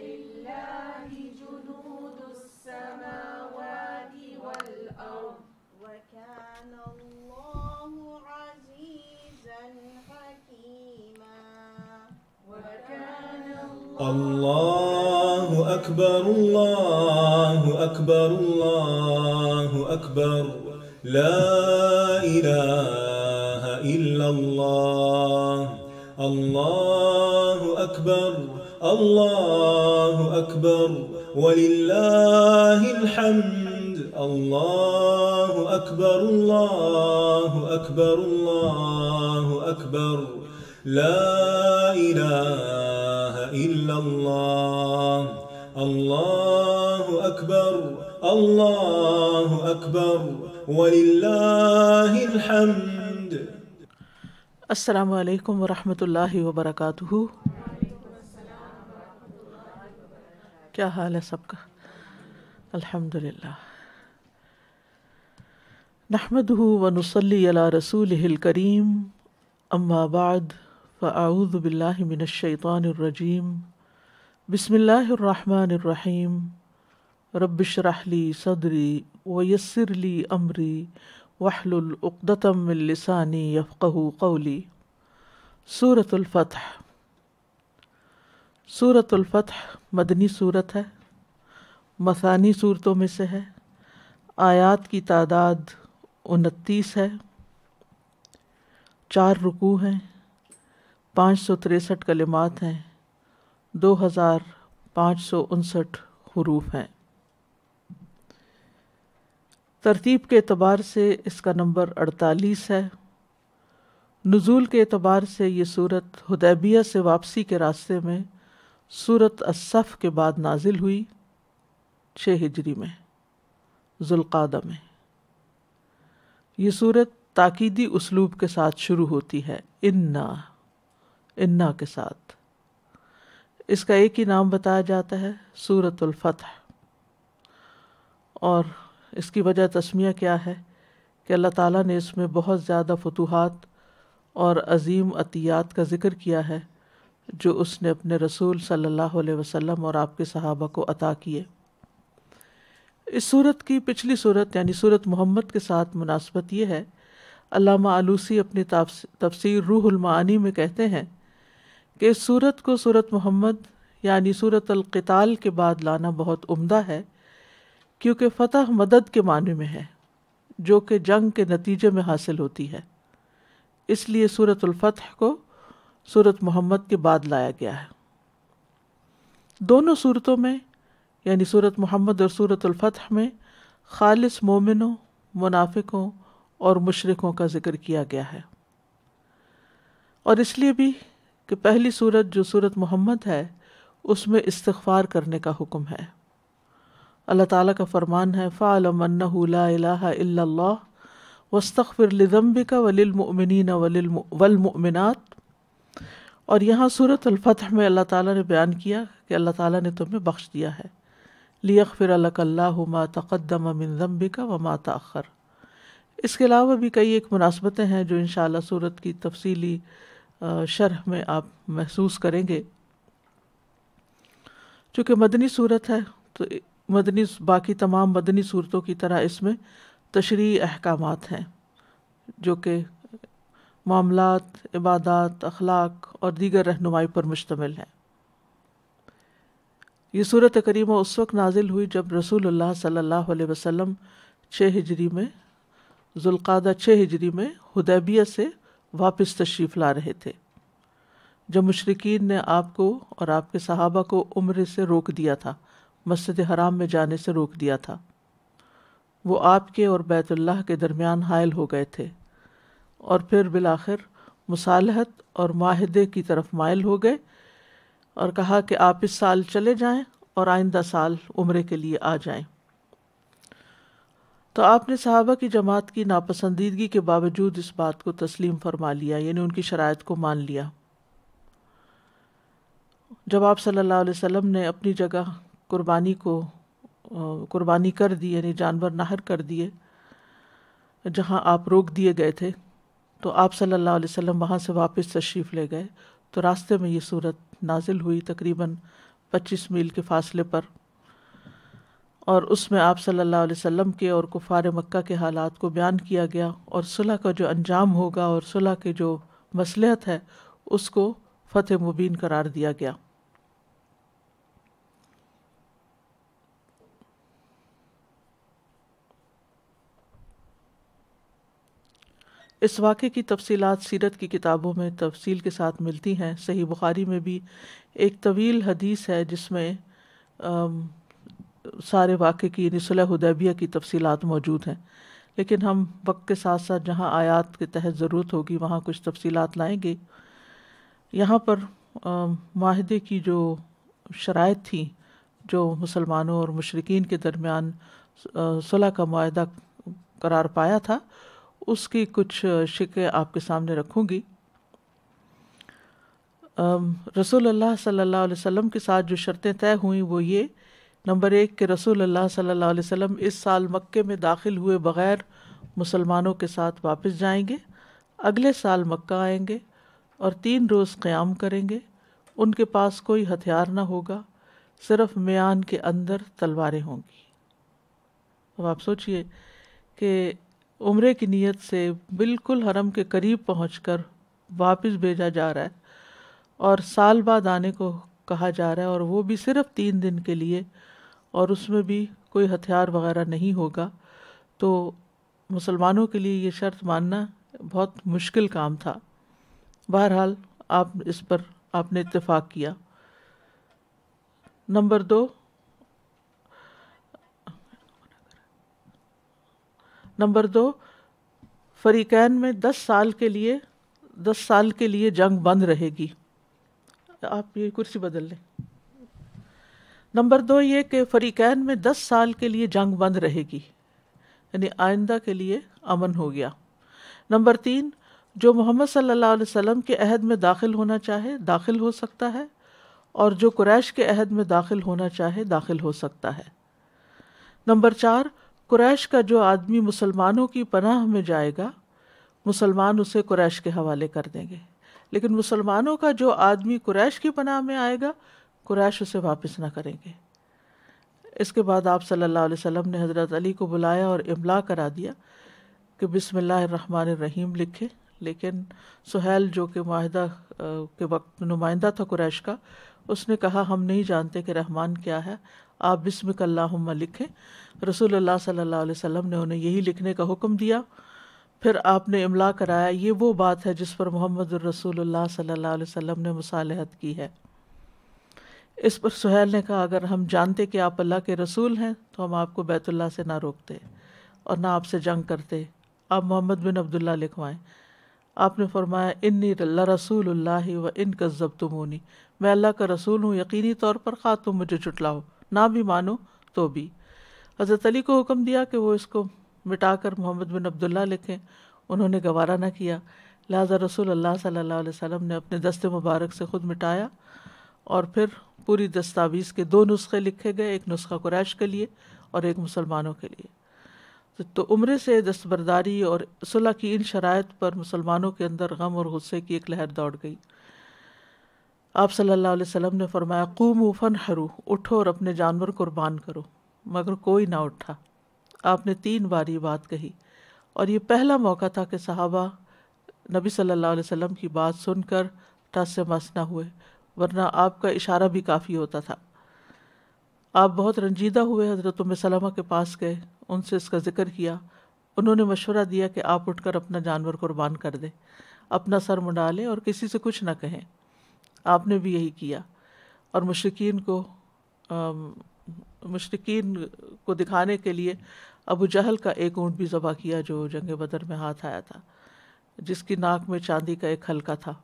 ولله جنود السماوات والأرض وكان الله عزيزا حكيما وكان الله أكبر الله أكبر الله أكبر لا إله إلا الله الله أكبر الله أكبر ولله الحمد الله أكبر الله أكبر الله أكبر لا إله إلا الله الله أكبر الله أكبر ولله الحمد السلام عليكم ورحمة الله وبركاته क्या हाल है सबका अल्हम्दुलिल्लाह नहमदहू व नसली अला रसूल करीम अम्माबाद व आऊदबिल्लाशैतरजीम बसमीम रबशरहली सदरी वयसरली अमरी वहलुलतम लिसानी यफ़क़ कौली सूरतुल्फ़तह सूरतुल्फ़तह मदनी सूरत है मसानी सूरतों में से है आयात की तादाद उनतीस है चार रुकू हैं पाँच सौ तिरसठ कलिमात हैं दो हज़ार पाँच सौ उनसठ हरूफ हैं तरतीब के अतबार से इसका नंबर अड़तालीस है नज़ुल के अतबार से ये सूरत हदैबिया से वापसी के रास्ते में सूरत असफ़ के बाद नाजिल हुई छः हिजरी में जुल्क़ादा में ये सूरत ताकीदी उसलूब के साथ शुरू होती है इन्ना इन्ना के साथ इसका एक ही नाम बताया जाता है सूरतुल्फ़तह और इसकी वजह तस्मिया क्या है कि अल्लाह ताला ने इसमें बहुत ज़्यादा फतूहत और अजीम अतियात का ज़िक्र किया है जो उसने अपने रसूल सल्लल्लाहु अलैहि वसल्लम और आपके सहाबा को अता किए इस सूरत की पिछली सूरत यानी सूरत मोहम्मद के साथ मुनासबत यह है अल्लामा आलूसी अपनी तफसीर रूहमानी में कहते हैं कि इस सूरत को सूरत मोहम्मद यानी सूरत अल-क़िताल के बाद लाना बहुत उम्दा है क्योंकि फ़तह मदद के मानी में है जो कि जंग के नतीजे में हासिल होती है इसलिए अल-फतह को सूरत मोहम्मद के बाद लाया गया है दोनों सूरतों में यानी सूरत मोहम्मद और सूरत अलफ़तह में खालिस मोमिनों मुनाफिकों और मशरक़ों का ज़िक्र किया गया है और इसलिए भी कि पहली सूरत जो सूरत मोहम्मद है उसमें इस्तफ़ार करने का हुक्म है अल्लाह ताला का फरमान है फ़ालमन्ना वस्तफ़िर लिदम्बिका वलिलमिन वलमिनत और यहाँ सूरत अलफ़तह में अल्लाह ताला ने बयान किया कि अल्लाह ताला ने तुम्हें बख्श दिया है लिया फिर अल्ला तक़दम मिन व मा तखर इसके अलावा भी कई एक मुनासबतें हैं जो इन सूरत की तफसीली शरह में आप महसूस करेंगे चूँकि मदनी सूरत है तो मदनी बाकी तमाम मदनी सूरतों की तरह इसमें तशरी अहकाम हैं जो कि मामलात इबादत अखलाक और दीगर रहनुमाई पर मुश्तमिल है ये सूरत करीमा उस वक्त नाजिल हुई जब रसूलुल्लाह सल्लल्लाहु अलैहि वसल्लम छः हिजरी में जुल्क़ादा छः हिजरी में हुदैबिया से वापस तशरीफ़ ला रहे थे जब मुशरकिन ने आपको और आपके सहाबा को उम्र से रोक दिया था मस्जिद हराम में जाने से रोक दिया था वो आपके और बैतुल्लाह के दरमियान हायल हो गए थे और फिर बिल आखिर मुसालहत और माहदे की तरफ मायल हो गए और कहा कि आप इस साल चले जाएं और आइंदा साल उम्र के लिए आ जाएं। तो आपने साहबा की जमात की नापसंदीदगी के बावजूद इस बात को तस्लीम फरमा लिया यानी उनकी शरात को मान लिया जब आप सल्लल्लाहु अलैहि वसल्लम ने अपनी जगह कुर्बानी को कुर्बानी कर दी यानी जानवर नाहर कर दिए जहां आप रोक दिए गए थे तो आप सल्लल्लाहु अलैहि वसल्लम वहाँ से वापस तशरीफ़ ले गए तो रास्ते में ये सूरत नाजिल हुई तकरीबन 25 मील के फासले पर और उसमें आप सल्लल्लाहु अलैहि वसल्लम के और कुफार मक्का के हालात को बयान किया गया और सुलह का जो अंजाम होगा और सुलह के जो मसलहत है उसको फ़तेह मुबीन करार दिया गया इस वाक़े की तफसीलात सीरत की किताबों में तफसील के साथ मिलती हैं सही बुखारी में भी एक तवील हदीस है जिसमें सारे वाक़े की यानी सुलह की तफसीलात मौजूद हैं लेकिन हम वक्त के साथ साथ जहाँ आयात के तहत ज़रूरत होगी वहाँ कुछ तफसील लाएंगे यहाँ पर माहदे की जो शराइ थी जो मुसलमानों और मशरकिन के दरमियान सुलह का माह करार पाया था उसकी कुछ शिकें आपके सामने रखूँगी रसूल अल्लाह सल्लल्लाहु अलैहि वसल्लम के साथ जो शर्तें तय हुई वो ये नंबर एक कि रसूल अल्लाह सल्लल्लाहु अलैहि वसल्लम इस साल मक्के में दाखिल हुए बग़ैर मुसलमानों के साथ वापस जाएंगे अगले साल मक्का आएंगे और तीन रोज़ क़्याम करेंगे उनके पास कोई हथियार ना होगा सिर्फ म्यान के अंदर तलवारें होंगी अब आप सोचिए कि उम्र की नीयत से बिल्कुल हरम के करीब पहुँच कर वापस भेजा जा रहा है और साल बाद आने को कहा जा रहा है और वो भी सिर्फ तीन दिन के लिए और उसमें भी कोई हथियार वगैरह नहीं होगा तो मुसलमानों के लिए ये शर्त मानना बहुत मुश्किल काम था बहरहाल आप इस पर आपने इतफ़ाक़ किया नंबर दो नंबर दो फरीकैन में दस साल के लिए दस साल के लिए जंग बंद रहेगी आप ये कुर्सी बदल लें नंबर दो ये कि फरीकैन में दस साल के लिए जंग बंद रहेगी यानी आइंदा के लिए अमन हो गया नंबर तीन जो मोहम्मद सल्लल्लाहु अलैहि वसल्लम के अहद में दाखिल होना चाहे दाखिल हो सकता है और जो कुरैश के अहद में दाखिल होना चाहे दाखिल हो सकता है नंबर चार कुरैश का जो आदमी मुसलमानों की पनाह में जाएगा मुसलमान उसे कुरैश के हवाले कर देंगे लेकिन मुसलमानों का जो आदमी कुरैश की पनाह में आएगा कुरैश उसे वापस ना करेंगे इसके बाद आप सल्लल्लाहु अलैहि वसल्लम ने हज़रत अली को बुलाया और इमला करा दिया कि बिसमिल्लर रहीम लिखे लेकिन सुहेल जो कि माहिदा के वक्त नुमाइंदा था कुरैश का उसने कहा हम नहीं जानते कि रहमान क्या है आप बिस्मिकल्लाहुम्मा लिखें रसोल्ला सल्ला वसम ने उन्हें यही लिखने का हुक्म दिया फिर आपने इमला कराया ये वो बात है जिस पर मोहम्मद रसूल सल्ला वसम ने मुसालहत की है इस पर सुहेल ने कहा अगर हम जानते कि आप अल्लाह के रसूल हैं तो हम आपको बैतुल्ला से ना रोकते और ना आपसे जंग करते आप मोहम्मद बिन अब्दुल्ला लिखवाएं आपने फरमाया इन्नी रसूल व इन कज़ब तुमोनी मैं अल्लाह का रसूल हूँ यकीनी तौर पर खा तुम मुझे चुटलाओ ना भी मानो तो भी हज़रत अली को हुक्म दिया कि वो इसको मिटा कर मोहम्मद बिन अब्दुल्ला लिखें उन्होंने गवारा ना किया लिहाजा रसूल अल्लाह सल्ला वसल्लम ने अपने दस्ते मुबारक से ख़ुद मिटाया और फिर पूरी दस्तावीज़ के दो नुस्खे लिखे गए एक नुस्खा कुरैश के लिए और एक मुसलमानों के लिए तो, तो उम्र से दस्तबरदारी और सुलह की इन शरात पर मुसलमानों के अंदर गम और गुस्से की एक लहर दौड़ गई आप सल्लल्लाहु अलैहि वसल्लम ने फरमाया कूम फन हरू उठो और अपने जानवर कुर्बान करो मगर कोई ना उठा आपने तीन बार ये बात कही और ये पहला मौका था कि सहाबा नबी सल्लल्लाहु अलैहि वसल्लम की बात सुनकर टस से मस ना हुए वरना आपका इशारा भी काफ़ी होता था आप बहुत रंजीदा हुए हज़रत उम सलमा के पास गए उनसे इसका ज़िक्र किया उन्होंने मशवरा दिया कि आप उठकर अपना जानवर कुर्बान कर दें अपना सर मुंडा लें और किसी से कुछ ना कहें आपने भी यही किया और मशरकिन को मुशरकिन को दिखाने के लिए अबू जहल का एक ऊँट भी ज़बह किया जो जंग बदर में हाथ आया था जिसकी नाक में चांदी का एक हल्का था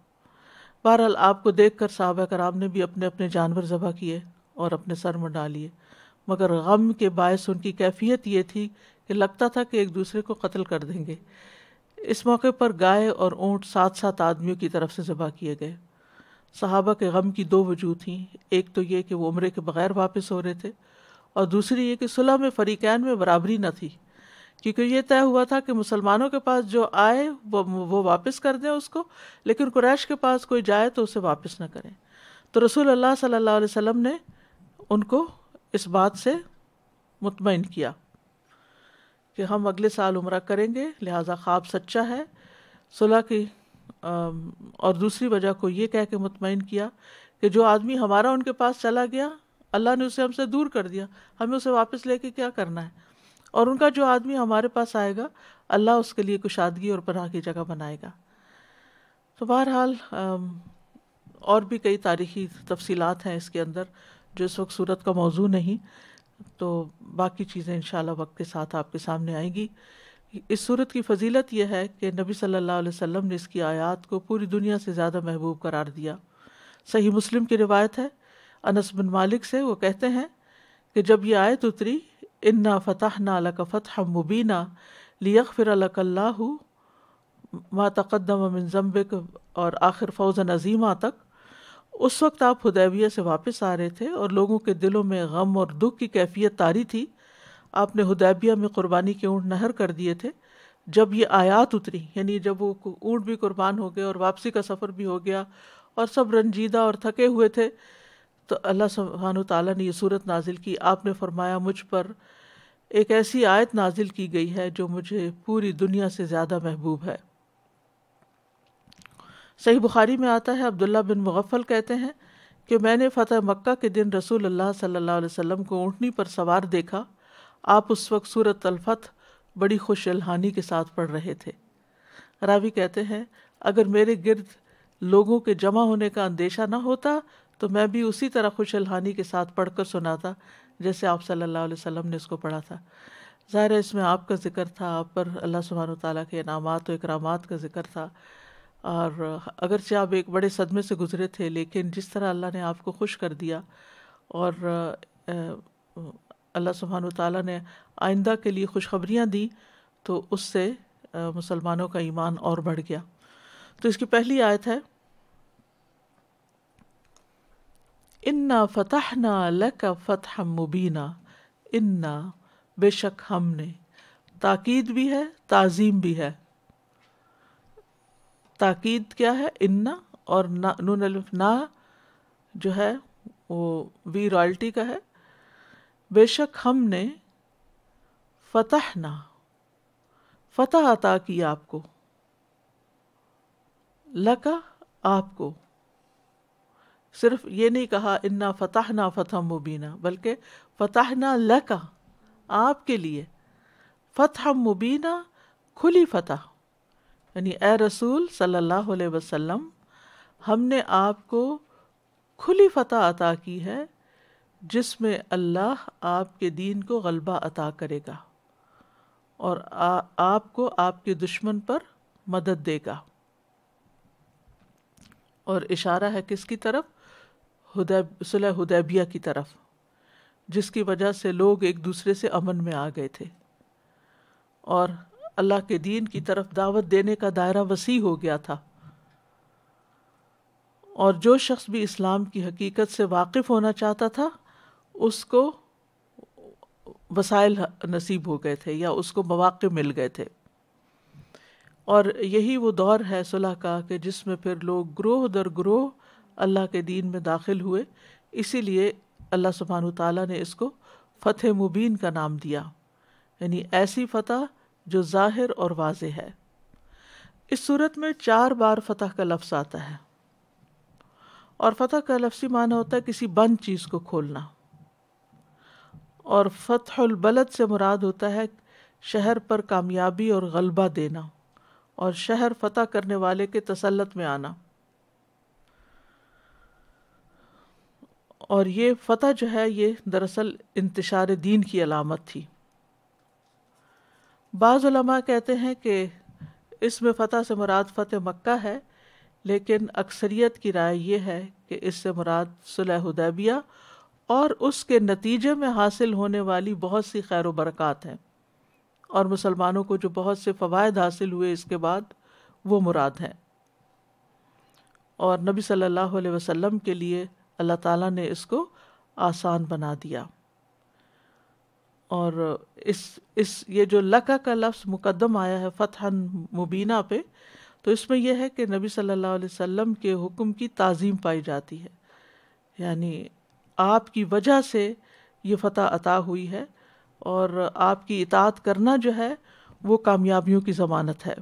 बहरहाल आपको देख कर साहब कराम ने भी अपने अपने जानवर ज़बह किए और अपने सर में डालिए मगर गम के बायस उनकी कैफियत ये थी कि लगता था कि एक दूसरे को कत्ल कर देंगे इस मौके पर गाय और ऊँट सात सात आदमियों की तरफ से ज़बह किए गए सहाबा के गम की दो वजूद थी एक तो ये कि वो उम्र के बग़ैर वापस हो रहे थे और दूसरी ये कि सुलह में फ़रीकैन में बराबरी न थी क्योंकि ये तय हुआ था कि मुसलमानों के पास जो आए वो वो वापस कर दें उसको लेकिन कुरैश के पास कोई जाए तो उसे वापस ना करें तो रसूल अल्लाह सल्लल्लाहु अलैहि वसल्लम ने उनको इस बात से मुतमिन किया कि हम अगले साल उम्र करेंगे लिहाजा ख्वाब सच्चा है सुलह की और दूसरी वजह को ये कह के मुतमिन किया कि जो आदमी हमारा उनके पास चला गया अल्लाह ने उसे हमसे दूर कर दिया हमें उसे वापस लेके क्या करना है और उनका जो आदमी हमारे पास आएगा अल्लाह उसके लिए कुशादगी और पनाह की जगह बनाएगा तो बहरहाल और भी कई तारीखी तफसीलात हैं इसके अंदर जो इस वक्त सूरत का मौजू नहीं तो बाकी चीज़ें इन वक्त के साथ आपके सामने आएंगी इस सूरत की फजीलत यह है कि नबी सल्लल्लाहु अलैहि वसल्लम ने इसकी आयत को पूरी दुनिया से ज़्यादा महबूब करार दिया सही मुस्लिम की रिवायत है अनस बिन मालिक से वो कहते हैं कि जब यह आयत उतरी इन्ना फ़तह नक फ़तह मुबीना लियक फिर अल्लाह मा तकदम मिन जम्बिक और आखिर फौज अजीमा तक उस वक्त आप हुदैबिया से वापस आ रहे थे और लोगों के दिलों में गम और दुख की कैफियत तारी थी आपने हदैबिया में कुर्बानी के ऊँट नहर कर दिए थे जब ये आयात उतरी यानी जब वो ऊँट भी कुर्बान हो गए और वापसी का सफ़र भी हो गया और सब रंजीदा और थके हुए थे तो अल्लाह सुबहान ताली ने ये सूरत नाजिल की आपने फरमाया मुझ पर एक ऐसी आयत नाजिल की गई है जो मुझे पूरी दुनिया से ज़्यादा महबूब है सही बुखारी में आता है अब्दुल्ला बिन मुगफ़ल कहते हैं कि मैंने फ़तेह मक्का के दिन रसूल अल्लाह सल्लल्लाहु अलैहि वसल्लम को ऊँटनी पर सवार देखा आप उस वक्त सूरत अलफत बड़ी खुश अलहानी के साथ पढ़ रहे थे रावी कहते हैं अगर मेरे गिरद लोगों के जमा होने का अंदेशा ना होता तो मैं भी उसी तरह खुश अलहानी के साथ पढ़ कर सुना था जैसे आप सल्लल्लाहु अलैहि ने इसको पढ़ा था ज़ाहिर इसमें आपका ज़िक्र था आप पर अल्लाह सुबहान ताली के इनामत व इकराम का ज़िक्र था और अगरचे आप एक बड़े सदमे से गुज़रे थे लेकिन जिस तरह अल्लाह ने आपको खुश कर दिया और अल्लाह सुबहान तला ने आइंदा के लिए खुशखबरियाँ दी तो उससे मुसलमानों का ईमान और बढ़ गया तो इसकी पहली आयत है इन्ना फतहना लक फ़तह मुबीना इन्ना बेशक हमने ताकीद भी है ताज़ीम भी है ताकीद क्या है इन्ना और ना नून ना जो है वो वी रॉयल्टी का है बेशक हमने फतह ना फतह अता की आपको लका आपको सिर्फ ये नहीं कहा इन्ना फतह ना फतह मुबीना बल्कि फतह ना लका आपके लिए फतह मुबीना खुली फतह यानी ए रसूल सल्लल्लाहु अलैहि वसल्लम हमने आपको खुली फतह अता की है जिसमें अल्लाह आपके दीन को गलबा अता करेगा और आ, आपको आपके दुश्मन पर मदद देगा और इशारा है किसकी तरफ हुदै सुलह हुदैबिया की तरफ जिसकी वजह से लोग एक दूसरे से अमन में आ गए थे और अल्लाह के दीन की तरफ दावत देने का दायरा वसी हो गया था और जो शख्स भी इस्लाम की हकीकत से वाकिफ़ होना चाहता था उसको वसाइल नसीब हो गए थे या उसको मौाक़े मिल गए थे और यही वो दौर है सुलह का कि जिसमें फिर लोग ग्रोह दर ग्रोह अल्लाह के दीन में दाखिल हुए इसीलिए अल्लाह सुबहान ताली ने इसको फ़तह मुबीन का नाम दिया यानी ऐसी फ़तह जो ज़ाहिर और वाज है इस सूरत में चार बार फ़तह का लफ्ज़ आता है और फ़तह का लफ्सी माना होता है किसी बंद चीज़ को खोलना और फ़तहुल बलद से मुराद होता है शहर पर कामयाबी और गलबा देना और शहर फतह करने वाले के तसलत में आना और ये फतह जो है ये दरअसल इंतशार दीन की अलामत थी बाज़ा कहते हैं कि इसमें फ़तह से मुराद फ़तह मक्का है लेकिन अक्सरियत की राय यह है कि इससे मुराद सुलह हुदैबिया और उसके नतीजे में हासिल होने वाली बहुत सी खैर बरक़ात हैं और मुसलमानों को जो बहुत से फ़वाद हासिल हुए इसके बाद वो मुराद हैं और नबी सल्लल्लाहु अलैहि वसल्लम के लिए अल्लाह ताला ने इसको आसान बना दिया और इस इस ये जो लका का लफ्ज़ मुकदम आया है फ़तहन मुबीना पे तो इसमें यह है कि नबी सल्लल्लाहु अलैहि वसल्लम के हुक्म की ताज़ीम पाई जाती है यानी आपकी वजह से ये फ़तह अता हुई है और आपकी इतात करना जो है वो कामयाबियों की ज़मानत है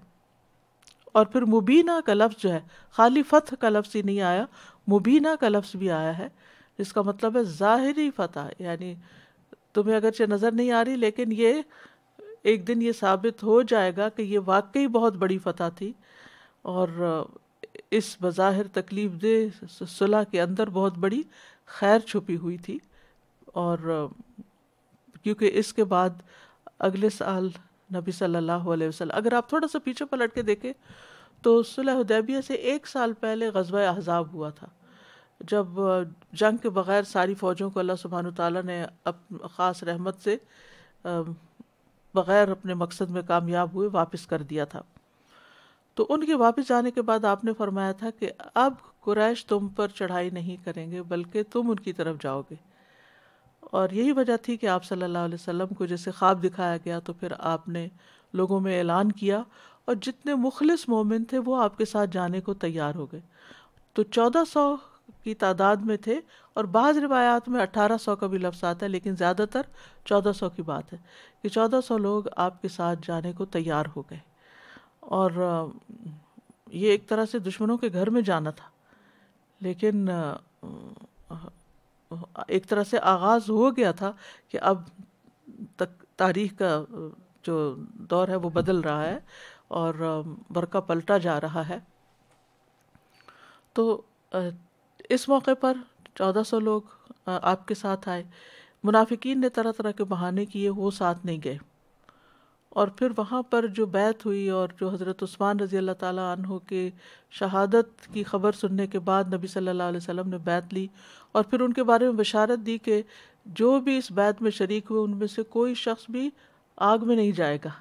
और फिर मुबीना का लफ्ज़ जो है खाली फ़तह का लफ्ज़ ही नहीं आया मुबीना का लफ्ज़ भी आया है जिसका मतलब है ज़ाहरी फ़तह यानी तुम्हें अगरचे नज़र नहीं आ रही लेकिन ये एक दिन ये साबित हो जाएगा कि ये वाकई बहुत बड़ी फ़तह थी और इस बज़ाहिर तकलीफ दे सुलह के अंदर बहुत बड़ी खैर छुपी हुई थी और क्योंकि इसके बाद अगले साल नबी सल्लल्लाहु अलैहि वसल्लम अगर आप थोड़ा सा पीछे पलट के देखें तो सुलहदैबिया से एक साल पहले गजब अहजाब हुआ था जब जंग के बग़ैर सारी फ़ौजों को अल्लाह सुबहान ताली ने अप ख़ास रहमत से बग़ैर अपने मकसद में कामयाब हुए वापस कर दिया था तो उनके वापस जाने के बाद आपने फरमाया था कि अब कुरैश तुम पर चढ़ाई नहीं करेंगे बल्कि तुम उनकी तरफ जाओगे और यही वजह थी कि आप सल्लल्लाहु अलैहि वसल्लम को जैसे ख्वाब दिखाया गया तो फिर आपने लोगों में ऐलान किया और जितने मुखलिस मोमिन थे वो आपके साथ जाने को तैयार हो गए तो चौदह सौ की तादाद में थे और बाद रिवायात में अट्ठारह सौ का भी लफ्स आता है लेकिन ज़्यादातर चौदह सौ की बात है कि चौदह सौ लोग आपके साथ जाने को तैयार हो गए और ये एक तरह से दुश्मनों के घर में जाना था लेकिन एक तरह से आगाज़ हो गया था कि अब तक तारीख का जो दौर है वो बदल रहा है और बरका पलटा जा रहा है तो इस मौके पर चौदह सौ लोग आपके साथ आए मुनाफिकीन ने तरह तरह के बहाने किए वो साथ नहीं गए और फिर वहाँ पर जो बैत हुई और जो हज़रत उस्मान रज़ी अल्लाह ताली के शहादत की ख़बर सुनने के बाद नबी सल्लल्लाहु अलैहि वसल्लम ने बैत ली और फिर उनके बारे में बशारत दी कि जो भी इस बैत में शरीक हुए उनमें से कोई शख्स भी आग में नहीं जाएगा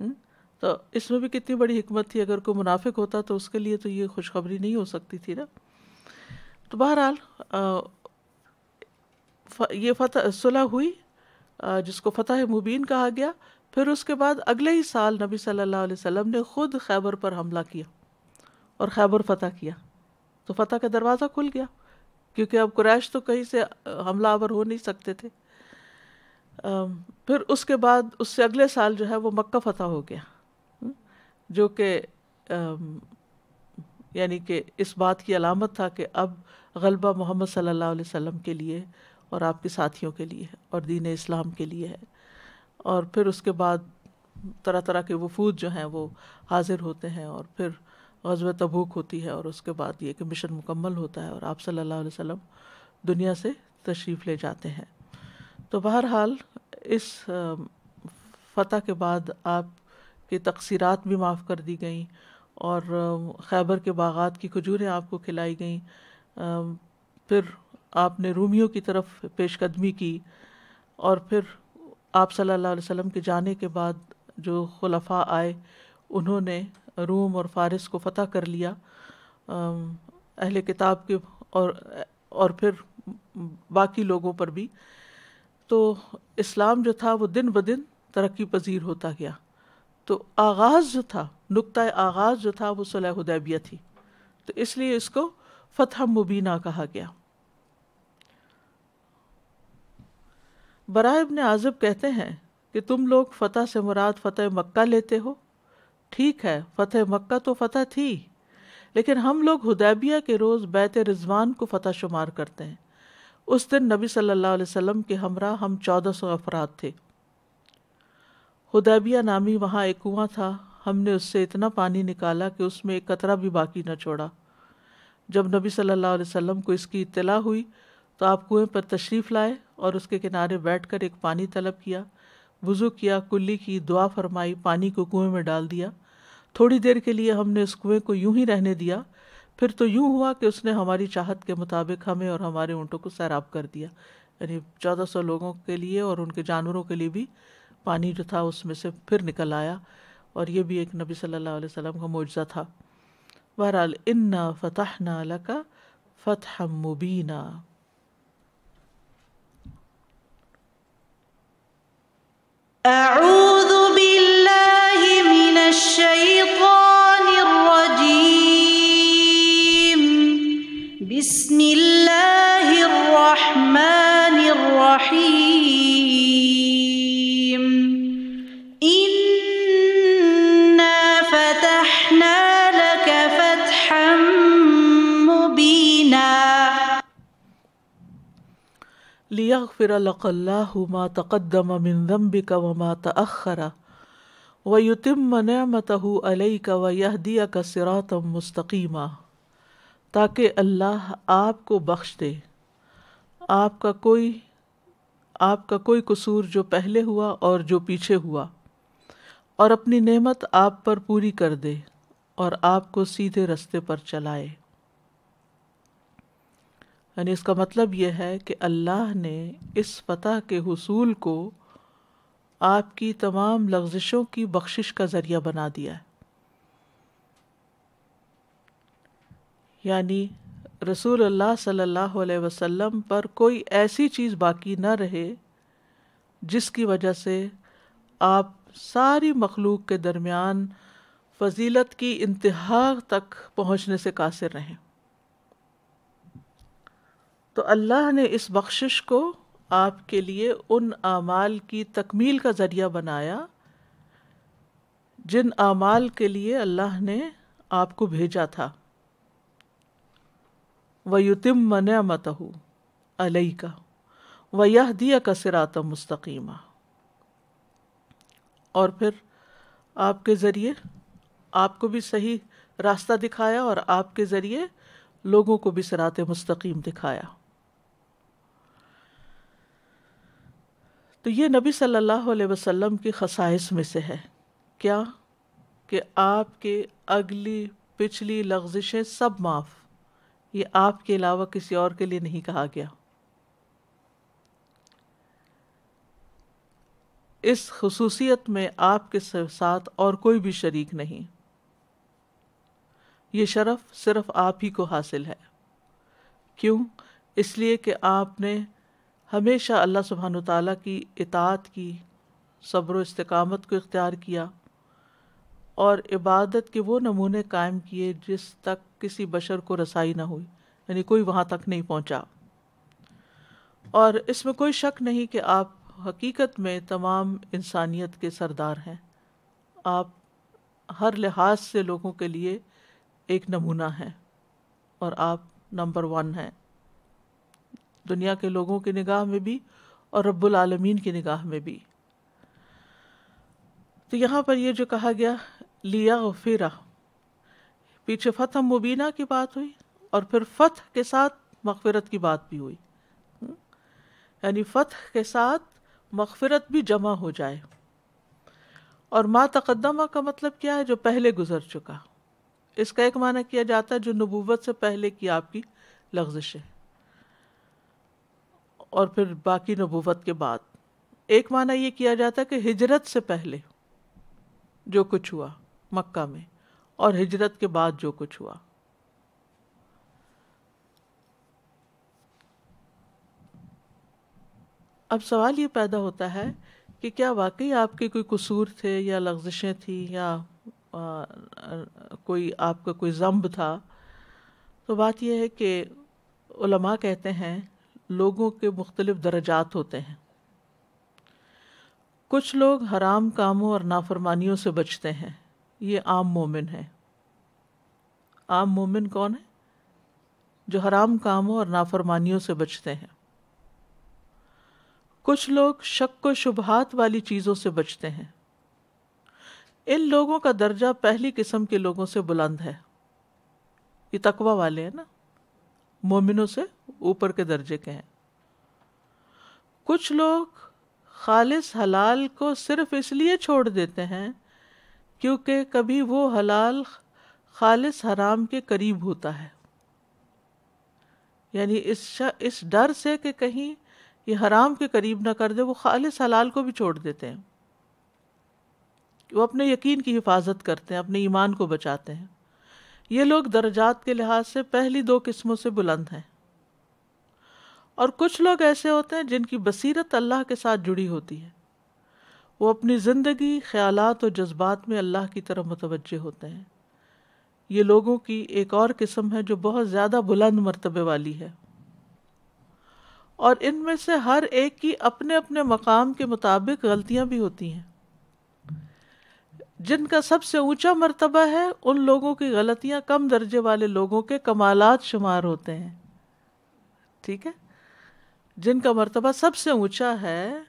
हम्म? तो इसमें भी कितनी बड़ी हमत थी अगर कोई मुनाफिक होता तो उसके लिए तो ये खुशखबरी नहीं हो सकती थी ना तो बहरहाल ये फतः सुलह हुई जिसको फतह मुबीन कहा गया फिर उसके बाद अगले ही साल नबी सल्लल्लाहु अलैहि वसल्लम ने खुद खैबर पर हमला किया और खैबर फतह किया तो फतह का दरवाज़ा खुल गया क्योंकि अब कुरैश तो कहीं से हमलावर हो नहीं सकते थे फिर उसके बाद उससे अगले साल जो है वो मक्का फतह हो गया हम्म, जो कि यानी कि इस बात की अलामत था कि अब गलबा मोहम्मद सल्लल्लाहु अलैहि वसल्लम के लिए और आपके साथियों के लिए और दीन इस्लाम के लिए है और फिर उसके बाद तरह तरह के वफूद जो हैं वो हाज़िर होते हैं और फिर गजब तबूक होती है और उसके बाद ये कि मिशन मुकम्मल होता है और आप सल्लल्लाहु अलैहि वसल्लम दुनिया से तशरीफ़ ले जाते हैं तो बहरहाल इस फ़तह के बाद आप की तकसीरात भी माफ़ कर दी गई और खैबर के बागात की खजूरें आपको खिलाई गई फिर आपने रूमियों की तरफ पेशकदमी की और फिर आप सल्लल्लाहु अलैहि वसल्लम के जाने के बाद जो खुलफा आए उन्होंने रूम और फारस को फ़तह कर लिया अहले किताब के और और फिर बाकी लोगों पर भी तो इस्लाम जो था वो दिन ब दिन तरक्की पजीर होता गया तो आगाज़ जो था नुक़ आगाज़ जो था वो सुलह हुदैबिया थी तो इसलिए इसको फ़तह मुबीना कहा गया बरा अबन आज़ब कहते हैं कि तुम लोग फ़तह से मुराद फ़तह मक्का लेते हो ठीक है फ़तह मक्का तो फ़तह थी लेकिन हम लोग हदैबिया के रोज़ बैत रिजवान को फ़तह शुमार करते हैं उस दिन नबी सल्लल्लाहु अलैहि वसल्लम के हमरा हम चौदह सौ अफराद थे हुदैबिया नामी वहाँ एक कुआँ था हमने उससे इतना पानी निकाला कि उसमें एक कतरा भी बाकी न छोड़ा जब नबी सल्लल्लाहु अलैहि वसल्लम को इसकी इतला हुई तो आप कुएँ पर तशरीफ़ लाए और उसके किनारे बैठकर एक पानी तलब किया वज़ू किया कुल्ली की दुआ फरमाई पानी को कुएं में डाल दिया थोड़ी देर के लिए हमने उस कुएं को यूं ही रहने दिया फिर तो यूं हुआ कि उसने हमारी चाहत के मुताबिक हमें और हमारे ऊँटों को सैराब कर दिया यानी चौदह सौ लोगों के लिए और उनके जानवरों के लिए भी पानी जो था उसमें से फिर निकल आया और ये भी एक नबी सल्लल्लाहु अलैहि वसल्लम का मुआजा था बहरहाल इन्ना फ़तहना लका फ़तह मुबीना यगफिर मा तक़दम मिन ज़म्बिक व व युतिम नमतहु अलैक व यहदिया का ताकि अल्लाह आपको बख्श दे आपका कोई आपका कोई कसूर जो पहले हुआ और जो पीछे हुआ और अपनी नेमत आप पर पूरी कर दे और आपको सीधे रास्ते पर चलाए यानी इसका मतलब यह है कि अल्लाह ने इस फतह के हसूल को आपकी तमाम लफ्जिशों की बख्शिश का ज़रिया बना दिया है यानी रसूल अल्लाह सल्लल्लाहु अलैहि वसल्लम पर कोई ऐसी चीज़ बाकी न रहे जिसकी वजह से आप सारी मखलूक के दरमियान फजीलत की इंतहा तक पहुँचने से कासिर रहें तो अल्लाह ने इस बख्शिश को आपके लिए उन आमाल की तकमील का ज़रिया बनाया जिन आमाल के लिए अल्लाह ने आपको भेजा था वयुतिम मतहू अलई का व यह दिया का सिरात मुस्तकीमा और फिर आपके ज़रिए आपको भी सही रास्ता दिखाया और आपके ज़रिए लोगों को भी सिरात मुस्तकीम दिखाया तो ये नबी सल्लल्लाहु अलैहि वसल्लम की खसाइस में से है क्या कि आपके अगली पिछली लफ्जिशें सब माफ़ ये आपके अलावा किसी और के लिए नहीं कहा गया इस खसूसियत में आपके साथ और कोई भी शरीक नहीं ये शरफ सिर्फ आप ही को हासिल है क्यों इसलिए कि आपने हमेशा अल्लाह सुबहान तला की इतात की सब्र इस्तकामत को इख्तियार किया और इबादत के वो नमूने कायम किए जिस तक किसी बशर को रसाई ना हुई यानी कोई वहाँ तक नहीं पहुँचा और इसमें कोई शक नहीं कि आप हकीकत में तमाम इंसानियत के सरदार हैं आप हर लिहाज से लोगों के लिए एक नमूना हैं और आप नंबर वन हैं दुनिया के लोगों की निगाह में भी और रब्बुल आलमीन की निगाह में भी तो यहाँ पर ये जो कहा गया लिया फिरा पीछे फतह मुबीना की बात हुई और फिर फतह के साथ मगफरत की बात भी हुई यानी फतह के साथ मगफरत भी जमा हो जाए और मा तकदमा का मतलब क्या है जो पहले गुजर चुका इसका एक माना किया जाता है जो नबूवत से पहले की आपकी लफ्जिश है और फिर बाकी नबूवत के बाद एक माना ये किया जाता है कि हिजरत से पहले जो कुछ हुआ मक्का में और हिजरत के बाद जो कुछ हुआ अब सवाल ये पैदा होता है कि क्या वाकई आपके कोई कसूर थे या लफ्जिशें थी या आ, कोई आपका कोई जम्ब था तो बात यह है कि उलमा कहते हैं लोगों के मुख्तलिफ दर्जात होते हैं कुछ लोग हराम कामों और नाफरमानियों से बचते हैं ये आम मोमिन है आम मोमिन कौन है जो हराम कामों और नाफरमानियों से बचते हैं कुछ लोग शक व शुभहात वाली चीज़ों से बचते हैं इन लोगों का दर्जा पहली किस्म के लोगों से बुलंद है ये तकवा वाले हैं ना मोमिनों से ऊपर के दर्जे के हैं कुछ लोग खालिस हलाल को सिर्फ इसलिए छोड़ देते हैं क्योंकि कभी वो हलाल खालिस हराम के करीब होता है यानी इस इस डर से कि कहीं ये हराम के करीब ना कर दे वो खालिस हलाल को भी छोड़ देते हैं वो अपने यकीन की हिफाजत करते हैं अपने ईमान को बचाते हैं ये लोग दर्जात के लिहाज से पहली दो किस्मों से बुलंद हैं और कुछ लोग ऐसे होते हैं जिनकी बसीरत अल्लाह के साथ जुड़ी होती है वो अपनी ज़िंदगी ख्यालात और जज्बात में अल्लाह की तरफ मुतवजह होते हैं ये लोगों की एक और किस्म है जो बहुत ज़्यादा बुलंद मरतबे वाली है और इनमें से हर एक की अपने अपने मकाम के मुताबिक गलतियाँ भी होती हैं जिनका सबसे ऊंचा मर्तबा है उन लोगों की गलतियां कम दर्जे वाले लोगों के कमालात शुमार होते हैं ठीक है जिनका मर्तबा सबसे ऊंचा है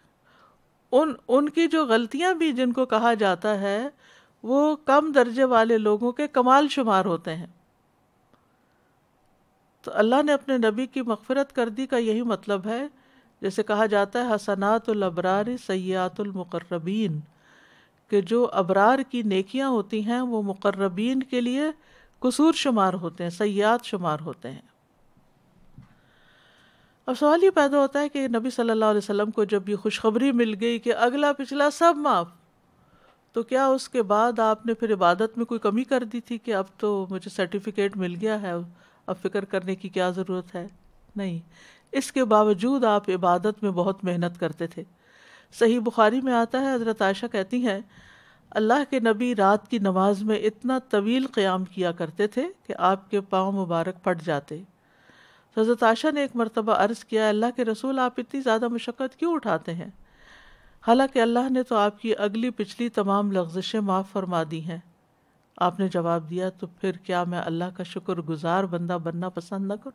उन उनकी जो गलतियां भी जिनको कहा जाता है वो कम दर्जे वाले लोगों के कमाल शुमार होते हैं तो अल्लाह ने अपने नबी की मफफ़रत कर दी का यही मतलब है जैसे कहा जाता है हसनातुलबरारी सयातुलमकरबीन कि जो अबरार की नेकियां होती हैं वो मुकर्रबीन के लिए कसूर शुमार होते हैं सयात शुमार होते हैं अब सवाल ये पैदा होता है कि नबी सल्लल्लाहु अलैहि वसल्लम को जब ये खुशखबरी मिल गई कि अगला पिछला सब माफ तो क्या उसके बाद आपने फिर इबादत में कोई कमी कर दी थी कि अब तो मुझे सर्टिफिकेट मिल गया है अब फ़िक्र करने की क्या ज़रूरत है नहीं इसके बावजूद आप इबादत में बहुत मेहनत करते थे सही बुखारी में आता है हज़रत आयशा कहती हैं अल्लाह के नबी रात की नमाज में इतना तवील क़्याम किया करते थे कि आपके पाँव मुबारक फट जाते तो हज़रत आशा ने एक मरतबा अर्ज़ किया अल्लाह के रसूल आप इतनी ज़्यादा मशक्क़त क्यों उठाते हैं हालांकि अल्लाह ने तो आपकी अगली पिछली तमाम लफ्ज़िशें माफ़ फरमा दी हैं आपने जवाब दिया तो फिर क्या मैं अल्लाह का शुक्रगुजार बंदा बनना पसंद न करूँ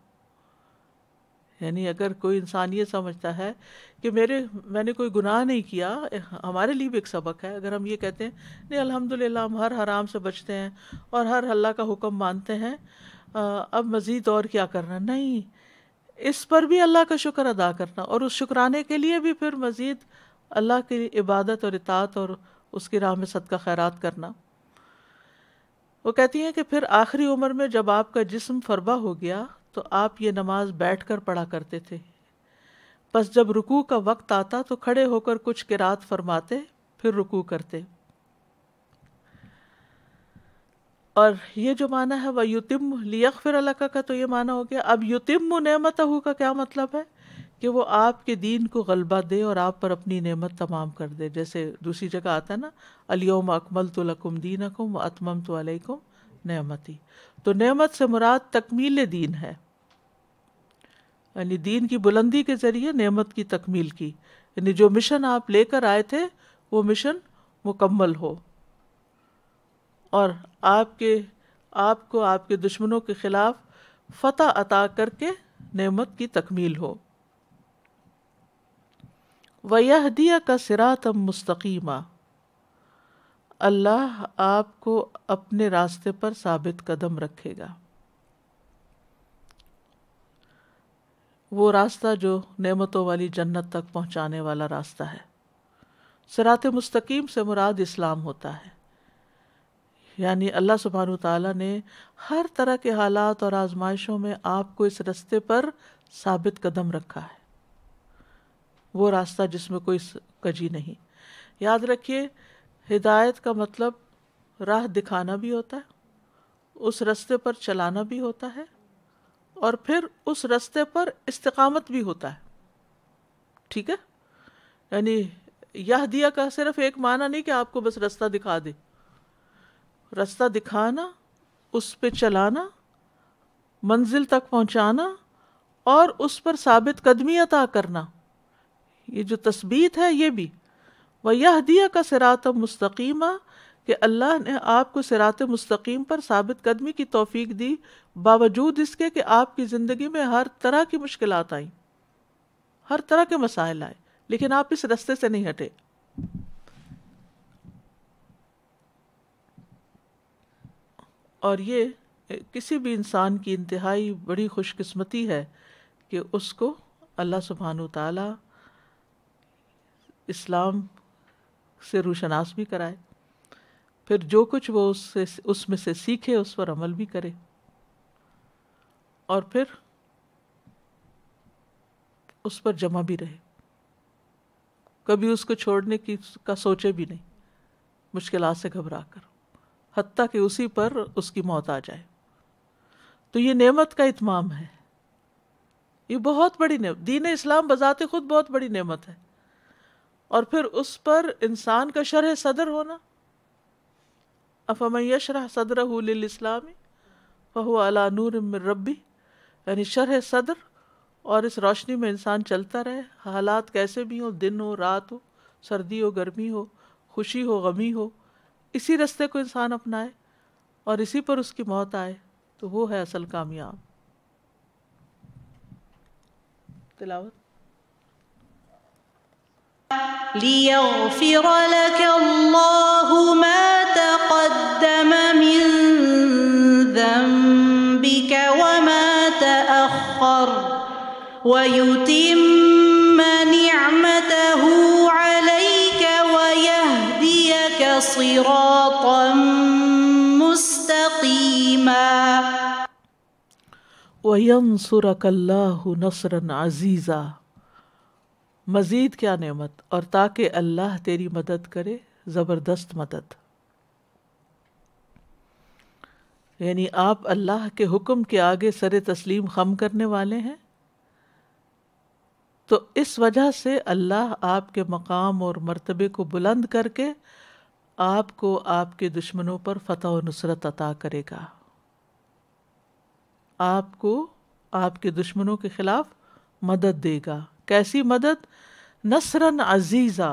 यानी अगर कोई इंसान ये समझता है कि मेरे मैंने कोई गुनाह नहीं किया हमारे लिए भी एक सबक है अगर हम ये कहते हैं नहीं अल्हम्दुलिल्लाह हम हर हराम से बचते हैं और हर अल्लाह का हुक्म मानते हैं अब मज़ीद और क्या करना नहीं इस पर भी अल्लाह का शुक्र अदा करना और उस शुक्राने के लिए भी फिर मज़ीद अल्लाह की इबादत और इतात और उसकी राह में सदका खैरात करना वो कहती हैं कि फिर आखिरी उम्र में जब आपका जिस्म फरबा हो गया तो आप ये नमाज बैठ कर पढ़ा करते थे बस जब रुकू का वक्त आता तो खड़े होकर कुछ किरात फरमाते फिर रुकू करते और ये जो माना है वह युतिम लियक फिर अलका का तो ये माना हो गया अब युतिम नमत का क्या मतलब है कि वो आपके दीन को गलबा दे और आप पर अपनी नेमत तमाम कर दे जैसे दूसरी जगह आता है ना अलीम अकमल तो लकुम दीन अकुम अतमम तो अलैकुम नमती तो नमत से मुराद तकमील दीन है यानी दीन की बुलंदी के ज़रिए नेमत की तकमील की यानी जो मिशन आप लेकर आए थे वो मिशन मुकम्मल हो और आपके आपको आपके दुश्मनों के ख़िलाफ़ फ़तह अता करके नेमत की तकमील हो दिया का सिरातम मुस्तकीमा अल्लाह आपको अपने रास्ते पर साबित कदम रखेगा वो रास्ता जो नेमतों वाली जन्नत तक पहुंचाने वाला रास्ता है सरात मुस्तकीम से मुराद इस्लाम होता है यानी अल्लाह सुबहान तला ने हर तरह के हालात और आजमाइशों में आपको इस रास्ते पर साबित कदम रखा है वो रास्ता जिसमें कोई कजी नहीं याद रखिए हिदायत का मतलब राह दिखाना भी होता है उस रास्ते पर चलाना भी होता है और फिर उस रास्ते पर इस्तकामत भी होता है ठीक है यानी यह दिया का सिर्फ एक माना नहीं कि आपको बस रास्ता दिखा दे रास्ता दिखाना उस पर चलाना मंजिल तक पहुंचाना और उस पर साबित कदमी अता करना ये जो तस्बीत है ये भी वह यह दिया का सिरात मुस्तकीमा कि अल्लाह ने आपको सिरात मुस्तकीम पर साबित कदमी की तोफीक दी बावजूद इसके कि आपकी ज़िंदगी में हर तरह की मुश्किल आईं हर तरह के मसाइल आए लेकिन आप इस रस्ते से नहीं हटे और ये किसी भी इंसान की इंतहाई बड़ी खुशकिस्मती है कि उसको अल्लाह सुबहान ताला इस्लाम से रूशनास भी कराए फिर जो कुछ वो उससे उसमें से सीखे उस पर अमल भी करे और फिर उस पर जमा भी रहे कभी उसको छोड़ने की का सोचे भी नहीं मुश्किल से घबरा कर हती कि उसी पर उसकी मौत आ जाए तो ये नेमत का इतमाम है ये बहुत बड़ी नेमत दीन इस्लाम बजाते खुद बहुत बड़ी नेमत है और फिर उस पर इंसान का शरह सदर होना अफमन सदर सदरहलाम फ़हु अला नूर रबी यानी शरह सदर और इस रोशनी में इंसान चलता रहे हालात कैसे भी हो दिन हो रात हो सर्दी हो गर्मी हो खुशी हो गमी हो इसी रास्ते को इंसान अपनाए और इसी पर उसकी मौत आए तो वो है असल कामयाब तिलावत ليغفر لك الله ما تقدم من ذنبك وما تأخر ويتم نعمته عليك ويهديك صراطا مستقيما وينصرك الله نصرا عزيزا मज़ीद क्या नेमत और ताकि अल्लाह तेरी मदद करे ज़बरदस्त मदद यानी आप अल्लाह के हुक्म के आगे सर तस्लीम खम करने वाले हैं तो इस वजह से अल्लाह आपके मकाम और मर्तबे को बुलंद करके आपको आपके दुश्मनों पर फतह और नुसरत अता करेगा आपको आपके दुश्मनों के खिलाफ मदद देगा कैसी मदद नसरन अजीज़ा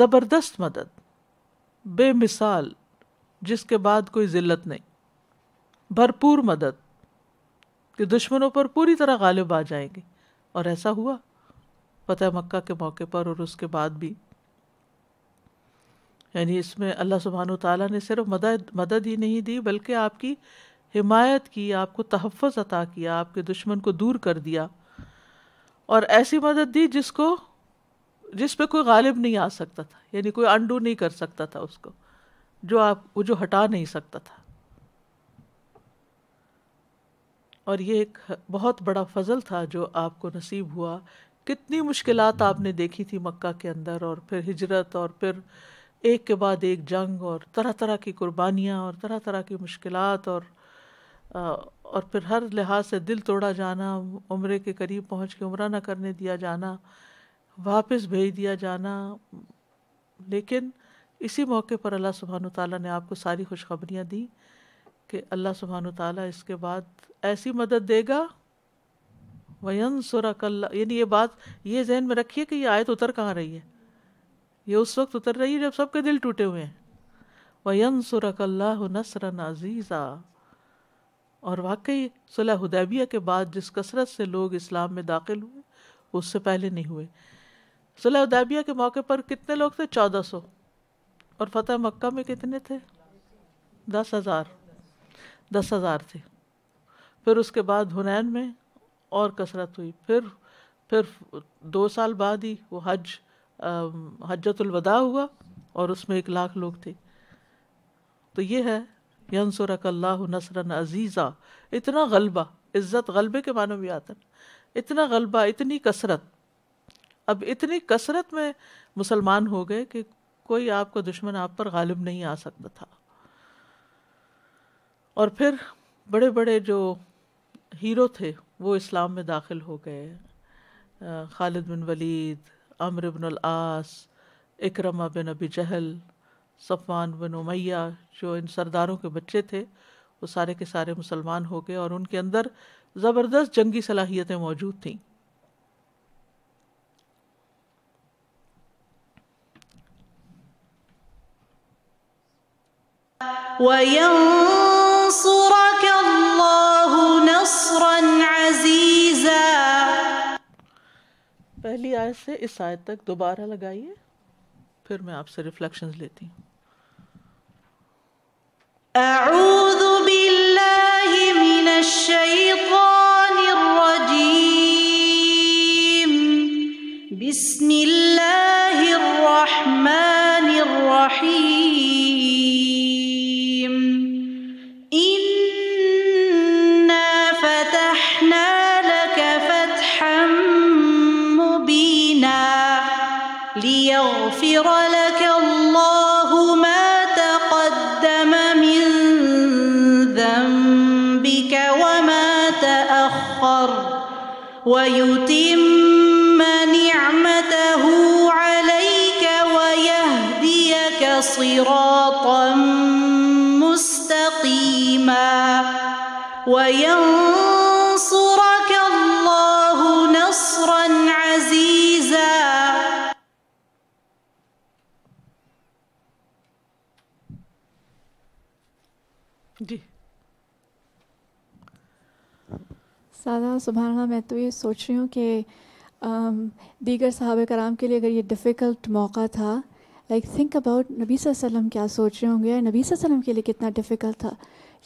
ज़बरदस्त मदद बेमिसाल जिसके बाद कोई ज़िल्लत नहीं भरपूर मदद कि दुश्मनों पर पूरी तरह गालिब आ जाएंगे और ऐसा हुआ फतह मक्का के मौके पर और उसके बाद भी यानी इसमें अल्लाह सुबहान तला ने सिर्फ मदद मदद ही नहीं दी बल्कि आपकी हिमायत की आपको तहफ़ अता किया आपके दुश्मन को दूर कर दिया और ऐसी मदद दी जिसको जिस पे कोई गालिब नहीं आ सकता था यानी कोई अंडू नहीं कर सकता था उसको जो आप वो जो हटा नहीं सकता था और ये एक बहुत बड़ा फजल था जो आपको नसीब हुआ कितनी मुश्किलात आपने देखी थी मक्का के अंदर और फिर हिजरत और फिर एक के बाद एक जंग और तरह तरह की कुर्बानियाँ और तरह तरह की मुश्किलात और और फिर हर लिहाज से दिल तोड़ा जाना उम्र के करीब पहुँच के उम्र ना करने दिया जाना वापस भेज दिया जाना लेकिन इसी मौके पर अल्लाह सुबहान तला ने आपको सारी खुशखबरियाँ दी कि अल्लाह सुबहान तला इसके बाद ऐसी मदद देगा वयन सुरकल्ला यानी ये बात ये जहन में रखिए कि ये आयत उतर कहाँ रही है ये उस वक्त उतर रही है जब सबके दिल टूटे हुए हैं वयन सुरकल्ला नसर नजीज़ा और वाकई सुलह हदैबिया के बाद जिस कसरत से लोग इस्लाम में दाखिल हुए उससे पहले नहीं हुए सुलह उदैबिया के मौके पर कितने लोग थे चौदह सौ और फतेह मक्का में कितने थे दस हज़ार दस हज़ार थे फिर उसके बाद हुनैन में और कसरत हुई फिर फिर दो साल बाद ही वो हज हजतुलवदा हुआ और उसमें एक लाख लोग थे तो ये है यनसुरक अल्लाह नसरन अजीज़ा इतना गलबा इज़्ज़त गलबे के मानों में आता इतना गलबा इतनी कसरत अब इतनी कसरत में मुसलमान हो गए कि कोई आपका दुश्मन आप पर गालिब नहीं आ सकता था और फिर बड़े बड़े जो हीरो थे वो इस्लाम में दाखिल हो गए खालिद बिन वलीद अमर बिन आस इकरमा बिन अबी जहल सफ़ान बिन उमैया जो इन सरदारों के बच्चे थे वो सारे के सारे मुसलमान हो गए और उनके अंदर ज़बरदस्त जंगी सलाहियतें मौजूद थीं وينصرك الله نصرا عزيزا آیت سے اس آیت تک دوبارہ لگائیے پھر میں آپ سے ریفلیکشنز لیتی ہوں أعوذ بالله من الشيطان الرجيم بسم الله الرحمن الرحيم ويتم نعمته عليك ويهديك صراطا सादा सुबहाना मैं तो ये सोच रही हूँ कि दीगर साहब कराम के लिए अगर ये डिफ़िकल्ट मौका था लाइक थिंक अबाउट नबी वसम क्या सोच रहे होंगे नबी वसल्लम के लिए कितना डिफ़िकल्ट था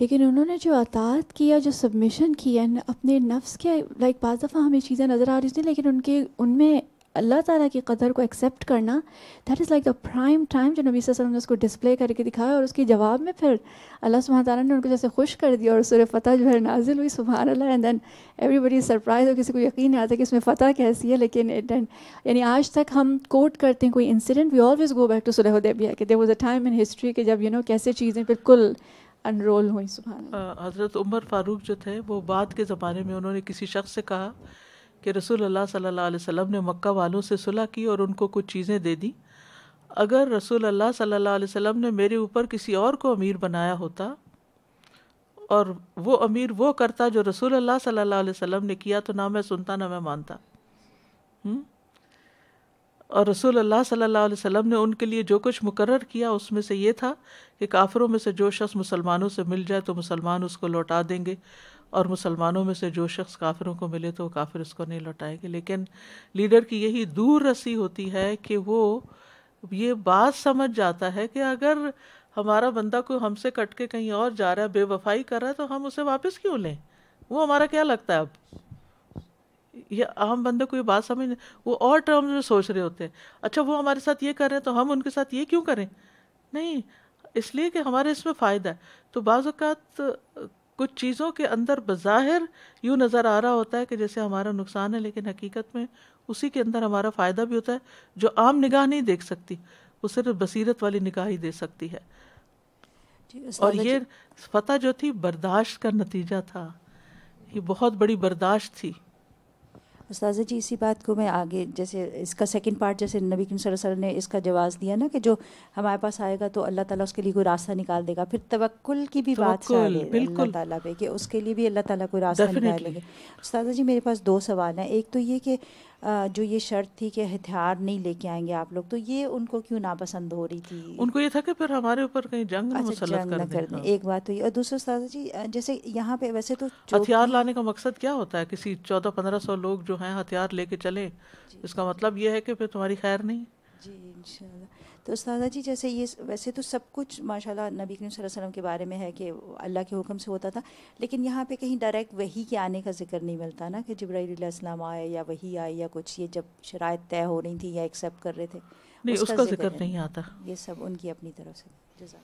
लेकिन उन्होंने जो अतात किया जो सबमिशन किया अपने नफ्स के लाइक बाज़ दफ़ा हमें चीज़ें नज़र आ रही थी लेकिन उनके उनमें अल्लाह ताला की कदर को एक्सेप्ट करना that is like the prime time जो नबी वसल्लम ने उसको डिस्प्ले करके दिखाया और उसके जवाब में फिर अल्लाह सुबह तारा ने उनको जैसे खुश कर दिया और सुर फ़तह जो है नाजिल हुई सुबह Allah and then everybody surprise और किसी को यकीन नहीं आता कि इसमें फ़तह कैसी है लेकिन एंड यानी आज तक हम कोट करते हैं कोई incident we always go back to सुलहदेबिया के there was a time in history के जब यू you नो know, कैसे चीज़ें बिल्कुल अनरोल हुई सुबह हज़रत उमर फ़ारूक जो थे वो बाद के ज़माने में उन्होंने किसी शख्स से कहा कि रसूल अल्लाह सल्लल्लाहु अलैहि वसल्लम ने मक्का वालों से सुलह की और उनको कुछ चीज़ें दे दी अगर रसूल अल्लाह सल्लल्लाहु अलैहि वसल्लम ने मेरे ऊपर किसी और को अमीर बनाया होता और वो अमीर वो करता जो रसूल अल्लाह सल्लल्लाहु अलैहि वसल्लम ने किया तो ना मैं सुनता ना मैं मानता हुँ? और रसूल अल्लाह सल्लल्लाहु अलैहि वसल्लम ने उनके लिए जो कुछ मुकर किया उसमें से ये था कि काफिरों में से जो शख्स मुसलमानों से मिल जाए तो मुसलमान उसको लौटा देंगे और मुसलमानों में से जो शख्स काफिरों को मिले तो काफिर उसको नहीं लौटाएंगे लेकिन लीडर की यही दूर रसी होती है कि वो ये बात समझ जाता है कि अगर हमारा बंदा कोई हमसे कट के कहीं और जा रहा है बेवफाई कर रहा है तो हम उसे वापस क्यों लें वो हमारा क्या लगता है अब ये आम बंदे को ये बात समझ नहीं वो और टर्म्स में सोच रहे होते हैं अच्छा वो हमारे साथ ये कर रहे हैं तो हम उनके साथ ये क्यों करें नहीं इसलिए कि हमारे इसमें फ़ायदा है तो बाज़ात कुछ चीज़ों के अंदर बज़ाहिर यूँ नज़र आ रहा होता है कि जैसे हमारा नुकसान है लेकिन हकीकत में उसी के अंदर हमारा फ़ायदा भी होता है जो आम निगाह नहीं देख सकती वो सिर्फ बसीरत वाली निगाह ही दे सकती है और ये फतह जो थी बर्दाश्त का नतीजा था ये बहुत बड़ी बर्दाश्त थी उस्ताजा जी इसी बात को मैं आगे जैसे इसका सेकंड पार्ट जैसे नबी करीम सल्लल्लाहु ने इसका जवाब दिया ना कि जो हमारे पास आएगा तो अल्लाह ताला उसके लिए कोई रास्ता निकाल देगा फिर तवक्ल की भी बात बिल्कुल ताला पे कि उसके लिए भी अल्लाह ताला कोई रास्ता निकाल देगा उस्ताजा जी मेरे पास दो सवाल हैं एक तो ये कि जो ये शर्त थी कि हथियार नहीं लेके आएंगे आप लोग तो ये उनको क्यों नापसंद हो रही थी उनको ये था कि फिर हमारे ऊपर कहीं जंग अच्छा, जंग कर, कर दें एक बात तो ये और दूसरा जी जैसे यहाँ पे वैसे तो हथियार लाने का मकसद क्या होता है किसी चौदह पंद्रह सौ लोग जो हैं हथियार लेके चले इसका मतलब ये है कि फिर तुम्हारी खैर नहीं जी इंशाल्लाह तो उसदा जी जैसे ये वैसे तो सब कुछ माशाल्लाह नबी करीम सल्लल्लाहु अलैहि वसल्लम के बारे में है कि अल्लाह के हुक्म से होता था लेकिन यहाँ पे कहीं डायरेक्ट वही के आने का जिक्र नहीं मिलता ना कि जब्राईसम आए या वही आए या कुछ ये जब शराय तय हो रही थी या एक्सेप्ट कर रहे थे नहीं उसका, उसका जिक्र नहीं आता ये सब उनकी अपनी तरफ से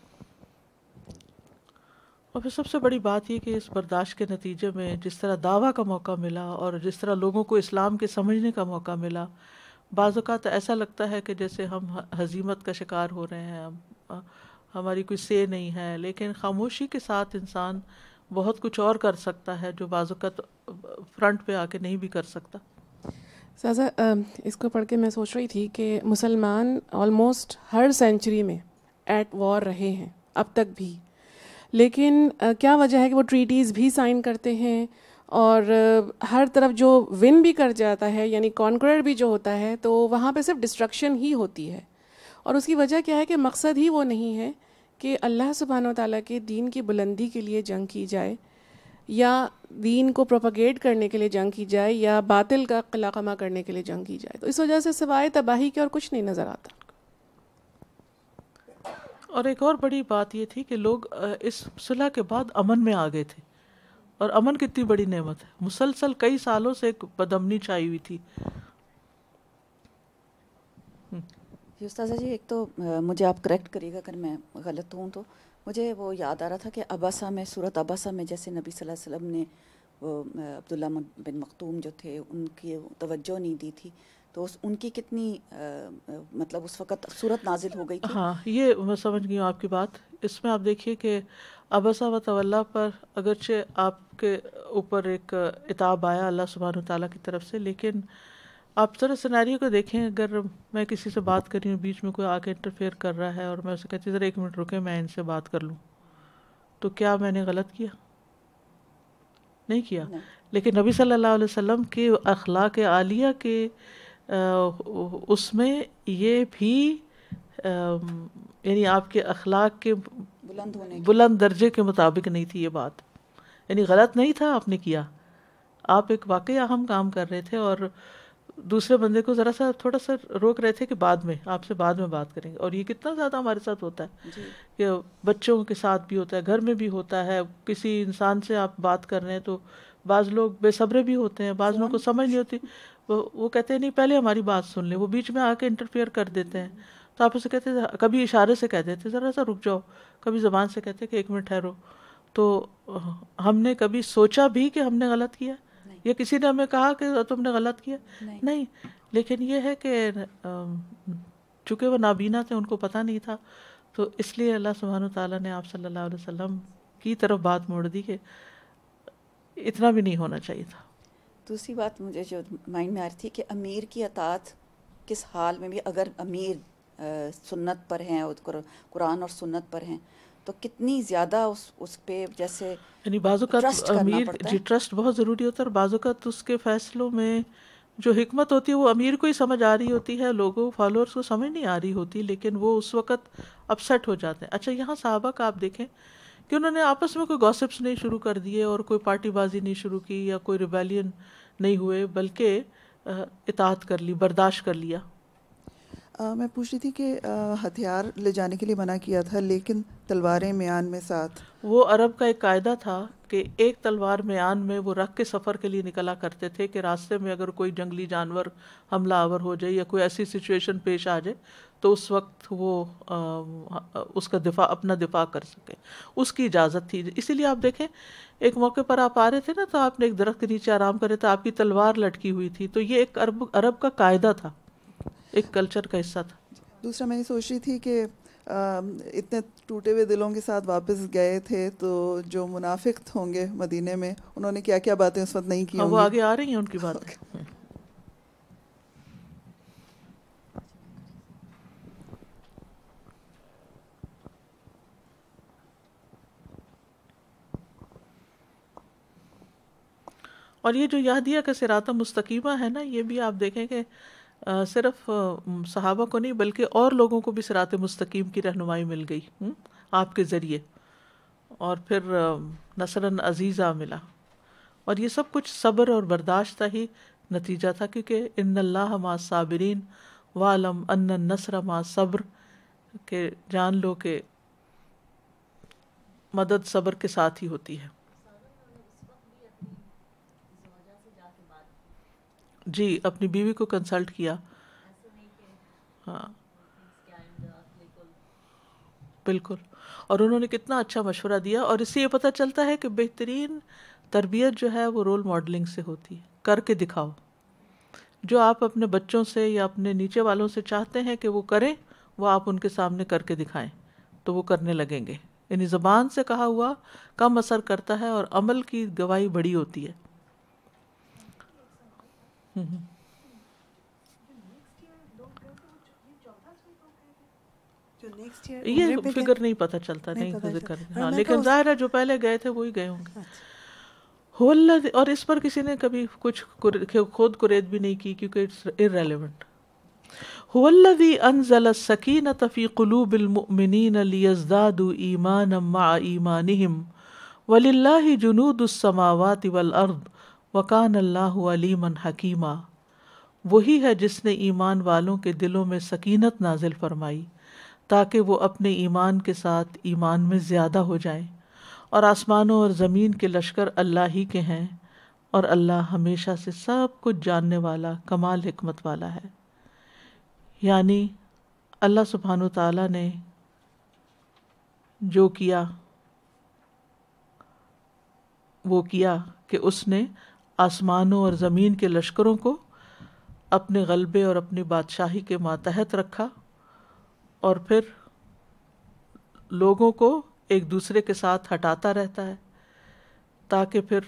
और फिर सबसे बड़ी बात यह कि इस बर्दाश्त के नतीजे में जिस तरह दावा का मौका मिला और जिस तरह लोगों को इस्लाम के समझने का मौका मिला बाज़ात ऐसा लगता है कि जैसे हम हजीमत का शिकार हो रहे हैं हमारी कोई से नहीं है लेकिन खामोशी के साथ इंसान बहुत कुछ और कर सकता है जो बाज़ात फ्रंट पे आके नहीं भी कर सकता साजा इसको पढ़ के मैं सोच रही थी कि मुसलमान ऑलमोस्ट हर सेंचुरी में एट वॉर रहे हैं अब तक भी लेकिन क्या वजह है कि वो ट्रीटीज़ भी साइन करते हैं और हर तरफ जो विन भी कर जाता है यानी कॉन्करर भी जो होता है तो वहाँ पे सिर्फ डिस्ट्रक्शन ही होती है और उसकी वजह क्या है कि मकसद ही वो नहीं है कि अल्लाह सुबहान तला के दीन की बुलंदी के लिए जंग की जाए या दीन को प्रोपागेट करने के लिए जंग की जाए या बातिल का कलाकमा करने के लिए जंग की जाए तो इस वजह से सिवाय तबाही के और कुछ नहीं नज़र आता और एक और बड़ी बात ये थी कि लोग इस सुलह के बाद अमन में आ गए थे और अमन कितनी बड़ी नेमत है मुसलसल कई सालों से एक बदमनी छाई हुई थी युस्ताजा हम्म। जी एक तो आ, मुझे आप करेक्ट करिएगा अगर कर मैं गलत हूँ तो मुझे वो याद आ रहा था कि अबासा में सूरत अबासा में जैसे नबी सल्लल्लाहु अलैहि वसल्लम ने वो अब्दुल्ला बिन मखतूम जो थे उनकी तवज्जो नहीं दी थी तो उस उनकी कितनी आ, मतलब उस वक़्त सूरत नाजिल हो गई थी हाँ ये मैं समझ गई हूँ आपकी बात इसमें आप देखिए कि अबसा व तवल्ला पर अगरचे आपके ऊपर एक इताब आया अल्लाह सुबहान तला की तरफ से लेकिन आप ज़रा सिनेरियो को देखें अगर मैं किसी से बात कर रही हूँ बीच में कोई आके इंटरफेयर कर रहा है और मैं उसे कहती ज़रा एक मिनट रुके मैं इनसे बात कर लूँ तो क्या मैंने गलत किया नहीं किया नहीं। लेकिन नबी सल्लल्लाहु अलैहि वसल्लम के अखलाक आलिया के उसमें ये भी यानी आपके अखलाक के बुलंद होने बुलंद दर्जे के मुताबिक नहीं थी ये बात यानी गलत नहीं था आपने किया आप एक वाकई अहम काम कर रहे थे और दूसरे बंदे को ज़रा सा थोड़ा सा रोक रहे थे कि बाद में आपसे बाद में बात करेंगे और ये कितना ज़्यादा हमारे साथ होता है कि बच्चों के साथ भी होता है घर में भी होता है किसी इंसान से आप बात कर रहे हैं तो बाज़ लोग बेसब्रे भी होते हैं बाज़ लोगों को समझ नहीं होती वो वो कहते हैं नहीं पहले हमारी बात सुन ले वो बीच में आके इंटरफेयर कर देते हैं तो आप उसे कहते कभी इशारे से कहते थे ज़रा सा रुक जाओ कभी ज़बान से कहते कि एक मिनट ठहरो तो हमने कभी सोचा भी कि हमने गलत किया या किसी ने हमें कहा कि तुमने गलत किया नहीं, नहीं। लेकिन यह है कि चूँकि वह नाबीना थे उनको पता नहीं था तो इसलिए अल्लाह सुबहान तला ने आप सल्ला अलैहि की तरफ बात मोड़ दी कि इतना भी नहीं होना चाहिए था दूसरी बात मुझे जो माइंड में आ रही थी कि अमीर की अतात किस हाल में भी अगर अमीर सुन्नत पर हैं और कुरान और सुन्नत पर हैं तो कितनी ज़्यादा उस उस पर जैसे यानी बाज़ों का अमीर जी ट्रस्ट बहुत ज़रूरी होता है और बाज़ों का तो उसके फ़ैसलों में जो हिकमत होती है वो अमीर को ही समझ आ रही होती है लोगों फॉलोअर्स को समझ नहीं आ रही होती लेकिन वो उस वक़्त अपसेट हो जाते हैं अच्छा यहाँ साहबा का आप देखें कि उन्होंने आपस में कोई गॉसिप्स नहीं शुरू कर दिए और कोई पार्टीबाजी नहीं शुरू की या कोई रिबेलियन नहीं हुए बल्कि इतात कर ली बर्दाश्त कर लिया आ, मैं पूछ रही थी कि हथियार ले जाने के लिए मना किया था लेकिन तलवारें म्यान में साथ वो अरब का एक कायदा था कि एक तलवार म्यान में वो रख के सफ़र के लिए निकला करते थे कि रास्ते में अगर कोई जंगली जानवर हमला आवर हो जाए या कोई ऐसी सिचुएशन पेश आ जाए तो उस वक्त वो आ, उसका दिफा अपना दिफा कर सके उसकी इजाज़त थी इसीलिए आप देखें एक मौके पर आप आ रहे थे ना तो आपने एक दरख्त के नीचे आराम करे तो आपकी तलवार लटकी हुई थी तो ये एक अरब अरब का कायदा था एक कल्चर का हिस्सा था दूसरा मैं ये सोच रही थी कि इतने टूटे हुए दिलों के साथ वापस गए थे तो जो मुनाफिक होंगे मदीने में उन्होंने क्या क्या बातें उस वक्त नहीं की हाँ, वो आगे आ रही हैं उनकी बात okay. और ये जो यहदिया का सिराता मुस्तकीमा है ना ये भी आप देखें कि सिर्फ सहाबा को नहीं बल्कि और लोगों को भी सरात मुस्तकीम की रहनुमाई मिल गई आपके ज़रिए और फिर नसरा अजीज़ा मिला और ये सब कुछ सब्र और बर्दाश्त का ही नतीजा था क्योंकि इन अल्लाह मा साबरीन वालम अन नसर मा सब्र के जान लो के मदद सब्र के साथ ही होती है जी अपनी बीवी को कंसल्ट किया हाँ तो बिल्कुल और उन्होंने कितना अच्छा मशवरा दिया और इससे ये पता चलता है कि बेहतरीन तरबियत जो है वो रोल मॉडलिंग से होती है करके दिखाओ जो आप अपने बच्चों से या अपने नीचे वालों से चाहते हैं कि वो करें वो आप उनके सामने करके दिखाएं तो वो करने लगेंगे यानी ज़बान से कहा हुआ कम असर करता है और अमल की गवाही बड़ी होती है ये फिगर नहीं पता चलता नहीं, नहीं चलता। हाँ लेकिन तो जाहिर है जो पहले गए थे वही गए होंगे अच्छा। होल्ला और इस पर किसी ने कभी कुछ खुद कुरेद भी नहीं की क्योंकि इट्स इरेलीवेंट हुवल्लदी अनजल सकीनत फी कुलूब المؤمنين ليزدادوا مع वल अर्द वकान अल्लामन हकीमा वही है जिसने ईमान वालों के दिलों में सकीनत नाजिल फरमाई ताकि वो अपने ईमान के साथ ईमान में ज़्यादा हो जाएं और आसमानों और ज़मीन के लश्कर अल्लाह ही के हैं और अल्लाह हमेशा से सब कुछ जानने वाला कमाल हमत वाला है यानी अल्लाह सुबहान तला ने जो किया वो किया कि उसने आसमानों और ज़मीन के लश्करों को अपने गलबे और अपनी बादशाही के मातहत रखा और फिर लोगों को एक दूसरे के साथ हटाता रहता है ताकि फिर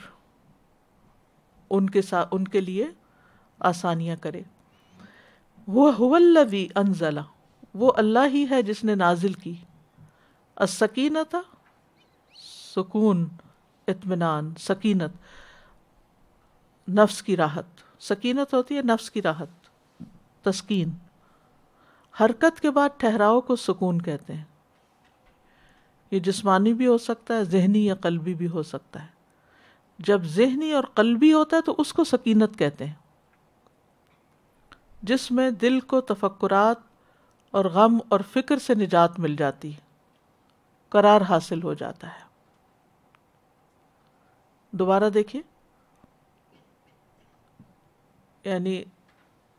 उनके साथ उनके लिए आसानियाँ करे वह हुवल्लवी अनजला वो अल्लाह ही है जिसने नाजिल की असकीनता सुकून इतमान सकीनत नफ्स की राहत सकीनत होती है नफ्स की राहत तस्कीन हरकत के बाद ठहराव को सुकून कहते हैं ये जिस्मानी भी हो सकता है जहनी या कलबी भी हो सकता है जब जहनी और कलबी होता है तो उसको सकीनत कहते हैं जिसमें दिल को तफक्रात और गम और फिक्र से निजात मिल जाती है करार हासिल हो जाता है दोबारा देखिए यानी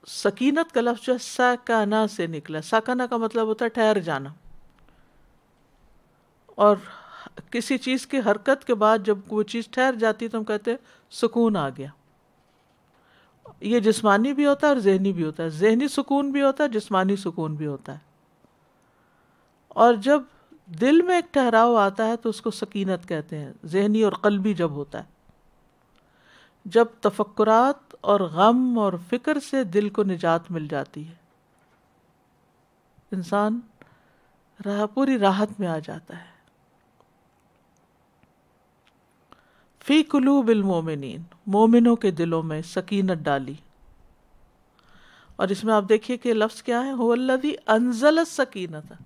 सकीनत का लफ्ज जो है साकाना से निकला साकाना का मतलब होता है ठहर जाना और किसी चीज़ की हरकत के बाद जब वो चीज़ ठहर जाती तो हम कहते हैं सुकून आ गया ये जिस्मानी भी होता है और जहनी भी होता है जहनी सुकून भी होता है जिस्मानी सुकून भी होता है और जब दिल में एक ठहराव आता है तो उसको सकीनत कहते हैं जहनी और कलबी जब होता है जब तफक्रात और गम और फिक्र से दिल को निजात मिल जाती है इंसान रहा पूरी राहत में आ जाता है फी कुलू बिल मोमिन मोमिनों के दिलों में सकीनत डाली और इसमें आप देखिए कि लफ्ज़ क्या है होल्लदी अनजल सकीनत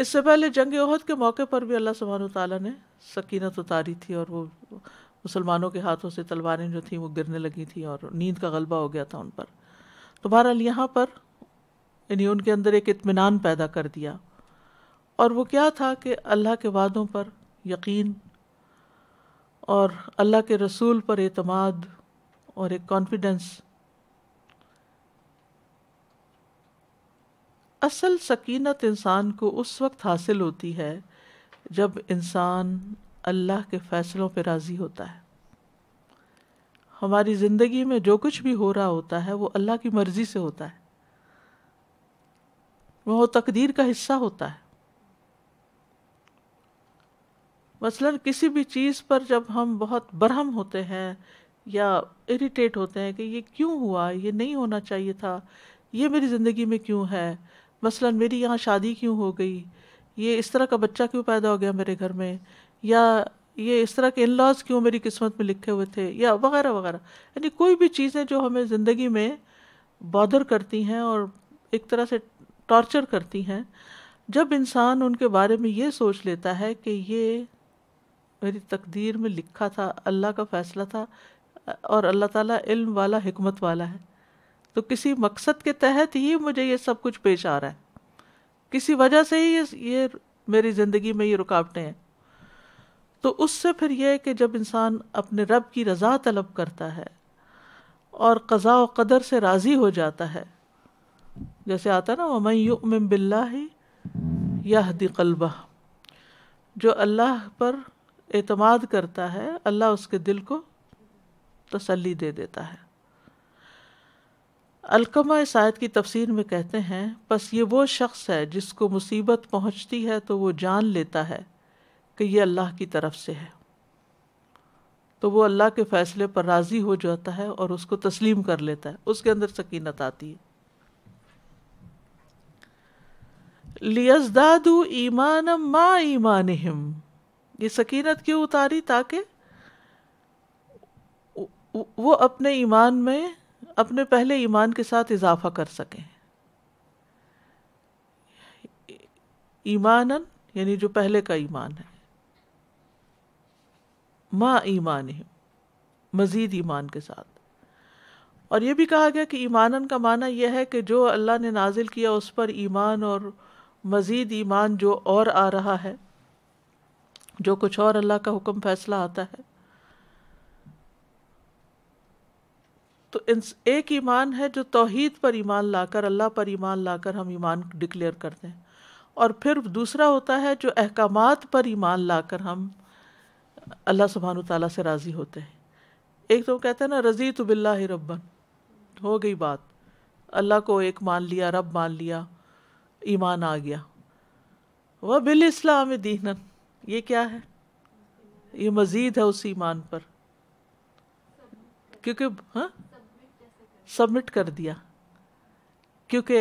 इससे पहले जंग उहद के मौके पर भी अल्लाह सुबहान तला ने सकीनत उतारी थी और वो मुसलमानों के हाथों से तलवारें जो थी वो गिरने लगी थी और नींद का गलबा हो गया था उन पर तो बहरहाल यहाँ पर यानी उनके अंदर एक इत्मीनान पैदा कर दिया और वो क्या था कि अल्लाह के वादों पर यकीन और अल्लाह के रसूल पर एतमाद और एक कॉन्फिडेंस असल सकीनत इंसान को उस वक्त हासिल होती है जब इंसान अल्लाह के फ़ैसलों पर राज़ी होता है हमारी ज़िंदगी में जो कुछ भी हो रहा होता है वो अल्लाह की मर्ज़ी से होता है वो तकदीर का हिस्सा होता है मसलन किसी भी चीज़ पर जब हम बहुत बरहम होते हैं या इरिटेट होते हैं कि ये क्यों हुआ ये नहीं होना चाहिए था ये मेरी ज़िंदगी में क्यों है मसलन मेरी यहाँ शादी क्यों हो गई ये इस तरह का बच्चा क्यों पैदा हो गया मेरे घर में या ये इस तरह के इन लॉज क्यों मेरी किस्मत में लिखे हुए थे या वगैरह वगैरह यानी कोई भी चीज़ें जो हमें ज़िंदगी में बॉदर करती हैं और एक तरह से टॉर्चर करती हैं जब इंसान उनके बारे में ये सोच लेता है कि ये मेरी तकदीर में लिखा था अल्लाह का फ़ैसला था और अल्लाह ताला इल्म वाला हिकमत वाला है तो किसी मकसद के तहत ही मुझे ये सब कुछ पेश आ रहा है किसी वजह से ही ये, ये मेरी ज़िंदगी में ये रुकावटें हैं तो उससे फिर यह कि जब इंसान अपने रब की रज़ा तलब करता है और कज़ा व कदर से राज़ी हो जाता है जैसे आता ना ना वमन युमिन बिल्ला ही यह दिकलबा जो अल्लाह पर एतमाद करता है अल्लाह उसके दिल को तसल्ली दे देता है अलकमा इस आयत की तफसीर में कहते हैं बस ये वो शख्स है जिसको मुसीबत पहुंचती है तो वो जान लेता है कि ये अल्लाह की तरफ से है तो वो अल्लाह के फ़ैसले पर राज़ी हो जाता है और उसको तस्लीम कर लेता है उसके अंदर सकीनत आती है लियजदादू ईमान मा ईमान ये सकीनत क्यों उतारी ताकि वो अपने ईमान में अपने पहले ईमान के साथ इजाफा कर सकें ईमानन यानी जो पहले का ईमान है माँ ईमान मज़ीद ईमान के साथ और ये भी कहा गया कि ईमानन का माना यह है कि जो अल्लाह ने नाजिल किया उस पर ईमान और मज़ीद ईमान जो और आ रहा है जो कुछ और अल्लाह का हुक्म फैसला आता है तो एक ईमान है जो तोहहीद पर ईमान लाकर अल्लाह पर ईमान लाकर हम ईमान डिक्लेयर करते हैं और फिर दूसरा होता है जो अहकाम पर ईमान लाकर हम अल्लाह सुबहान तला से राज़ी होते हैं एक तो कहते हैं ना रज़ी तो बिल्ला रबन हो गई बात अल्लाह को एक मान लिया रब मान लिया ईमान आ गया वह बिल इस्लाम दीनन ये क्या है ये मज़ीद है उस ईमान पर क्योंकि हाँ सबमिट कर दिया क्योंकि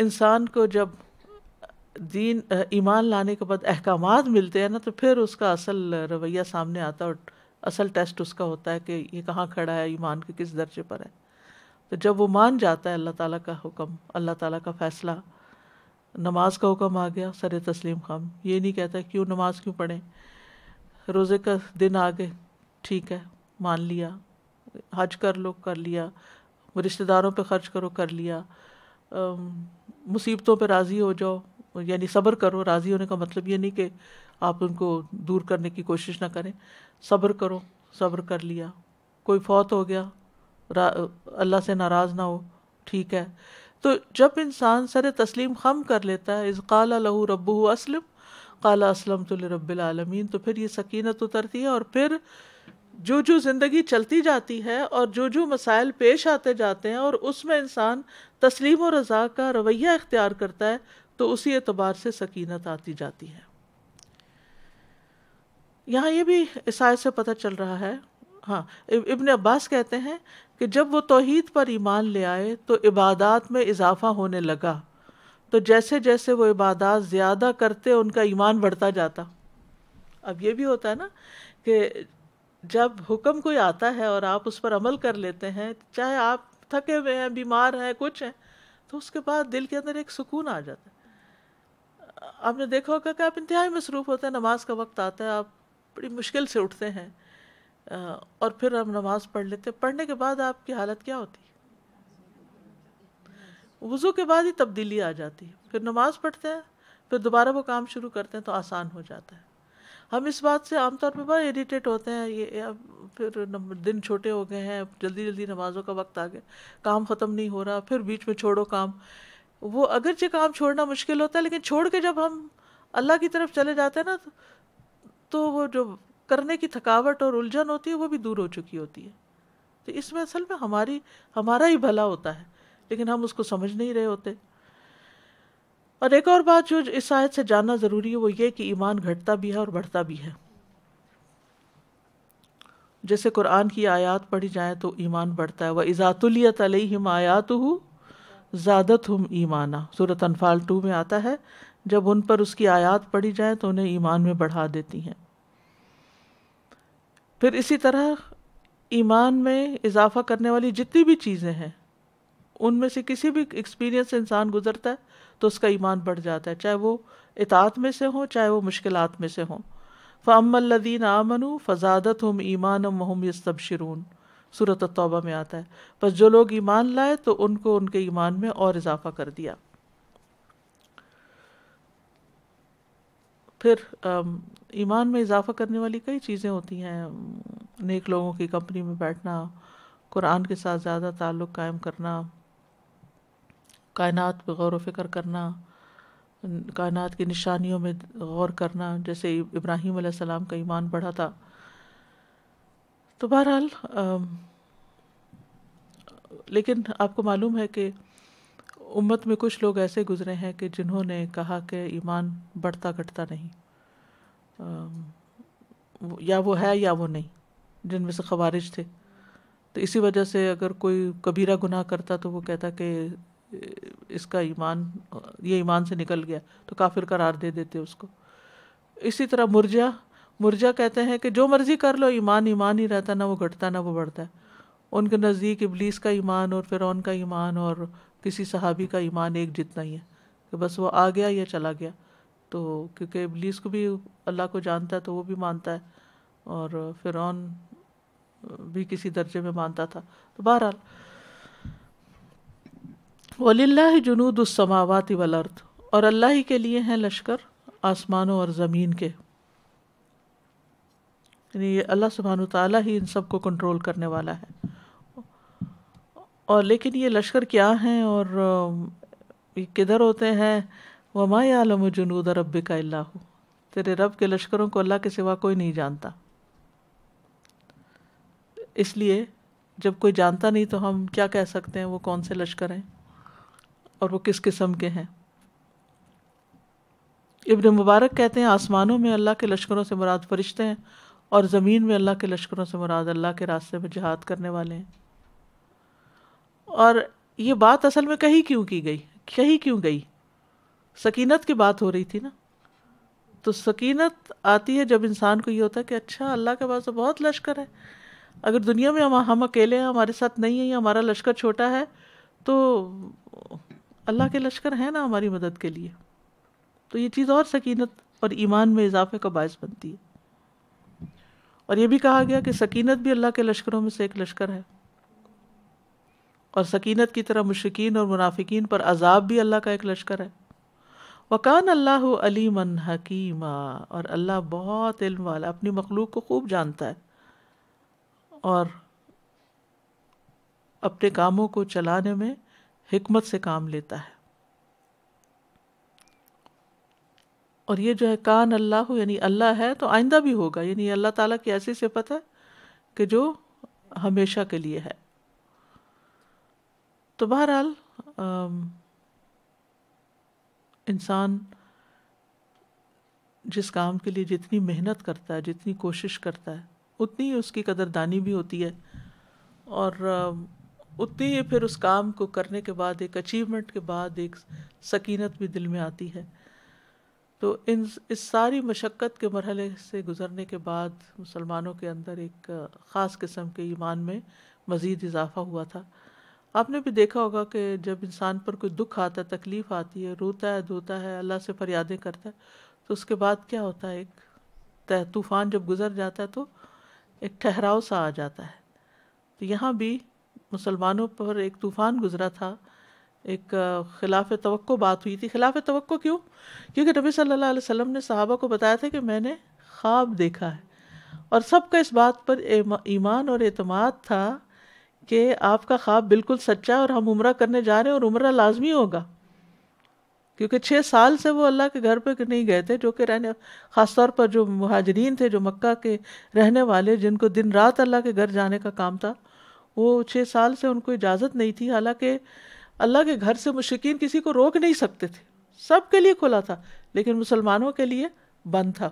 इंसान को जब दीन ईमान लाने के बाद अहकाम मिलते हैं ना तो फिर उसका असल रवैया सामने आता और असल टेस्ट उसका होता है कि ये कहाँ खड़ा है ईमान के किस दर्जे पर है तो जब वो मान जाता है अल्लाह ताला का हुक्म अल्लाह ताला का फ़ैसला नमाज का हुक्म आ गया सर तस्लीम ख़म ये नहीं कहता क्यों नमाज क्यों पढ़ें रोज़े का दिन आ गए ठीक है मान लिया हज कर लो कर लिया रिश्तेदारों पर खर्च करो कर लिया मुसीबतों पर राज़ी हो जाओ यानी सब्र करो राज़ी होने का मतलब ये नहीं कि आप उनको दूर करने की कोशिश ना करें सब्र करो सब्र कर लिया कोई फौत हो गया अल्लाह से नाराज़ ना हो ठीक है तो जब इंसान सर तस्लीम खम कर लेता है इस काला लहू रबू असलम काला असलम तो रबालमीन तो फिर ये सकीनत उतरती है और फिर जो जो ज़िंदगी चलती जाती है और जो जो मसाइल पेश आते जाते हैं और उसमें इंसान तस्लीम और रज़ा का रवैया इख्तियार करता है तो उसी एतबार से सकीनत आती जाती है यहाँ ये भी ईसाई से पता चल रहा है हाँ इबन अब्बास कहते हैं कि जब वो तोहद पर ईमान ले आए तो इबादत में इजाफा होने लगा तो जैसे जैसे वो इबादत ज़्यादा करते उनका ईमान बढ़ता जाता अब ये भी होता है ना कि जब हुक्म कोई आता है और आप उस पर अमल कर लेते हैं चाहे आप थके हुए हैं बीमार हैं कुछ हैं तो उसके बाद दिल के अंदर एक सुकून आ जाता है आपने देखा होगा कि आप इंतहाई मसरूफ़ होते हैं नमाज का वक्त आता है आप बड़ी मुश्किल से उठते हैं और फिर हम नमाज़ पढ़ लेते हैं पढ़ने के बाद आपकी हालत क्या होती है वज़ू के बाद ही तब्दीली आ जाती है फिर नमाज़ पढ़ते हैं फिर दोबारा वो काम शुरू करते हैं तो आसान हो जाता है हम इस बात से आमतौर पर बड़ा इरीटेट होते हैं ये अब फिर दिन छोटे हो गए हैं जल्दी जल्दी नमाज़ों का वक्त आ गया काम ख़त्म नहीं हो रहा फिर बीच में छोड़ो काम वो अगरचे काम छोड़ना मुश्किल होता है लेकिन छोड़ के जब हम अल्लाह की तरफ चले जाते हैं ना तो, तो वो जो करने की थकावट और उलझन होती है वो भी दूर हो चुकी होती है तो इसमें असल में हमारी हमारा ही भला होता है लेकिन हम उसको समझ नहीं रहे होते और एक और बात जो इस आयत से जानना ज़रूरी है वो ये कि ईमान घटता भी है और बढ़ता भी है जैसे कुरान की आयात पढ़ी जाए तो ईमान बढ़ता है वह इज़ातुलियत अलैहिम आयात हूँ ज़्यादत हम ईमाना सूरत अनफाल टू में आता है जब उन पर उसकी आयात पढ़ी जाए तो उन्हें ईमान में बढ़ा देती हैं फिर इसी तरह ईमान में इजाफा करने वाली जितनी भी चीज़ें हैं उनमें से किसी भी एक्सपीरियंस से इंसान गुजरता है तो उसका ईमान बढ़ जाता है चाहे वो इतात में से हो चाहे वो मुश्किल में से हों फ़मल्लिन आमनु फ़जादत हम ईमान हम यस्तबशरून सूरत तौबा में आता है बस जो लोग ईमान लाए तो उनको उनके ईमान में और इजाफा कर दिया फिर ईमान में इजाफा करने वाली कई चीज़ें होती हैं नेक लोगों की कंपनी में बैठना कुरान के साथ ज़्यादा ताल्लुक़ कायम करना कायनात पर गौर वफिक्र करना कायनात की निशानियों में गौर करना जैसे इब्राहीम सलाम का ईमान बढ़ा था तो बहरहाल लेकिन आपको मालूम है कि उम्मत में कुछ लोग ऐसे गुजरे हैं कि जिन्होंने कहा कि ईमान बढ़ता घटता नहीं आ, या वो है या वो नहीं जिनमें से खबारिश थे तो इसी वजह से अगर कोई कबीरा गुनाह करता तो वो कहता कि इसका ईमान ये ईमान से निकल गया तो काफिर करार दे देते उसको इसी तरह मुरजा मुर्जा कहते हैं कि जो मर्ज़ी कर लो ईमान ईमान ही रहता ना वो घटता ना वो बढ़ता है उनके नज़दीक इबलीस का ईमान और फिरौन का ईमान और किसी सहाबी का ईमान एक जितना ही है कि बस वो आ गया या चला गया तो क्योंकि इबलीस को भी अल्लाह को जानता है तो वो भी मानता है और फिरौन भी किसी दर्जे में मानता था तो बहरहाल वलिल्ला जुनूद उस समावाती वलर्थ और अल्लाह ही के लिए हैं लश्कर आसमानों और ज़मीन के यानी अल्लाह सुबहान तला ही इन सब को कंट्रोल करने वाला है और लेकिन ये लश्कर क्या हैं और ये किधर होते हैं वमा आलम जुनूद रब का अल्लाह तेरे रब के लश्करों को अल्लाह के सिवा कोई नहीं जानता इसलिए जब कोई जानता नहीं तो हम क्या कह सकते हैं वो कौन से लश्कर हैं और वो किस किस्म के हैं इब्न मुबारक कहते हैं आसमानों में अल्लाह के लश्करों से मुराद फरिश्ते हैं और ज़मीन में अल्लाह के लश्करों से मुराद अल्लाह के रास्ते में जहाद करने वाले हैं और ये बात असल में कही क्यों की गई कही क्यों गई सकीनत की बात हो रही थी ना तो सकीनत आती है जब इंसान को ये होता है कि अच्छा अल्लाह के पास तो बहुत लश्कर है अगर दुनिया में हम हम अकेले हैं हमारे साथ नहीं है या हमारा लश्कर छोटा है तो अल्लाह के लश्कर हैं ना हमारी मदद के लिए तो ये चीज़ और सकीनत और ईमान में इजाफे का बायस बनती है और ये भी कहा गया कि सकीनत भी अल्लाह के लश्करों में से एक लश्कर है और सकीनत की तरह मुश्किन और मुनाफिकीन पर अजाब भी अल्लाह का एक लश्कर है वकान अल्लाह अलीमन हकीमा और अल्लाह बहुत इल्म वाला अपनी मखलूक को खूब जानता है और अपने कामों को चलाने में हमत से काम लेता है और ये जो है कान अल्लाह यानी अल्लाह है तो आइंदा भी होगा यानी अल्लाह ताला की ऐसी सिफत है कि जो हमेशा के लिए है तो बहरहाल इंसान जिस काम के लिए जितनी मेहनत करता है जितनी कोशिश करता है उतनी ही उसकी कदरदानी भी होती है और उतनी ही फिर उस काम को करने के बाद एक अचीवमेंट के बाद एक सकीनत भी दिल में आती है तो इन इस सारी मशक्क़त के मरहले से गुज़रने के बाद मुसलमानों के अंदर एक ख़ास किस्म के ईमान में मज़ीद इजाफ़ा हुआ था आपने भी देखा होगा कि जब इंसान पर कोई दुख आता है तकलीफ़ आती है रोता है धोता है अल्लाह से फरियादें करता है तो उसके बाद क्या होता है एक तूफ़ान जब गुज़र जाता है तो एक ठहराव सा आ जाता है तो यहाँ भी मुसलमानों पर एक तूफ़ान गुज़रा था एक खिलाफ तो बात हुई थी खिलाफ तो क्यों क्योंकि नबी सल्लल्लाहु अलैहि वसल्लम ने सहाबा को बताया था कि मैंने ख्वाब देखा है और सबका इस बात पर ईमान और अतमाद था कि आपका ख्वाब बिल्कुल सच्चा है और हम उम्र करने जा रहे हैं और उम्र लाजमी होगा क्योंकि छः साल से वो अल्लाह के घर पर नहीं गए थे जो कि रहने ख़ास तौर पर जो महाजरीन थे जो मक्का के रहने वाले जिनको दिन रात अल्लाह के घर जाने का काम था वो छः साल से उनको इजाज़त नहीं थी हालांकि अल्लाह के घर से मुश्किन किसी को रोक नहीं सकते थे सब के लिए खुला था लेकिन मुसलमानों के लिए बंद था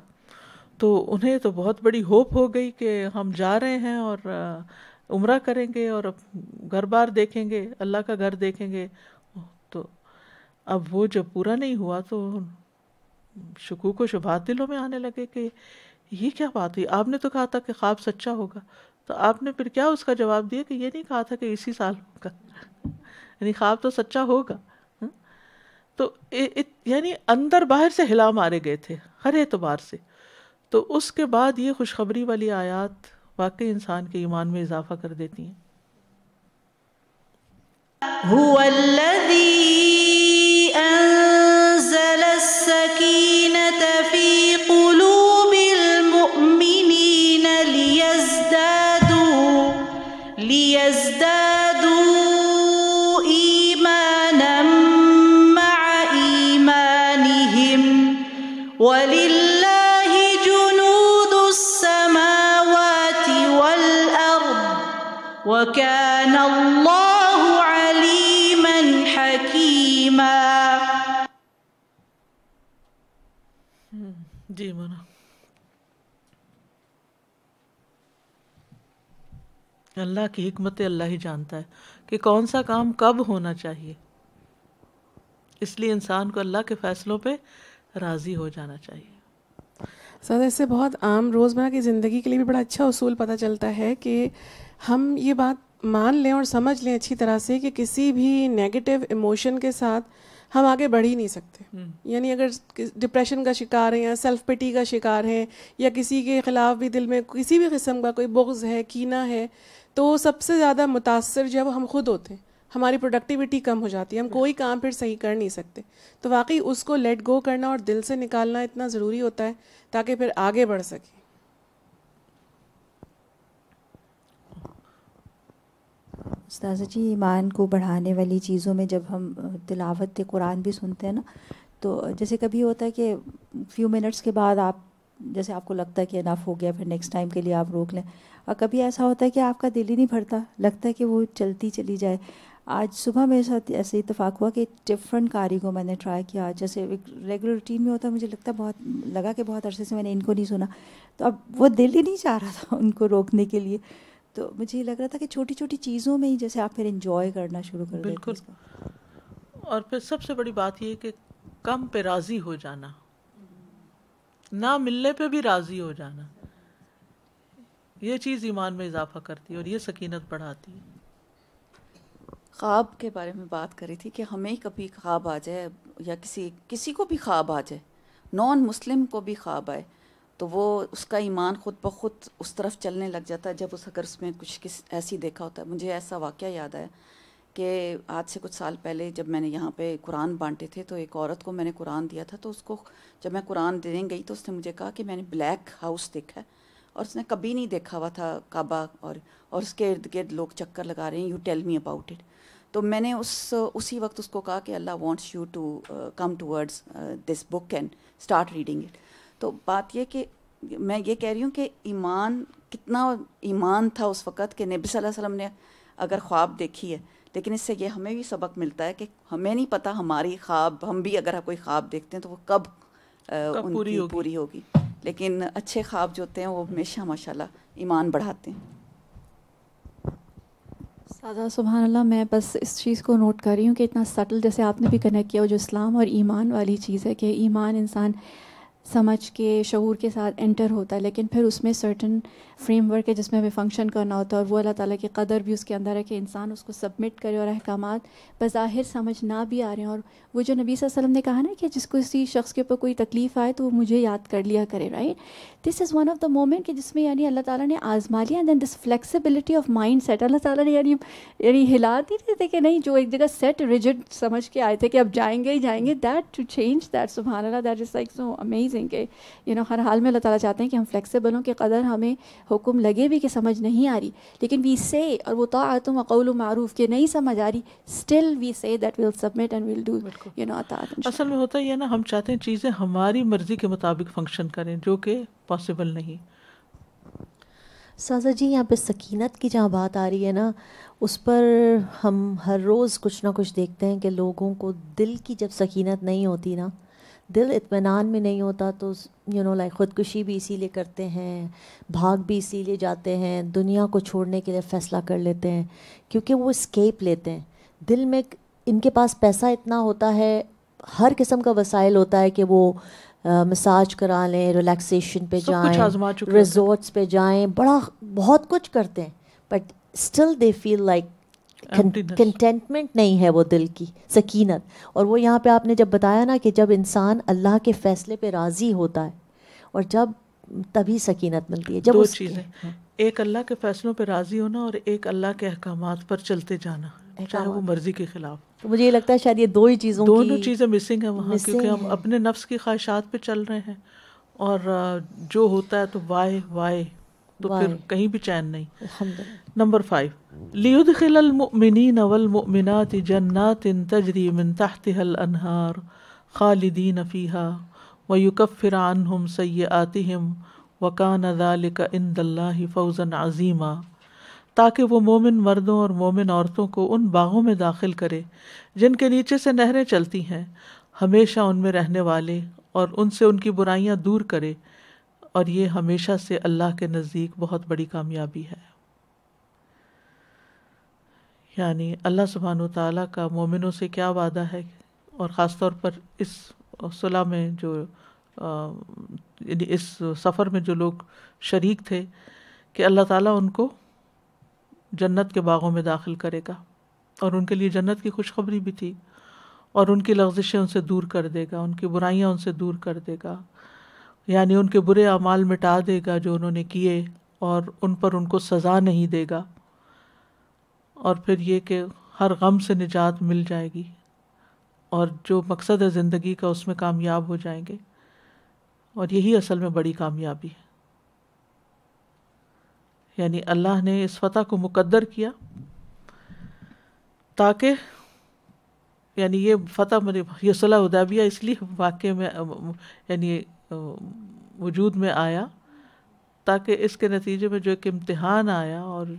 तो उन्हें तो बहुत बड़ी होप हो गई कि हम जा रहे हैं और उम्र करेंगे और घर बार देखेंगे अल्लाह का घर देखेंगे तो अब वो जब पूरा नहीं हुआ तो शकूक व शुभात दिलों में आने लगे कि ये क्या बात हुई आपने तो कहा था कि ख्वाब सच्चा होगा तो आपने फिर क्या उसका जवाब दिया कि ये नहीं कहा था कि इसी साल का यानी ख्वाब तो सच्चा होगा हाँ? तो यानी अंदर बाहर से हिला मारे गए थे हर एतबार से तो उसके बाद ये खुशखबरी वाली आयात वाकई इंसान के ईमान में इजाफा कर देती हैं हुआ जी माना अल्लाह की हमत अल्लाह ही जानता है कि कौन सा काम कब होना चाहिए इसलिए इंसान को अल्लाह के फ़ैसलों पे राज़ी हो जाना चाहिए सर ऐसे बहुत आम रोज़मर्रा की ज़िंदगी के लिए भी बड़ा अच्छा उसूल पता चलता है कि हम ये बात मान लें और समझ लें अच्छी तरह से कि किसी भी नेगेटिव इमोशन के साथ हम आगे बढ़ ही नहीं सकते हम्म। यानी अगर डिप्रेशन का शिकार हैं या सेल्फ पिटी का शिकार हैं या किसी के ख़िलाफ़ भी दिल में किसी भी किस्म का कोई बुग्ज़ है कीना है तो सबसे ज़्यादा मुतासर जो है वो हम खुद होते हैं हमारी प्रोडक्टिविटी कम हो जाती है हम कोई काम फिर सही कर नहीं सकते तो वाकई उसको लेट गो करना और दिल से निकालना इतना ज़रूरी होता है ताकि फिर आगे बढ़ सकें उस्ताजा जी ईमान को बढ़ाने वाली चीज़ों में जब हम तिलावत कुरान भी सुनते हैं ना तो जैसे कभी होता है कि फ्यू मिनट्स के बाद आप जैसे आपको लगता है कि अनाफ हो गया फिर नेक्स्ट टाइम के लिए आप रोक लें और कभी ऐसा होता है कि आपका दिल ही नहीं भरता लगता है कि वो चलती चली जाए आज सुबह मेरे साथ ऐसे इतफाक़ हुआ कि डिफरेंट कारी को मैंने ट्राई किया जैसे एक रेगुलर रूटीन में होता मुझे लगता बहुत लगा कि बहुत अरसे से मैंने इनको नहीं सुना तो अब वो दिल ही नहीं चाह रहा था उनको रोकने के लिए तो मुझे लग रहा था कि छोटी छोटी चीज़ों में ही जैसे आप फिर इन्जॉय करना शुरू कर बिल्कुल और फिर सबसे बड़ी बात यह कि कम पे राज़ी हो जाना ना मिलने पे भी राज़ी हो जाना ये चीज़ ईमान में इजाफा करती है और ये सकीनत बढ़ाती है ख्वाब के बारे में बात करी थी कि हमें कभी ख्वाब आ जाए या किसी किसी को भी ख्वाब आ जाए नॉन मुस्लिम को भी ख्वाब आए तो वो उसका ईमान खुद ब खुद उस तरफ चलने लग जाता है जब उस अगर उसमें कुछ किस ऐसी देखा होता है मुझे ऐसा वाक़ याद आया कि आज से कुछ साल पहले जब मैंने यहाँ पे कुरान बांटे थे तो एक औरत को मैंने कुरान दिया था तो उसको जब मैं कुरान देने गई तो उसने मुझे कहा कि मैंने ब्लैक हाउस देखा है और उसने कभी नहीं देखा हुआ था काबा और और उसके इर्द गिर्द लोग चक्कर लगा रहे हैं you tell me about it तो मैंने उस उसी वक्त उसको कहा कि Allah wants you to come towards this book and start reading it तो बात यह कि मैं ये कह रही हूँ कि ईमान कितना ईमान था उस वक़्त कि नबी वसल्लम ने अगर ख्वाब देखी है लेकिन इससे ये हमें भी सबक मिलता है कि हमें नहीं पता हमारी ख्वाब हम भी अगर कोई ख्वाब देखते हैं तो वो कब, कब उनकी पूरी होगी, पूरी होगी। लेकिन अच्छे ख्वाब जो होते हैं वो हमेशा माशाल्लाह ईमान बढ़ाते हैं सादा सुबहान अल्लाह मैं बस इस चीज़ को नोट कर रही हूँ कि इतना सटल जैसे आपने भी कनेक्ट किया वो जो इस्लाम और ईमान वाली चीज़ है कि ईमान इंसान समझ के शूर के साथ एंटर होता है लेकिन फिर उसमें सर्टन फ्रेमवर्क है जिसमें हमें फ़ंक्शन करना होता है और वो अल्लाह ताला की कदर भी उसके अंदर है कि इंसान उसको सबमिट करे और अहकाम बज़ाहिर समझ ना भी आ रहे हैं और वो जो नबी वसल्लम ने कहा ना कि जिसको किसी शख्स के ऊपर कोई तकलीफ़ आए तो वो मुझे याद कर लिया करे right this is one of the moment कि जिसमें यानी अल्लाह ताला ने आजमा लिया and this flexibility of mind set Allah ताला ने यानी यानी हिला नहीं देते थे कि नहीं जो एक जगह सेट रिजिड समझ के आए थे कि अब जाएंगे ही जाएंगे दैट टू चेंज दैट सुबहान Allah that is like so amazing you know हर हाल में अल्लाह ताला चाहते हैं कि हम फ्लेक्सिबल हों कि कदर हमें हुक्म लगे भी कि समझ नहीं आ रही लेकिन वी से और वो तातम अकौल मारूफ के नहीं समझ आ रही still we say that will submit and will do you know असल में होता ही है ना हम चाहते हैं चीज़ें हमारी मर्ज़ी के मुताबिक फंक्शन करें जो कि पॉसिबल नहीं साजा जी यहाँ पे सकीनत की जहाँ बात आ रही है ना उस पर हम हर रोज़ कुछ ना कुछ देखते हैं कि लोगों को दिल की जब सकीनत नहीं होती ना दिल इतमान में नहीं होता तो यू नो लाइक ख़ुदकुशी भी इसीलिए करते हैं भाग भी इसीलिए जाते हैं दुनिया को छोड़ने के लिए फ़ैसला कर लेते हैं क्योंकि वो स्केप लेते हैं दिल में इनके पास पैसा इतना होता है हर किस्म का वसाइल होता है कि वो मसाज करा लें रिलैक्सेशन पे जाएं रिजॉर्ट्स पे जाएं बड़ा बहुत कुछ करते हैं but still they feel like contentment नहीं है वो दिल की सकीनत और वो यहाँ पे आपने जब बताया ना कि जब इंसान अल्लाह के फ़ैसले पे राज़ी होता है और जब तभी सकीनत मिलती है जब दो चीज़ें हाँ। एक अल्लाह के फ़ैसलों पे राज़ी होना और एक अल्लाह के अहकाम पर चलते जाना चाहे वो मर्ज़ी के ख़िलाफ़ तो मुझे ये लगता है शायद ये दो ही चीज़ों दोनों चीज़ें मिसिंग है वहाँ क्योंकि हम अपने नफ्स की ख्वाहिशात पे चल रहे हैं और जो होता है तो वाय वाय तो फिर कहीं भी चैन नहीं नंबर फाइव लियुदखिलमिन वलमिनत जन्नात तजरी मिन तहतल अनहार खालिदीन फ़ीहा व युकफ़िर आनहम सयातिम वकान अदालिक इंदल्ला फ़ौजन अज़ीमा ताकि वो मोमिन मर्दों और मोमिन औरतों को उन बागों में दाखिल करे जिनके नीचे से नहरें चलती हैं हमेशा उनमें रहने वाले और उनसे उनकी बुराइयां दूर करे और ये हमेशा से अल्लाह के नज़दीक बहुत बड़ी कामयाबी है यानी अल्लाह सुबहान ताली का मोमिनों से क्या वादा है और ख़ास तौर पर इस सुलह में जो इस सफ़र में जो लोग शरीक थे कि अल्लाह ताला उनको जन्नत के बागों में दाखिल करेगा और उनके लिए जन्नत की खुशखबरी भी थी और उनकी लफ्जिशें उनसे दूर कर देगा उनकी बुराइयाँ उनसे दूर कर देगा यानी उनके बुरे अमाल मिटा देगा जो उन्होंने किए और उन पर उनको सज़ा नहीं देगा और फिर ये कि हर गम से निजात मिल जाएगी और जो मकसद है ज़िंदगी का उसमें कामयाब हो जाएंगे और यही असल में बड़ी कामयाबी है यानी अल्लाह ने इस फतह को मुकद्दर किया ताकि यानि ये फतह मेरे ये सुलह उदैबिया इसलिए वाक़े में यानि वजूद में आया ताकि इसके नतीजे में जो एक इम्तहान आया और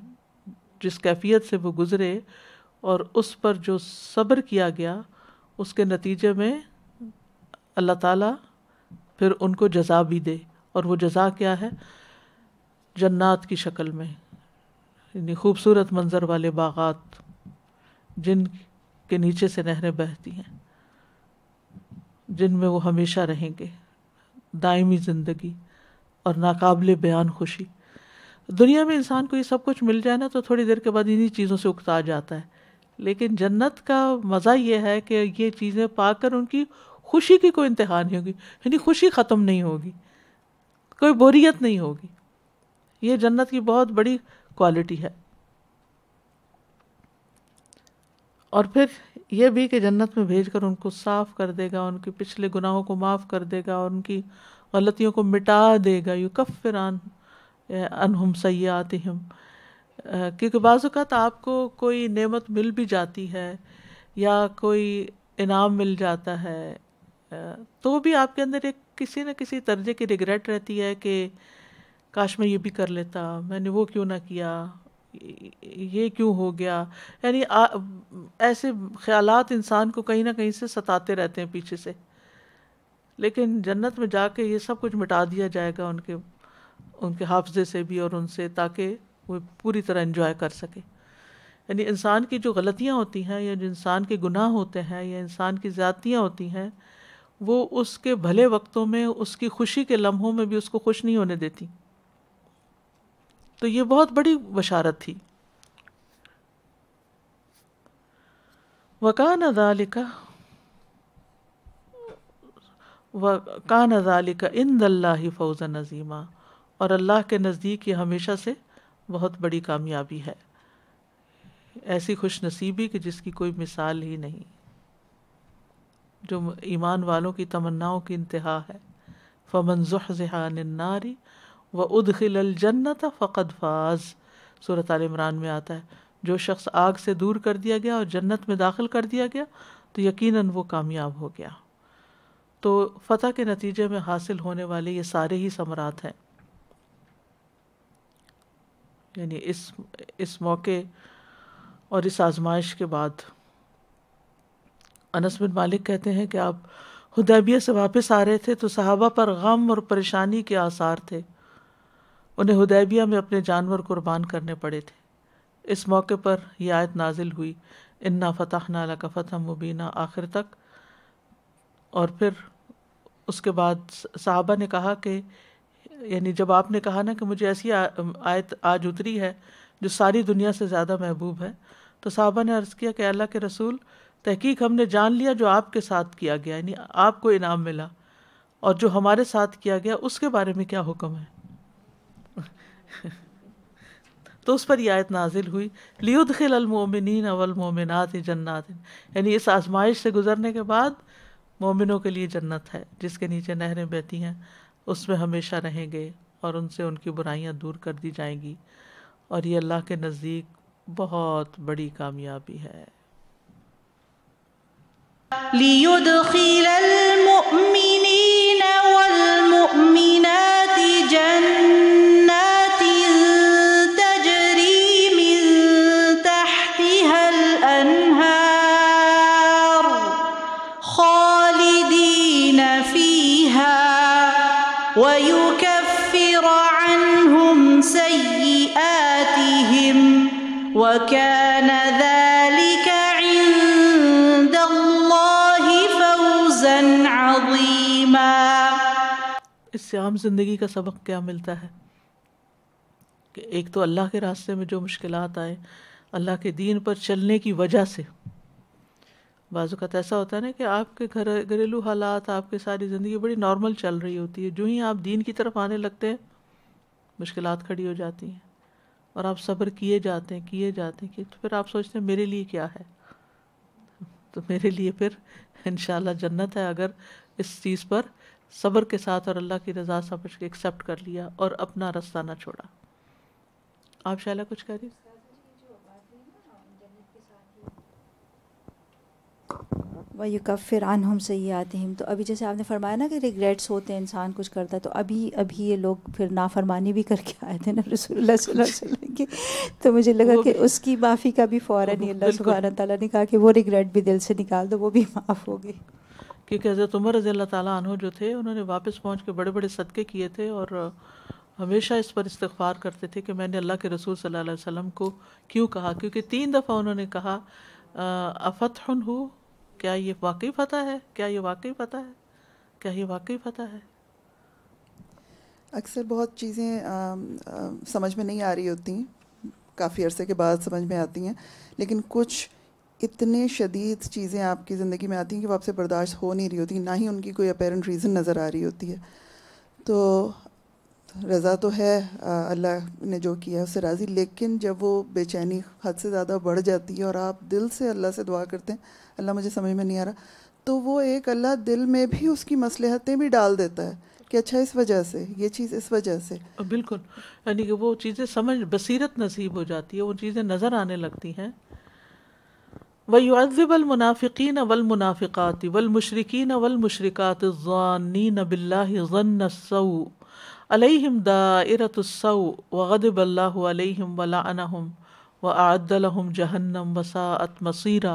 जिस कैफियत से वो गुज़रे और उस पर जो सब्र किया गया उसके नतीजे में अल्लाह ताला फिर उनको जजा भी दे और वो जजा क्या है जन्नात की शक्ल में यानी खूबसूरत मंज़र वाले बागात जिन के नीचे से नहरें बहती हैं जिनमें वो हमेशा रहेंगे दायमी ज़िंदगी और नाकबले बयान खुशी दुनिया में इंसान को ये सब कुछ मिल जाए ना तो थोड़ी देर के बाद इन्हीं चीज़ों से उकता जाता है लेकिन जन्नत का मज़ा ये है कि ये चीज़ें पाकर उनकी खुशी की कोई इंतहा नहीं होगी यानी खुशी ख़त्म नहीं होगी कोई बोरियत नहीं होगी ये जन्नत की बहुत बड़ी क्वालिटी है और फिर यह भी कि जन्नत में भेज कर उनको साफ़ कर देगा उनके पिछले गुनाहों को माफ़ कर देगा और उनकी गलतियों को मिटा देगा यू कफ कफ़िरान अनहम सयात हम क्योंकि बाज़ात आपको कोई नमत मिल भी जाती है या कोई इनाम मिल जाता है तो भी आपके अंदर एक किसी न किसी तर्जे की रिग्रेट रहती है कि काश मैं ये भी कर लेता मैंने वो क्यों ना किया ये क्यों हो गया यानी ऐसे ख्याल इंसान को कहीं ना कहीं से सताते रहते हैं पीछे से लेकिन जन्नत में जाके ये सब कुछ मिटा दिया जाएगा उनके उनके हाफजे से भी और उनसे ताकि वो पूरी तरह इन्जॉय कर सके यानी इंसान की जो गलतियाँ होती हैं या जो इंसान के गुनाह होते हैं या इंसान की ज़्यादतियाँ होती हैं वो उसके भले वक्तों में उसकी खुशी के लम्हों में भी उसको खुश नहीं होने देती तो ये बहुत बड़ी बशारत थी वकान अदालिका वकान अदालिका इन दल्ला फ़ौज़ नज़ीमा और अल्लाह के नज़दीक ये हमेशा से बहुत बड़ी कामयाबी है ऐसी खुश नसीबी कि जिसकी कोई मिसाल ही नहीं जो ईमान वालों की तमन्नाओं की इंतहा है फ़मन जहानारी व उदखिल जन्नत फ़कद फाज सूरत आल इमरान में आता है जो शख्स आग से दूर कर दिया गया और जन्नत में दाखिल कर दिया गया तो यकीनन वो कामयाब हो गया तो फतह के नतीजे में हासिल होने वाले ये सारे ही समरात हैं यानी इस इस मौके और इस आजमाइश के बाद अनस बिन मालिक कहते हैं कि आप हुदैबिया से वापस आ रहे थे तो सहाबा पर गम और परेशानी के आसार थे उन्हें हुदैबिया में अपने जानवर कुर्बान करने पड़े थे इस मौके पर यह आयत नाजिल हुई इन्ना फ़तह नाला का फ़तह मुबीना आखिर तक और फिर उसके बाद साहबा ने कहा कि यानी जब आपने कहा ना कि मुझे ऐसी आ, आयत आज उतरी है जो सारी दुनिया से ज़्यादा महबूब है तो साहबा ने अर्ज़ किया कि अल्लाह के रसूल तहकीक हमने जान लिया जो आपके साथ किया गया यानी आपको इनाम मिला और जो हमारे साथ किया गया उसके बारे में क्या हुक्म है तो उस पर यह आयत नाजिल हुई लियुदखिल अलमोमिन अवलमोमिनत जन्नात यानी इस आजमाइश से गुजरने के बाद मोमिनों के लिए जन्नत है जिसके नीचे नहरें बहती हैं उसमें हमेशा रहेंगे और उनसे उनकी बुराइयां दूर कर दी जाएंगी और ये अल्लाह के नज़दीक बहुत बड़ी कामयाबी है इससे आम ज़िंदगी का सबक क्या मिलता है कि एक तो अल्लाह के रास्ते में जो मुश्किल आए अल्लाह के दीन पर चलने की वजह से बाज़ात तो ऐसा होता है ना कि आपके घर घरेलू हालात आपके सारी ज़िंदगी बड़ी नॉर्मल चल रही होती है जो ही आप दीन की तरफ आने लगते हैं मुश्किल खड़ी हो जाती हैं और आप सब्र किए जाते हैं किए जाते हैं कि तो फिर आप सोचते हैं मेरे लिए क्या है तो मेरे लिए फिर इन जन्नत है अगर इस चीज़ पर सब्र के साथ और अल्लाह की रज़ा समझ के एक्सेप्ट कर लिया और अपना रास्ता ना छोड़ा आप शाला कुछ करिए सही अनहम हैं तो अभी जैसे आपने फरमाया ना कि रिग्रेट्स होते हैं इंसान कुछ करता है तो अभी अभी ये लोग फिर नाफरमानी भी करके आए थे ना रसोल्ला की तो मुझे लगा कि उसकी माफ़ी का भी फ़ौर ही अल्लाह सुबहाना तला ने कहा कि वो रिग्रेट भी दिल से निकाल दो वो भी माफ़ हो गई क्योंकि हज़रत उमर रज़ी अल्लाह तु जो थे उन्होंने वापस पहुँच के बड़े बड़े सदक़े किए थे और हमेशा इस पर इस्तफ़ार करते थे कि मैंने अल्लाह के रसूल सल्लल्लाहु अलैहि वसल्लम को क्यों कहा क्योंकि तीन दफ़ा उन्होंने कहा अफ़तहन हो क्या ये वाकई पता है क्या ये वाकई पता है क्या ये वाकई पता है अक्सर बहुत चीज़ें समझ में नहीं आ रही होती काफ़ी अरसे के बाद समझ में आती हैं लेकिन कुछ इतने शदीद चीज़ें आपकी ज़िंदगी में आती हैं कि वो आपसे बर्दाश्त हो नहीं रही होती ना ही उनकी कोई अपेरेंट रीज़न नज़र आ रही होती है तो रज़ा तो है अल्लाह ने जो किया उससे राज़ी लेकिन जब वो बेचैनी हद से ज़्यादा बढ़ जाती है और आप दिल से अल्लाह से दुआ करते हैं अल्लाह मुझे समझ में नहीं आ रहा तो वो एक अल्लाह दिल में भी उसकी मसलहतें भी डाल देता है कि अच्छा इस वजह से ये चीज़ इस वजह से बिल्कुल यानी कि वो चीज़ें समझ बसीरत नसीब हो जाती है वो चीज़ें नज़र आने लगती हैं वयुअबल मुनाफ़िकीन अवल मुनाफ़ात वल मुशरकिन अवल मुशरक़ात ज़ानिन अलैहिम दाइरतुस्सौ वगदबल्लाह अलैहिम वलाअनहुम व आदलहम जहन्नम वसात मसीरा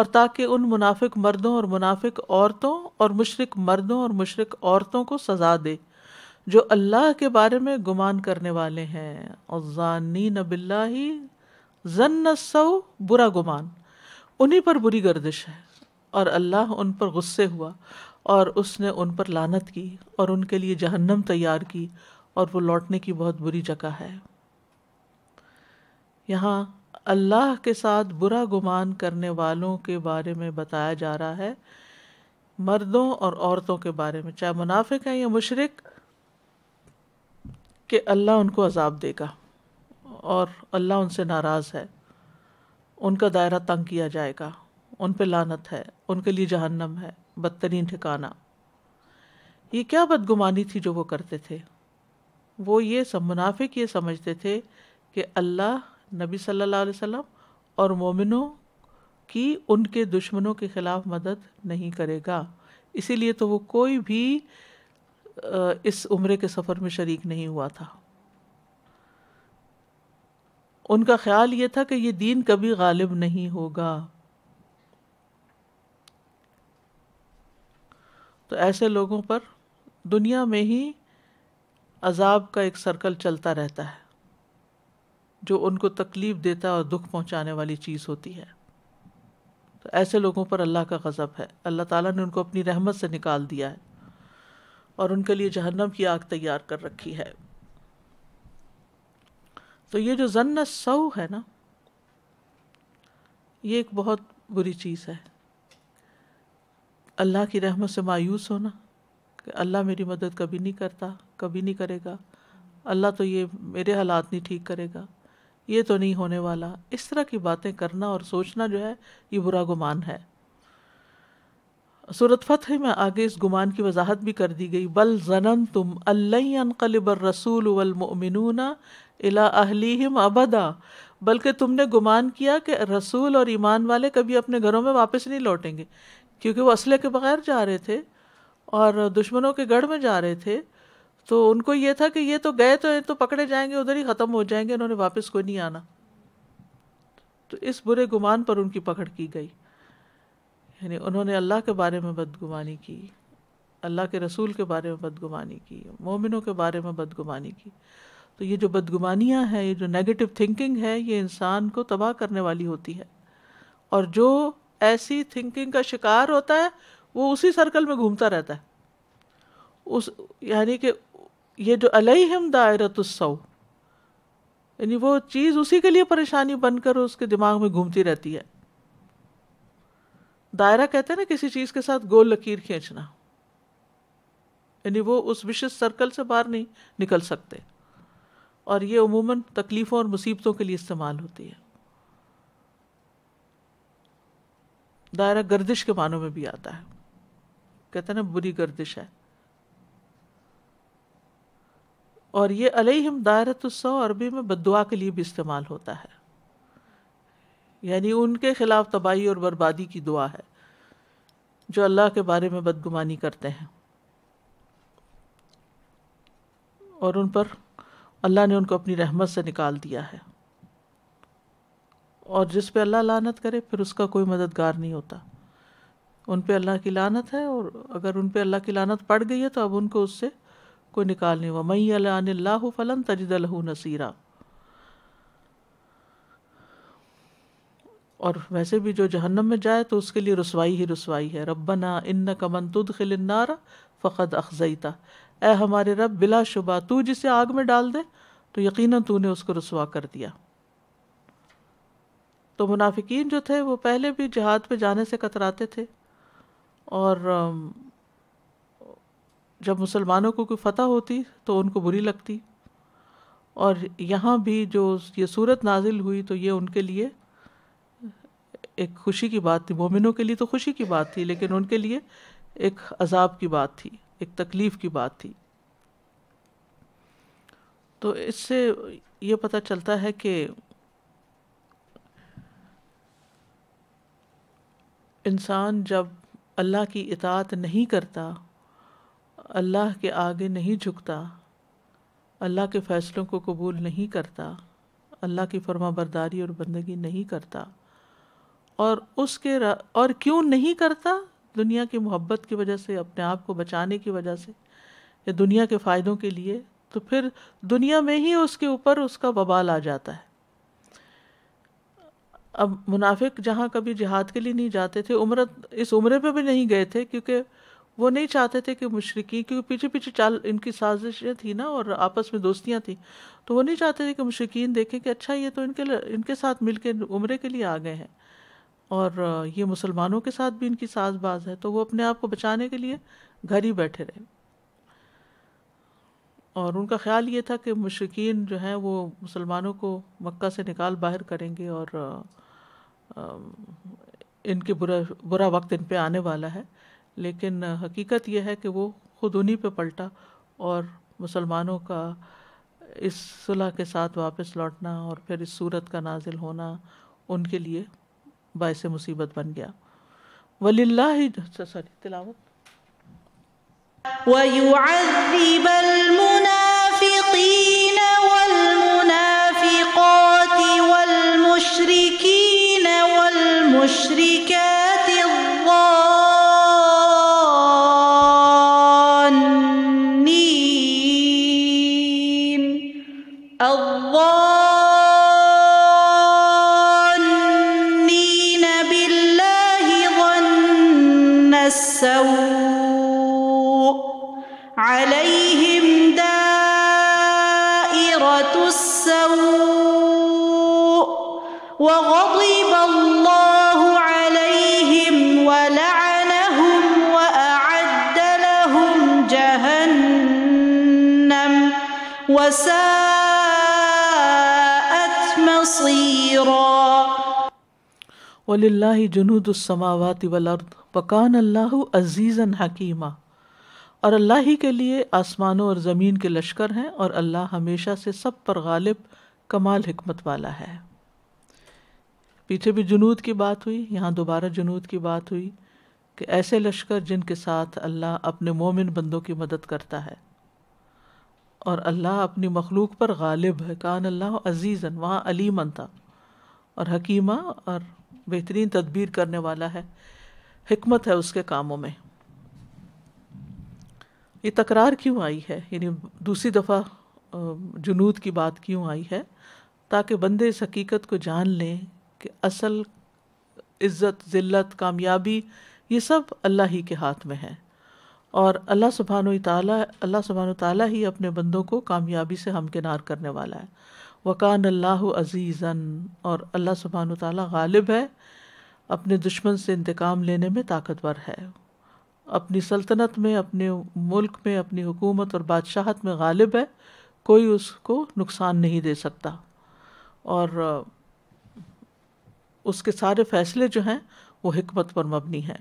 और ताकि उन मुनाफिक मर्दों और मुनाफिक औरतों और मुशरक मर्दों और मुशरक औरतों को सज़ा दे जो अल्लाह के बारे में गुमान करने वाले हैं और जानी नबिल्ला जन्न सौ बुरा गुमान उन्हीं पर बुरी गर्दिश है और अल्लाह उन पर गुस्से हुआ और उसने उन पर लानत की और उनके लिए जहन्नम तैयार की और वो लौटने की बहुत बुरी जगह है यहाँ अल्लाह के साथ बुरा गुमान करने वालों के बारे में बताया जा रहा है मर्दों और औरतों के बारे में चाहे मुनाफिक हैं या मुशरक के अल्लाह उनको अजाब देगा और अल्लाह उनसे नाराज़ है उनका दायरा तंग किया जाएगा उन पर लानत है उनके लिए जहन्नम है बदतरीन ठिकाना ये क्या बदगुमानी थी जो वो करते थे वो ये सब मुनाफिक ये समझते थे कि अल्लाह नबी सल्लल्लाहु अलैहि वसल्लम और मोमिनों की उनके दुश्मनों के ख़िलाफ़ मदद नहीं करेगा इसीलिए तो वो कोई भी इस उम्र के सफ़र में शरीक नहीं हुआ था उनका ख्याल ये था कि ये दीन कभी गालिब नहीं होगा तो ऐसे लोगों पर दुनिया में ही अजाब का एक सर्कल चलता रहता है जो उनको तकलीफ़ देता और दुख पहुंचाने वाली चीज़ होती है तो ऐसे लोगों पर अल्लाह का गज़ब है अल्लाह ताला ने उनको अपनी रहमत से निकाल दिया है और उनके लिए जहन्नम की आग तैयार कर रखी है तो ये जो जन्न सऊ है ना ये एक बहुत बुरी चीज़ है अल्लाह की रहमत से मायूस होना कि अल्लाह मेरी मदद कभी नहीं करता कभी नहीं करेगा अल्लाह तो ये मेरे हालात नहीं ठीक करेगा ये तो नहीं होने वाला इस तरह की बातें करना और सोचना जो है ये बुरा गुमान है सूरत फ़तह में आगे इस गुमान की वजाहत भी कर दी गई बल जनन तुम अल्लाबर रसूल वलमिन अला अहलीम अबदा बल्कि तुमने गुमान किया कि रसूल और ईमान वाले कभी अपने घरों में वापस नहीं लौटेंगे क्योंकि वो असले के बगैर जा रहे थे और दुश्मनों के गढ़ में जा रहे थे तो उनको ये था कि ये तो गए तो ये तो पकड़े जाएंगे उधर ही ख़त्म हो जाएंगे उन्होंने वापस कोई नहीं आना तो इस बुरे गुमान पर उनकी पकड़ की गई यानी उन्होंने अल्लाह के बारे में बदगुमानी की अल्लाह के रसूल के बारे में बदगुमानी की मोमिनों के बारे में बदगुमानी की तो ये जो बदगुमानियाँ हैं ये जो नेगेटिव थिंकिंग है ये इंसान को तबाह करने वाली होती है और जो ऐसी थिंकिंग का शिकार होता है वो उसी सर्कल में घूमता रहता है उस यानी कि ये जो अलहम दायरतुस्सौ यानी वो चीज़ उसी के लिए परेशानी बनकर उसके दिमाग में घूमती रहती है दायरा कहते हैं ना किसी चीज़ के साथ गोल लकीर खींचना यानी वो उस विशेष सर्कल से बाहर नहीं निकल सकते और ये उमूमन तकलीफ़ों और मुसीबतों के लिए इस्तेमाल होती है दायरा गर्दिश के मानों में भी आता है कहते हैं ना बुरी गर्दिश है और ये अलहिम तो सौ अरबी में बदुआ के लिए भी इस्तेमाल होता है यानी उनके खिलाफ तबाही और बर्बादी की दुआ है जो अल्लाह के बारे में बदगुमानी करते हैं और उन पर अल्लाह ने उनको अपनी रहमत से निकाल दिया है और जिस पे अल्लाह लानत करे फिर उसका कोई मददगार नहीं होता उन पे अल्लाह की लानत है और अगर उन पे अल्लाह की लानत पड़ गई है तो अब उनको उससे कोई निकाल नहीं हुआ मई अल्लाह फलन तजद लहू नसीरा और वैसे भी जो जहन्नम में जाए तो उसके लिए रसवाई ही रसवाई है रब्बना इन्न कमन तुद खिलनार फ़कत अखजईता ए हमारे रब बिला शुबा तू जिसे आग में डाल दे तो यकीनन तूने उसको रसवा कर दिया तो मुनाफिकीन जो थे वो पहले भी जहाद पे जाने से कतराते थे और जब मुसलमानों को कोई फ़तह होती तो उनको बुरी लगती और यहाँ भी जो ये सूरत नाजिल हुई तो ये उनके लिए एक खुशी की बात थी मोमिनों के लिए तो खुशी की बात थी लेकिन उनके लिए एक अजाब की बात थी एक तकलीफ़ की बात थी तो इससे ये पता चलता है कि इंसान जब अल्लाह की इतात नहीं करता अल्लाह के आगे नहीं झुकता अल्लाह के फ़ैसलों को कबूल नहीं करता अल्लाह की फर्मा बरदारी और बंदगी नहीं करता और उसके और क्यों नहीं करता दुनिया की मोहब्बत की वजह से अपने आप को बचाने की वजह से या दुनिया के फ़ायदों के लिए तो फिर दुनिया में ही उसके ऊपर उसका बबाल आ जाता है अब मुनाफिक जहाँ कभी जिहाद के लिए नहीं जाते थे उम्र इस उम्र पर भी नहीं गए थे क्योंकि वो नहीं चाहते थे कि मुशरकिन क्योंकि पीछे पीछे चाल इनकी साजिशें थी ना और आपस में दोस्तियाँ थी तो वो नहीं चाहते थे कि मुशरकिन देखें कि अच्छा ये तो इनके इनके साथ मिल के उम्र के लिए आ गए हैं और ये मुसलमानों के साथ भी इनकी साजबाज है तो वो अपने आप को बचाने के लिए घर ही बैठे रहे और उनका ख्याल ये था कि मुशरकिन जो हैं वो मुसलमानों को मक्का से निकाल बाहर करेंगे और इनके बुरा बुरा वक्त इन पे आने वाला है लेकिन हकीकत यह है कि वो खुद उन्हीं पे पलटा और मुसलमानों का इस सुलह के साथ वापस लौटना और फिर इस सूरत का नाजिल होना उनके लिए बायस मुसीबत बन गया वलिल्ला ही सॉरी तिलावत السوء عليهم دائرة السوء وغضب الله عليهم ولعنهم وأعد لهم جهنم وساءت مصيرا ولله جنود السماوات والأرض वकान अल्लाह अजीज़न हकीमा और अल्लाह ही के लिए आसमानों और ज़मीन के लश्कर हैं और अल्लाह हमेशा से सब पर गालिब कमाल हमत वाला है पीछे भी जुनूद की बात हुई यहाँ दोबारा जुनूद की बात हुई कि ऐसे लश्कर जिनके साथ अल्लाह अपने मोमिन बंदों की मदद करता है और अल्लाह अपनी मखलूक पर गालिब है कान अल्लाह अजीज़न वहाँ अलीमन था और हकीमा और बेहतरीन तदबीर करने वाला है हमत है उसके कामों में ये तकरार क्यों आई है यानी दूसरी दफ़ा जुनूद की बात क्यों आई है ताकि बंदे इस हकीकत को जान लें कि असल इज़्ज़त ज़िल्लत कामयाबी ये सब अल्लाह ही के हाथ में है और अल्लाह सुबहान ताली अल्लाह सुबहान ताली ही अपने बंदों को कामयाबी से हमकिनार करने वाला है वकान अल्लाह अज़ीज़न और अल्लाह सुबहान तालिब है अपने दुश्मन से इंतकाम लेने में ताकतवर है अपनी सल्तनत में अपने मुल्क में अपनी हुकूमत और बादशाहत में गालिब है कोई उसको नुकसान नहीं दे सकता और उसके सारे फैसले जो हैं वो हमत पर मबनी हैं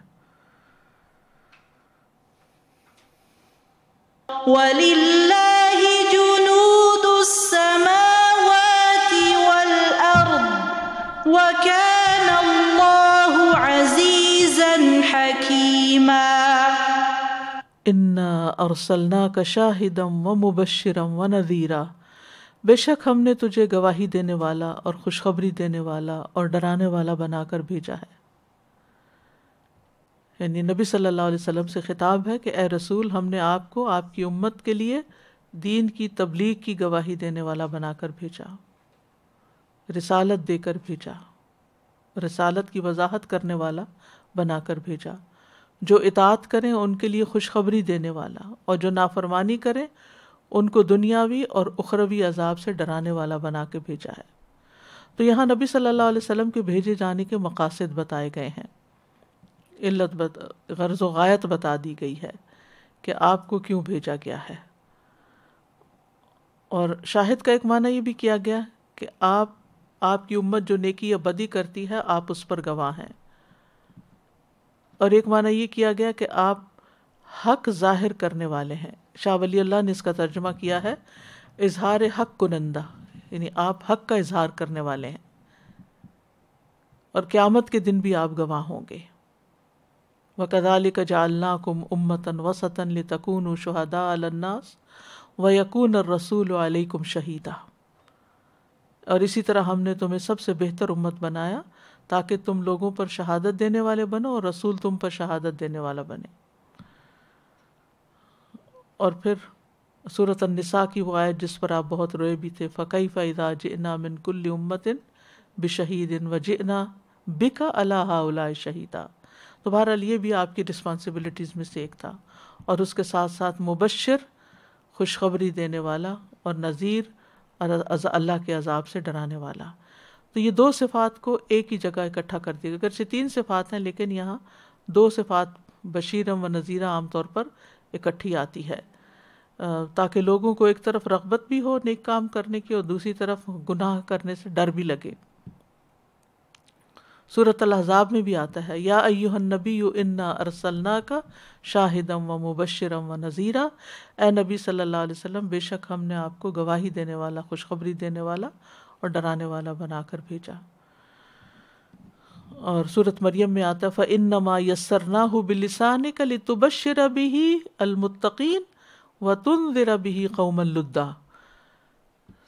ولله جنود السماوات والأرض का शाहिदम व मुबशरम व नज़ीरा बेशक हमने तुझे गवाही देने वाला और खुशखबरी देने वाला और डराने वाला बनाकर भेजा है यानी नबी सल्लल्लाहु अलैहि वसल्लम से ख़िताब है कि ए रसूल हमने आपको आपकी उम्मत के लिए दीन की तबलीग की गवाही देने वाला बनाकर भेजा रिसालत देकर भेजा रिसालत की वजाहत करने वाला बनाकर भेजा जो इतात करें उनके लिए खुशखबरी देने वाला और जो नाफरमानी करें उनको दुनियावी और उखरवी अजाब से डराने वाला बना के भेजा है तो यहाँ नबी सल्लल्लाहु अलैहि वसल्लम के भेजे जाने के मकासद बताए गए हैं इल्लत बत, गर्ज वायत बता दी गई है कि आपको क्यों भेजा गया है और शाहिद का एक माना ये भी किया गया कि आप आपकी उम्मत जो नेकी या बदी करती है आप उस पर गवाह हैं और एक माना ये किया गया कि आप हक जाहिर करने वाले हैं शाह वली अल्लाह ने इसका तर्जमा किया है इजहार हक कुनंदा यानी आप हक का इजहार करने वाले हैं और क़्यामत के दिन भी आप गवाह होंगे व कदालिक जालना कुम उम्मतन वसतन लतकून शहदा अलन्नास व यकून रसूल अलैकुम शहीदा और इसी तरह हमने तुम्हें सबसे बेहतर उम्मत बनाया ताकि तुम लोगों पर शहादत देने वाले बनो और रसूल तुम पर शहादत देने वाला बने और फिर सूरत निसा की वो आयत जिस पर आप बहुत रोए भी थे फ़कई फ़ैदा जना मिन कुल्ली उम्मतिन बशहीदिन व जना बिका अला शहीदा तो बहरहाल ये भी आपकी रिस्पॉन्सिबिलिटीज़ में से एक था और उसके साथ साथ मुबशर खुशखबरी देने वाला और नज़ीर अल्लाह के अजाब से डराने वाला तो ये दो सिफात को एक ही जगह इकट्ठा कर दिया अगर से तीन सिफात हैं लेकिन यहाँ दो सिफात बशीरम व नज़ीरा आमतौर पर इकट्ठी आती है ताकि लोगों को एक तरफ रगबत भी हो नेक काम करने की और दूसरी तरफ गुनाह करने से डर भी लगे सूरत अहजाब में भी आता है या अयुहन नबी यू इन्ना अरसलना का शाहिदम व मुबशरम व नज़ीरा ए नबी सल्लल्लाहु अलैहि वसल्लम बेशक हमने आपको गवाही देने वाला खुशखबरी देने वाला और डराने वाला बनाकर भेजा और सूरत मरियम में आता फ़ इन नमा यसरना हो बिलसान कल तुबशर भी अलमुतकीन व तुन ज़रा कौमल्लुद्दा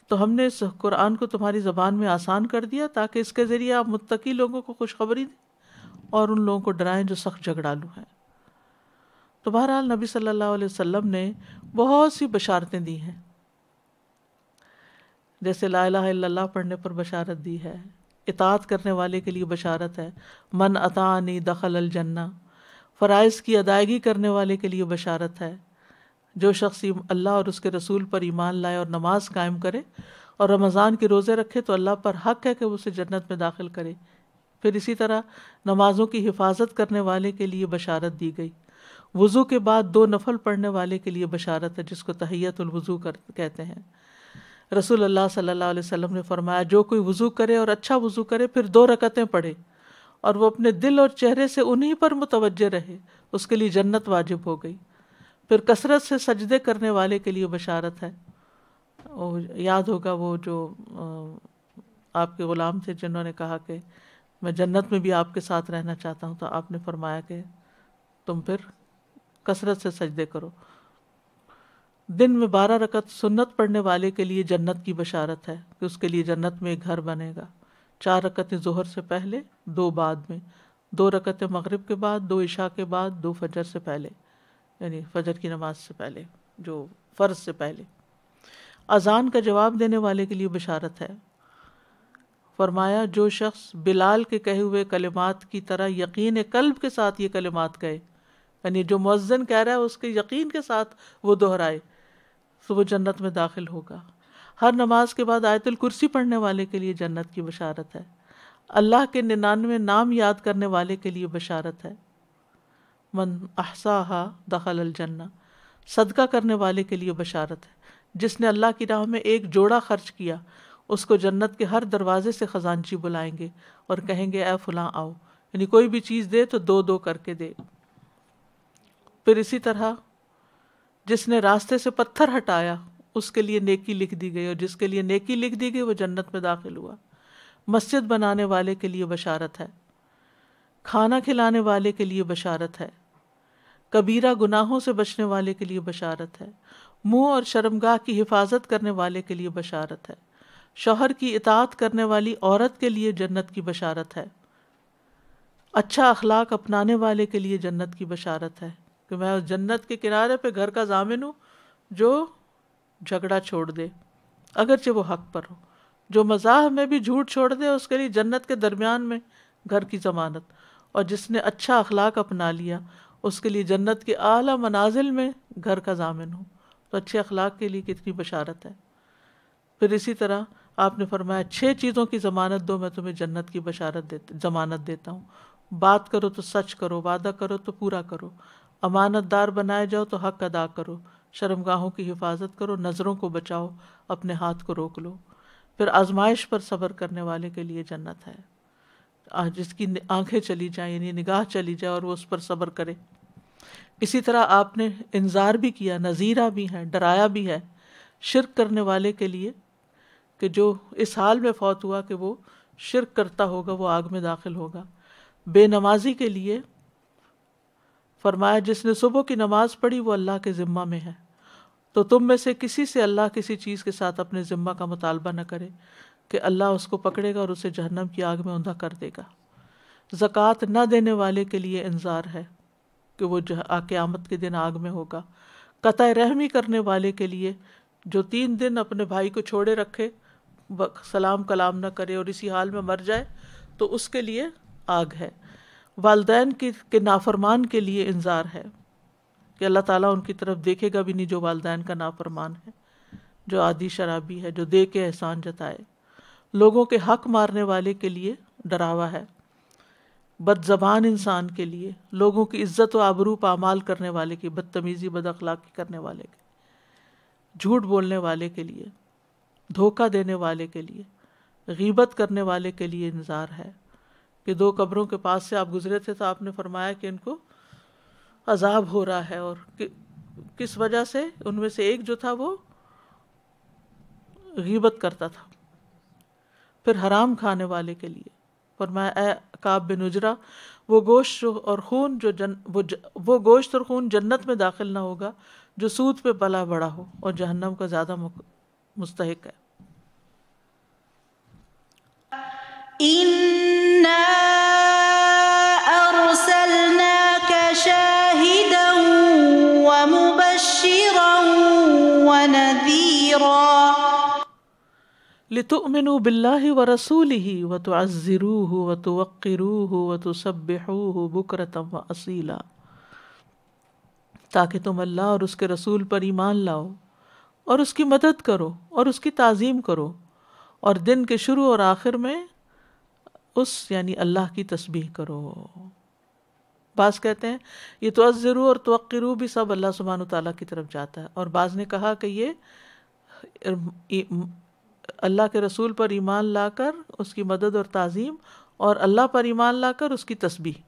तो हमने कुरान को तुम्हारी ज़बान में आसान कर दिया ताकि इसके ज़रिए आप मुत्तकी लोगों को खुशखबरी दें और उन लोगों को डराएं जो सख्त झगड़ालू हैं तो बहरहाल नबी सल्लल्लाहु अलैहि वसल्लम ने बहुत सी बशारतें दी हैं जैसे ला लाला पढ़ने पर बशारत दी है इतात करने वाले के लिए बशारत है मन अतानी दखल अलजन्ना फ़रज़ की अदायगी करने वाले के लिए बशारत है जो शख्स अल्लाह और उसके रसूल पर ईमान लाए और नमाज कायम करे और रमज़ान के रोज़े रखे तो अल्लाह पर हक है कि वह उसे जन्नत में दाखिल करे फिर इसी तरह नमाज़ों की हिफाजत करने वाले के लिए बशारत दी गई वज़ू के बाद दो नफल पढ़ने वाले के लिए बशारत है जिसको तहैतुलवज़ू कर कहते हैं रसूल अल्लाह सल्लल्लाहु अलैहि वसल्लम ने फरमाया जो कोई वज़ू करे और अच्छा वज़ू करे फिर दो रकतें पढ़े और वो अपने दिल और चेहरे से उन्हीं पर मुतवज रहे उसके लिए जन्नत वाजिब हो गई फिर कसरत से सजदे करने वाले के लिए बशारत है वो याद होगा वो जो आपके ग़ुलाम थे जिन्होंने कहा कि मैं जन्नत में भी आपके साथ रहना चाहता हूँ तो आपने फरमाया कि तुम फिर कसरत से सजदे करो दिन में बारह रकत सुन्नत पढ़ने वाले के लिए जन्नत की बशारत है कि उसके लिए जन्नत में एक घर बनेगा चार रकतें जोहर से पहले दो बाद में दो रकतें मगरिब के बाद दो इशा के बाद दो फजर से पहले यानी फजर की नमाज से पहले जो फ़र्ज से पहले अजान का जवाब देने वाले के लिए बशारत है फरमाया जो शख्स बिलाल के कहे हुए कलिमात की तरह यकीन कल्ब के साथ ये कलिमात कहे यानी जो मुअज़न कह रहा है उसके यकीन के साथ वो दोहराए तो वो जन्नत में दाखिल होगा हर नमाज के बाद आयतुल कुर्सी पढ़ने वाले के लिए जन्नत की बशारत है अल्लाह के निन्यानवे नाम याद करने वाले के लिए बशारत है मन अहसाहा दखल अलजन्ना सदका करने वाले के लिए बशारत है जिसने अल्लाह की राह में एक जोड़ा खर्च किया उसको जन्नत के हर दरवाजे से खजानची बुलाएंगे और कहेंगे ए फुला आओ यानी कोई भी चीज़ दे तो दो दो करके दे फिर इसी तरह जिसने रास्ते से पत्थर हटाया उसके लिए नेकी लिख दी गई और जिसके लिए नेकी लिख दी गई वो जन्नत में दाखिल हुआ मस्जिद बनाने वाले के लिए बशारत है खाना खिलाने वाले के लिए बशारत है कबीरा गुनाहों से बचने वाले के लिए बशारत है मुंह और शर्मगाह की हिफाजत करने वाले के लिए बशारत है शोहर की इतात करने वाली औरत के लिए जन्नत की बशारत है अच्छा अखलाक अपनाने वाले के लिए जन्नत की बशारत है कि मैं उस जन्नत के किनारे पे घर का जामिन हूँ जो झगड़ा छोड़ दे अगरचे वो हक पर हो जो मजाह में भी झूठ छोड़ दे उसके लिए जन्नत के दरमियान में घर की जमानत और जिसने अच्छा अखलाक अपना लिया उसके लिए जन्नत के आला मनाजिल में घर का जामिन हो तो अच्छे अखलाक के लिए कितनी बशारत है फिर इसी तरह आपने फरमाया छः चीज़ों की ज़मानत दो मैं तुम्हें जन्नत की बशारत देता जमानत देता हूँ बात करो तो सच करो वादा करो तो पूरा करो अमानत दार बनाए जाओ तो हक अदा करो शर्मगाहों की हिफाजत करो नज़रों को बचाओ अपने हाथ को रोक लो फिर आजमाइश पर सब्र करने वाले के लिए जन्नत है जिसकी आंखें चली जाएं यानी निगाह चली जाए और वो उस पर सब्र करे इसी तरह आपने इंजार भी किया नज़ीरा भी है डराया भी है शिरक करने वाले के लिए कि जो इस हाल में फौत हुआ कि वो शिरक करता होगा वो आग में दाखिल होगा बेनमाजी के लिए फरमाया जिसने सुबह की नमाज पढ़ी वो अल्लाह के ज़िम्मा में है तो तुम में से किसी से अल्लाह किसी चीज़ के साथ अपने ज़िम्मा का मुतालबा न करे कि अल्लाह उसको पकड़ेगा और उसे जहन्नम की आग में ऊंधा कर देगा ज़क़़त न देने वाले के लिए इंतज़ार है कि वो जह आमत के दिन आग में होगा कत रहमी करने वाले के लिए जो तीन दिन अपने भाई को छोड़े रखे सलाम कलाम न करे और इसी हाल में मर जाए तो उसके लिए आग है वालदेन की के नाफरमान के लिए इंजार है कि अल्लाह ताला उनकी तरफ देखेगा भी नहीं जो वालदेन का नाफरमान है जो आदि शराबी है जो दे के एहसान जताए लोगों के हक मारने वाले के लिए डरावा है बदजबान इंसान के लिए लोगों की इज्जत व आबरू पामाल करने वाले की बदतमीज़ी बद अखलाकी करने वाले की झूठ बोलने वाले के लिए धोखा देने वाले के लिए गीबत करने वाले के लिए इंतज़ार है कि दो कब्रों के पास से आप गुजरे थे तो आपने फरमाया कि इनको अजाब हो रहा है और कि, किस वजह से उनमें से एक जो था वो गीबत करता था फिर हराम खाने वाले के लिए फरमाया काब बिन उजरा वो गोश्त और खून जो जन वो ज, वो गोश्त और खून जन्नत में दाखिल ना होगा जो सूद पे पला बड़ा हो और जहन्नम का ज़्यादा मुस्तक है إنا أرسلناك شاهدا ومبشرا ونذيرا لتؤمنوا بالله ورسوله وتعزروه وتوقروه وتسبحوه بكرة وأصيلا ताकि तुम अल्लाह और उसके रसूल पर ईमान लाओ और उसकी मदद करो और उसकी ताज़ीम करो और दिन के शुरू और आखिर में उस यानी अल्लाह की तस्बीह करो बाज़ कहते हैं ये अज़रु और तोक़रू भी सब अल्लाह सुबहान ताली की तरफ जाता है और बाज़ ने कहा कि ये अल्लाह के रसूल पर ईमान लाकर उसकी मदद और ताज़ीम और अल्लाह पर ईमान लाकर उसकी तस्बीह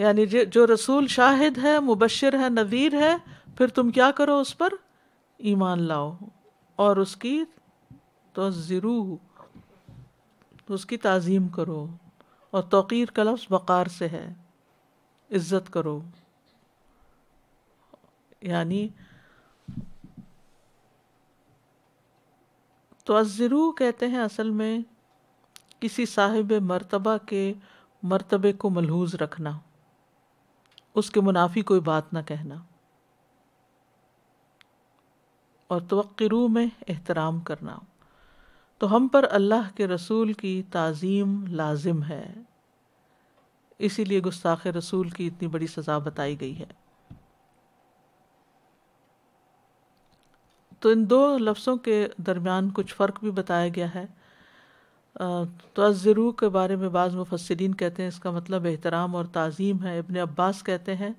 यानी जो रसूल शाहिद है मुबशर है नवीर है फिर तुम क्या करो उस पर ईमान लाओ और उसकी तो ज़रूर तो उसकी तज़ीम करो और तो़ीर का लफ्ज़ वक़ार से है इज़्ज़त करो यानी तो अज़रू कहते हैं असल में किसी साहिब मर्तबा के मर्तबे को मलहूज रखना उसके मुनाफी कोई बात ना कहना और तो में एहतराम करना तो हम पर अल्लाह के रसूल की ताज़ीम लाजिम है इसीलिए गुस्ताख रसूल की इतनी बड़ी सज़ा बताई गई है तो इन दो लफ्ज़ों के दरमियान कुछ फ़र्क भी बताया गया है तो अज़रू के बारे में बाज़ मुफसरीन कहते हैं इसका मतलब एहतराम और ताज़ीम है इबन अब्बास कहते हैं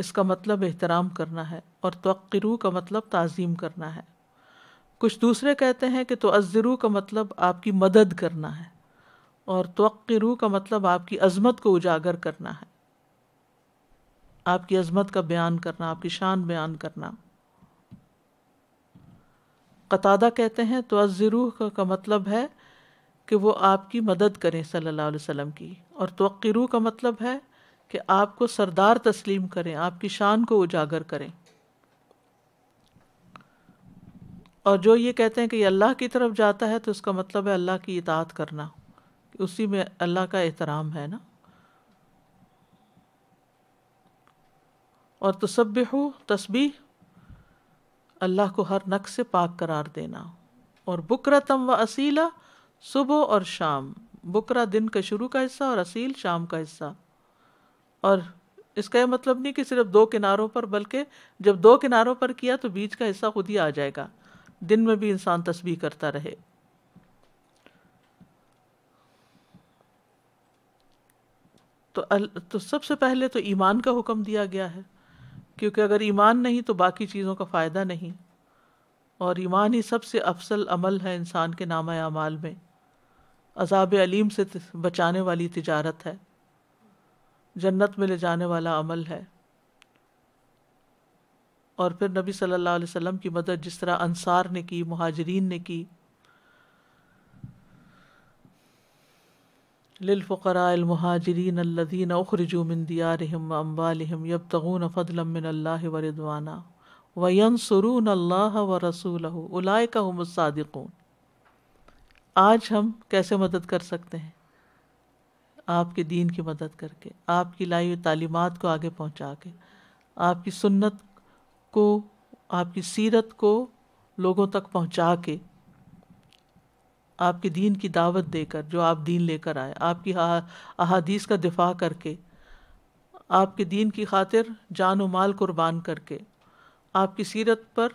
इसका मतलब एहतराम करना है और तोक़रू का मतलब ताज़ीम करना है कुछ दूसरे कहते हैं कि तो अज़रू का मतलब आपकी मदद करना है और तोक़रू का मतलब आपकी अज़मत को उजागर करना है आपकी अज़मत का बयान करना आपकी शान बयान करना कतादा कहते हैं तो अज़रू का, का मतलब है कि वो आपकी मदद करें सल्लल्लाहु अलैहि वसल्लम की और तोक़रू का मतलब है कि आपको सरदार तस्लीम करें आपकी शान को उजागर करें और जो ये कहते हैं कि अल्लाह की तरफ जाता है तो उसका मतलब है अल्लाह की इतात करना उसी में अल्लाह का एहतराम है ना और तसब हो तस्बी अल्लाह को हर नक से पाक करार देना और बुकरतम व असीला सुबह और शाम बकर दिन का शुरू का हिस्सा और असील शाम का हिस्सा और इसका यह मतलब नहीं कि सिर्फ दो किनारों पर बल्कि जब दो किनारों पर किया तो बीच का हिस्सा खुद ही आ जाएगा दिन में भी इंसान तस्बी करता रहे तो अल, तो सबसे पहले तो ईमान का हुक्म दिया गया है क्योंकि अगर ईमान नहीं तो बाकी चीज़ों का फ़ायदा नहीं और ईमान ही सबसे अफसल अमल है इंसान के नाम अमाल में अजाब अलीम से बचाने वाली तिजारत है जन्नत में ले जाने वाला अमल है और फिर नबी सल्लल्लाहु अलैहि वसल्लम की मदद जिस तरह अंसार ने की महाजरीन ने की लिलफ़रामहाजरीन अल्लदीन उखरजूमिन दियारहम अम्बालहम यब तगून फ़दलमिन अल्लाह व रिदवाना वयन सरून अल्लाह व रसूल उलाय का हमसादिकून आज हम कैसे मदद कर सकते हैं आपके दीन की मदद करके आपकी लाई हुई तालीमत को आगे पहुँचा के आपकी सुन्नत को आपकी सीरत को लोगों तक पहुंचा के आपके दीन की दावत देकर जो आप दीन लेकर आए आपकी अहादीस का दिफा करके आपके दीन की खातिर जान व माल कुर्बान करके आपकी सीरत पर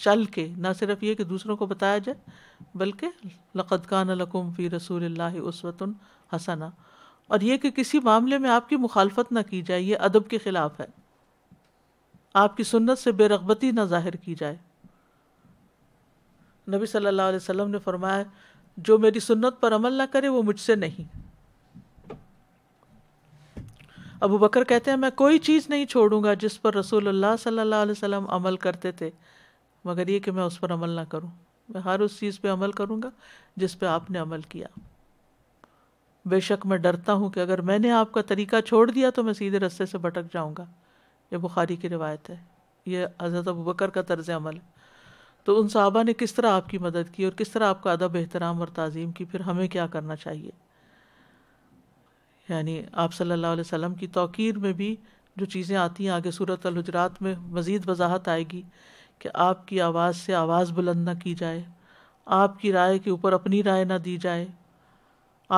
चल के ना सिर्फ ये कि दूसरों को बताया जाए बल्कि लक़द कान लकुम फ़ी रसूल उसवतन हसना और ये कि किसी मामले में आपकी मुखालफत ना की जाए ये अदब के ख़िलाफ़ है आपकी सुन्नत से बेरगबती ना जाहिर की जाए नबी सल्लल्लाहु अलैहि वसल्लम ने फरमाया जो मेरी सुन्नत पर अमल ना करे वो मुझसे नहीं अबू बकर कहते हैं मैं कोई चीज़ नहीं छोड़ूंगा जिस पर रसूलुल्लाह सल्लल्लाहु अलैहि वसल्लम अमल करते थे मगर ये कि मैं उस पर अमल ना करूं मैं हर उस चीज़ पर अमल करूंगा जिस पर आपने अमल किया बेशक मैं डरता हूं कि अगर मैंने आपका तरीका छोड़ दिया तो मैं सीधे रस्ते से भटक जाऊंगा यह बुखारी की रिवायत है यह हज़रत अबू बकर का तर्ज अमल है तो उन साहबा ने किस तरह आपकी मदद की और किस तरह आपका अदब एहतराम और तज़ीम की फिर हमें क्या करना चाहिए यानि आप सल्ला अलैहि की तोकीर में भी जो चीज़ें आती हैं आगे सूरत हजरात में मज़ीद वजाहत आएगी कि आपकी आवाज़ से आवाज़ बुलंद ना की जाए आपकी राय के ऊपर अपनी राय ना दी जाए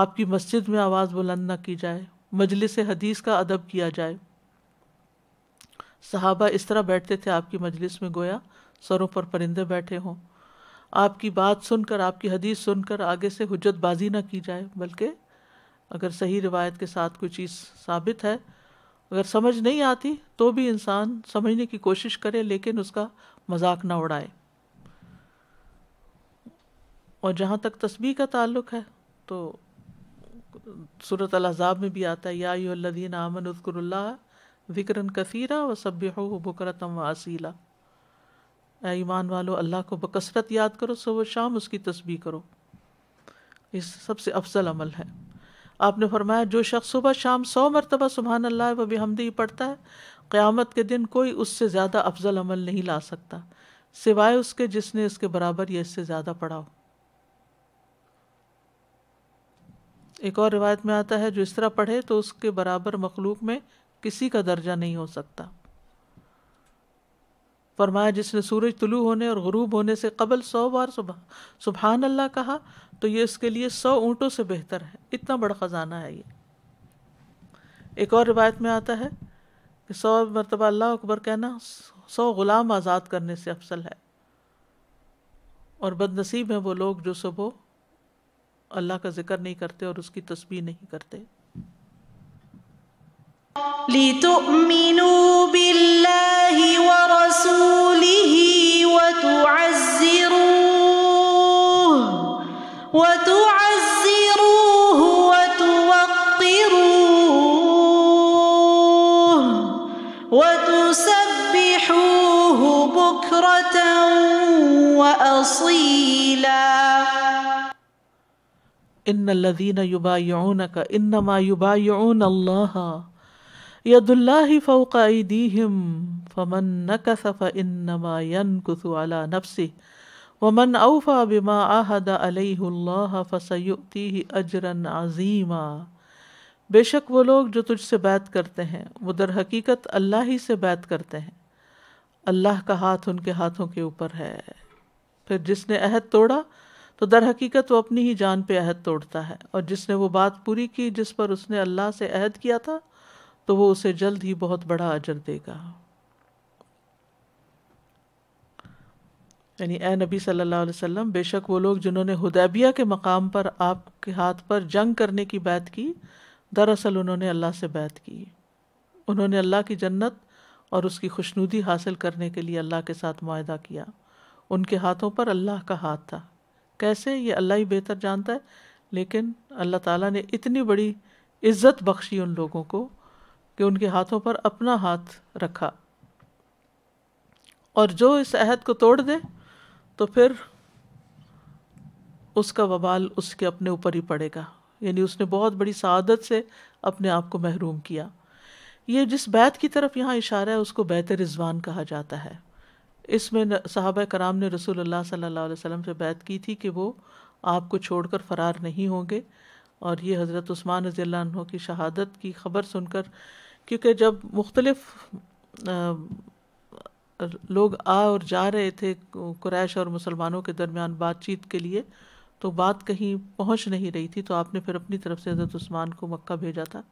आपकी मस्जिद में आवाज़ बुलंद ना की जाए मजलिस हदीस का अदब किया जाए सहाबा इस तरह बैठते थे आपकी मजलिस में गोया सरों पर परिंदे बैठे हों आपकी बात सुनकर आपकी हदीस सुनकर आगे से हजतबाजी ना की जाए बल्कि अगर सही रिवायत के साथ कोई चीज़ साबित है अगर समझ नहीं आती तो भी इंसान समझने की कोशिश करे लेकिन उसका मजाक ना उड़ाए और जहाँ तक तस्वीर का ताल्लुक है तो सूरत अलाजाब में भी आता है या युल्लदीन आमन उस्कुरल्ला विकरन कसीरा व सभ्य हो बकरतम व असीला ईमान वालो अल्लाह को बकसरत याद करो सुबह शाम उसकी तस्बी करो ये सबसे अफजल अमल है आपने फरमाया जो शख्स सुबह शाम सौ मरतबा सुबहान अल्लाह व हमदी पढ़ता है क़्यामत के दिन कोई उससे ज़्यादा अफजल अमल नहीं ला सकता सिवाय उसके जिसने इसके बराबर या इससे ज़्यादा पढ़ा हो एक और रिवायत में आता है जो इस तरह पढ़े तो उसके बराबर मखलूक में किसी का दर्जा नहीं हो सकता फरमाया जिसने सूरज तुलू होने और गरूब होने से कबल सौ बार सुबह सुबहान अल्लाह कहा तो ये इसके लिए सौ ऊँटों से बेहतर है इतना बड़ा ख़जाना है ये एक और रिवायत में आता है कि सौ मरतबा अल्लाह अकबर कहना सौ ग़ुलाम आज़ाद करने से अफसल है और बदनसीब हैं वो लोग जो सुबह अल्लाह का ज़िक्र नहीं करते और उसकी तस्वीर नहीं करते لتؤمنوا بالله ورسوله وتعزروه وتعزروه وتوقروه وتسبحوه بكرة وأصيلا إن الذين يبايعونك إنما يبايعون الله यदुल्लाहि फ़ौक़ अजरन अज़ीमा बेशक वो लोग जो तुझसे बात करते हैं वो दर हकीकत अल्लाह ही से बात करते हैं अल्लाह का हाथ उनके हाथों के ऊपर है फिर जिसने अहद तोड़ा तो दर हकीकत वो अपनी ही जान पे अहद तोड़ता है और जिसने वो बात पूरी की जिस पर उसने अल्लाह से अहद किया था तो वो उसे जल्द ही बहुत बड़ा अजर देगा यानी ए नबी सल्लल्लाहु अलैहि वसल्लम बेशक वो लोग जिन्होंने हुदैबिया के मकाम पर आपके हाथ पर जंग करने की बात की दरअसल उन्होंने अल्लाह से बात की उन्होंने अल्लाह की जन्नत और उसकी खुशनुदी हासिल करने के लिए अल्लाह के साथ माहा किया उनके हाथों पर अल्लाह का हाथ था कैसे ये अल्लाह ही बेहतर जानता है लेकिन अल्लाह ताला ने इतनी बड़ी इज़्ज़त बख्शी उन लोगों को कि उनके हाथों पर अपना हाथ रखा और जो इस अहद को तोड़ दे तो फिर उसका वबाल उसके अपने ऊपर ही पड़ेगा यानी उसने बहुत बड़ी सआदत से अपने आप को महरूम किया ये जिस बैत की तरफ यहाँ इशारा है उसको बैत रिजवान कहा जाता है इसमें साहब कराम ने रसूल सल्ला वसम से बैत की थी कि वो आपको छोड़कर फ़रार नहीं होंगे और ये हज़रत उस्मान रज़ी की शहादत की खबर सुनकर क्योंकि जब मुख्तलफ लोग आ और जा रहे थे क्रैश और मुसलमानों के दरमियान बातचीत के लिए तो बात कहीं पहुँच नहीं रही थी तो आपने फिर अपनी तरफ से हज़रत उस्मान को मक्का भेजा था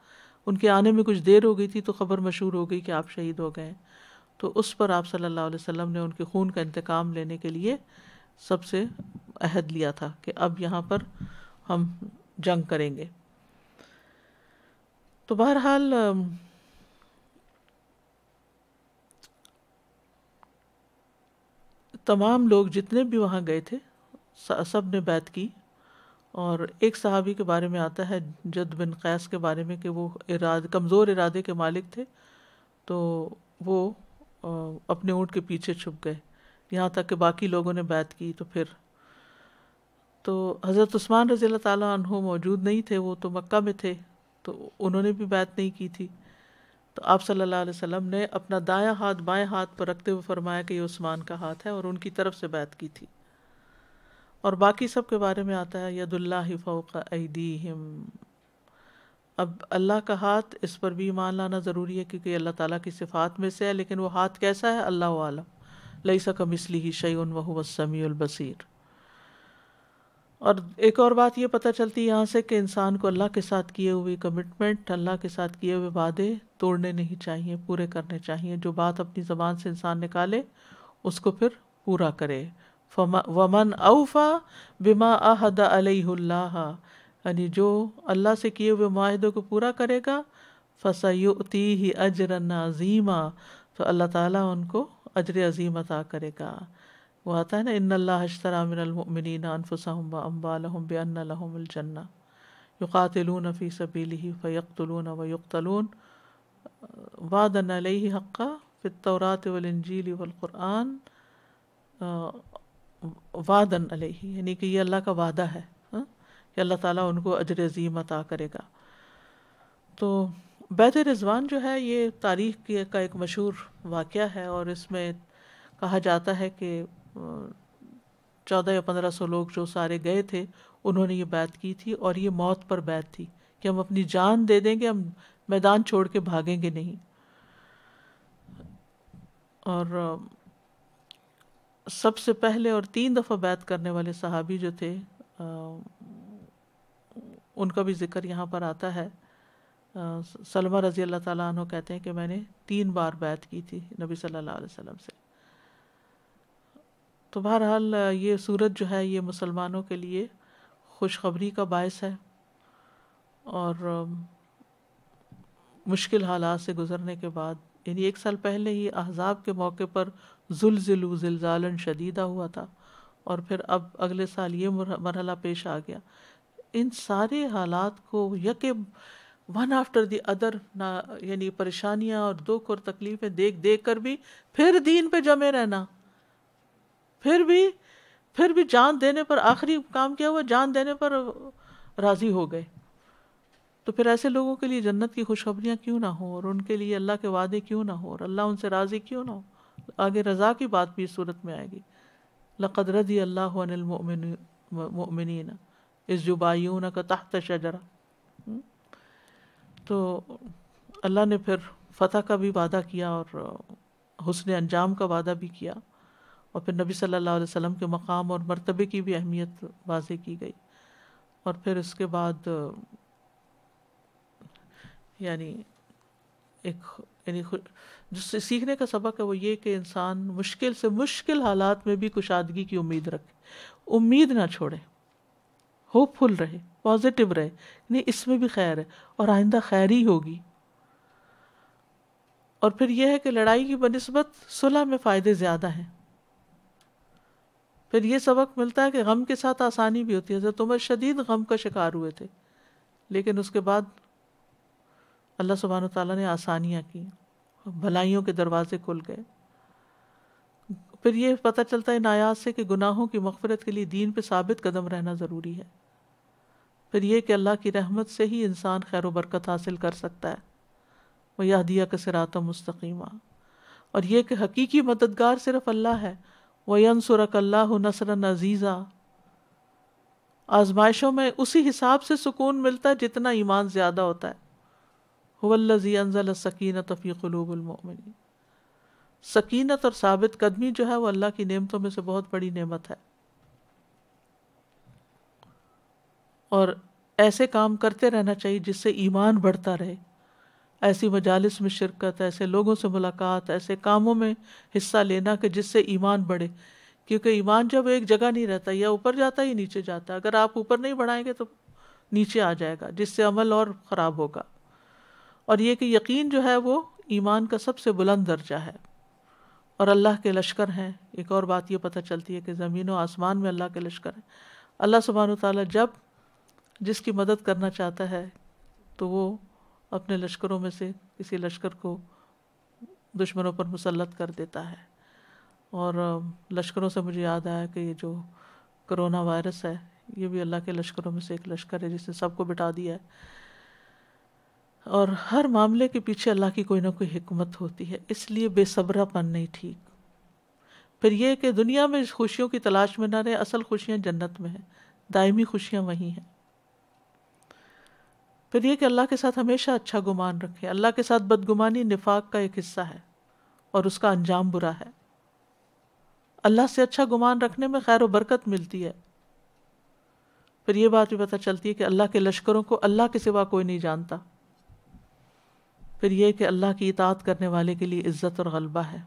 उनके आने में कुछ देर हो गई थी तो ख़बर मशहूर हो गई कि आप शहीद हो गए तो उस पर आप सल्लल्लाहु अलैहि वसल्लम ने उनके खून का इंतकाम लेने के लिए सबसे अहद लिया था कि अब यहाँ पर हम जंग करेंगे तो बहरहाल तमाम लोग जितने भी वहाँ गए थे सब ने बैत की और एक सहाबी के बारे में आता है जद बिन कैस के बारे में कि वो इरादे कमज़ोर इरादे के मालिक थे तो वो अपने ऊँट के पीछे छुप गए यहाँ तक कि बाकी लोगों ने बैत की तो फिर तो हज़रत उस्मान रज़ी अल्लाह मौजूद नहीं थे वो तो मक्का में थे तो उन्होंने भी बैत नहीं की थी तो आप सल्लल्लाहु अलैहि वसल्लम ने अपना दायां हाथ बाएं हाथ पर रखते हुए फरमाया कि ये उस्मान का हाथ है और उनकी तरफ से बैत की थी और बाकी सब के बारे में आता है यदुल्ला फ़ौका अब अल्लाह का हाथ इस पर भी ईमान लाना ज़रूरी है क्योंकि अल्लाह ताला की सिफ़ात में से है लेकिन वो हाथ कैसा है अल्लाह आलम लई सकम इसली ही शई उन वह बसीर और एक और बात ये पता चलती है यहाँ से कि इंसान को अल्लाह के साथ किए हुए कमिटमेंट अल्लाह के साथ किए हुए वादे तोड़ने नहीं चाहिए पूरे करने चाहिए जो बात अपनी ज़बान से इंसान निकाले उसको फिर पूरा करे वमन अवफ़ा बिमा अहद अलह यानी जो अल्लाह से किए हुए माहदों को पूरा करेगा फसयुती ही अजर नाजीमा तो अल्लाह ताला उनको अजर अजीम अता करेगा वो आता है ना इन अल्लाहरा मिनमिन अनफुसम व अम्बालहम बेअन्नजन्ना फ़ी सबीली फ़यकतलून वयुक्तलून वादन अलही हक़ा फ़ितौरात वलंजील वलक़ुरान वादन अलही यानी कि ये अल्लाह का वादा है कि अल्लाह ताला उनको अजर अजीम अता करेगा तो बैत रिजवान जो है ये तारीख़ के का एक मशहूर वाक़ है और इसमें कहा जाता है कि चौदह या पंद्रह सौ लोग जो सारे गए थे उन्होंने ये बात की थी और ये मौत पर बात थी कि हम अपनी जान दे देंगे हम मैदान छोड़ के भागेंगे नहीं और सबसे पहले और तीन दफ़ा बैत करने वाले सहाबी जो थे उनका भी जिक्र यहाँ पर आता है सलमा रज़ी अल्लाह ताला कहते हैं कि मैंने तीन बार बैत की थी नबी सल्लल्लाहु अलैहि वसल्लम से तो बहरहाल ये सूरत जो है ये मुसलमानों के लिए खुशखबरी का बायस है और मुश्किल हालात से गुजरने के बाद यानी एक साल पहले ही अहजाब के मौके पर जुलजिलू जिलजालन शदीदा हुआ था और फिर अब अगले साल ये मरहला पेश आ गया इन सारे हालात को यके वन आफ्टर दी अदर ना यानी परेशानियाँ और दुख और तकलीफ़ें देख देख कर भी फिर दीन पे जमे रहना फिर भी फिर भी जान देने पर आखिरी काम किया हुआ जान देने पर राज़ी हो गए तो फिर ऐसे लोगों के लिए जन्नत की खुशखबरियाँ क्यों ना हो और उनके लिए अल्लाह के वादे क्यों ना हो और अल्लाह उनसे राज़ी क्यों ना हो आगे रज़ा की बात भी इस सूरत में आएगी लक़द रदी अल्लाह अनिलमिन इस जुबायून का तहत शजरा हम्म? तो अल्लाह ने फिर फ़तह का भी वादा किया और हुसन अंजाम का वादा भी किया और फिर नबी सल्लल्लाहु अलैहि वसल्लम के मकाम और मरतबे की भी अहमियत वाजे की गई और फिर उसके बाद यानी एक यानी जिससे सीखने का सबक है वो ये कि इंसान मुश्किल से मुश्किल हालात में भी कुशादगी की उम्मीद रखे उम्मीद ना छोड़े होपफुल रहे पॉजिटिव रहे नहीं इसमें भी खैर है और आइंदा खैर ही होगी और फिर यह है कि लड़ाई की बनस्बत सुलह में फ़ायदे ज़्यादा हैं फिर ये सबक मिलता है कि गम के साथ आसानी भी होती है तो तुम्हें शदीद गम का शिकार हुए थे लेकिन उसके बाद अल्लाह सुबहान तला ने आसानियाँ की भलाइयों के दरवाजे खुल गए फिर ये पता चलता है इन आयात से कि गुनाहों की मफफरत के लिए दीन पे साबित कदम रहना ज़रूरी है फिर यह कि अल्लाह की रहमत से ही इंसान खैर वरकत हासिल कर सकता है वह यहदिया का सिरात मुस्तकीमा और यह कि हकीकी मददगार सिर्फ अल्लाह है अल्लाह नसरन अजीज़ा आजमाइशों में उसी हिसाब से सुकून मिलता है जितना ईमान ज़्यादा होता है हुवल्लजी अनजल सकीन तफ़ी सकीनत और साबित कदमी जो है वो अल्लाह की नेमतों में से बहुत बड़ी नेमत है और ऐसे काम करते रहना चाहिए जिससे ईमान बढ़ता रहे ऐसी मजालस में शिरकत ऐसे लोगों से मुलाकात ऐसे कामों में हिस्सा लेना कि जिससे ईमान बढ़े क्योंकि ईमान जब एक जगह नहीं रहता या ऊपर जाता ही नीचे जाता अगर आप ऊपर नहीं बढ़ाएंगे तो नीचे आ जाएगा जिससे अमल और ख़राब होगा और ये कि यकीन जो है वो ईमान का सबसे बुलंद दर्जा है और अल्लाह के लश्कर हैं एक और बात ये पता चलती है कि ज़मीन व आसमान में अल्लाह के लश्कर हैं अल्लाह सुबहान तब जिसकी मदद करना चाहता है तो वो अपने लश्करों में से किसी लश्कर को दुश्मनों पर मुसलत कर देता है और लश्करों से मुझे याद आया कि ये जो करोना वायरस है ये भी अल्लाह के लश्करों में से एक लश्कर है जिसने सबको बिठा दिया है और हर मामले के पीछे अल्लाह की कोई ना कोई हिकमत होती है इसलिए बेसब्रापन नहीं ठीक फिर यह कि दुनिया में खुशियों की तलाश में ना रहे असल खुशियाँ जन्नत में हैं दायमी खुशियाँ वहीं हैं फिर तो यह कि अल्लाह के साथ हमेशा अच्छा गुमान रखें अल्लाह के साथ बदगुमानी निफाक का एक हिस्सा है और उसका अंजाम बुरा है अल्लाह से अच्छा गुमान रखने में खैर बरकत मिलती है फिर यह बात भी पता चलती है कि अल्लाह के लश्करों को अल्लाह के सिवा कोई नहीं जानता फिर यह कि अल्लाह की इतात करने वाले के लिए इज्जत और गलबा है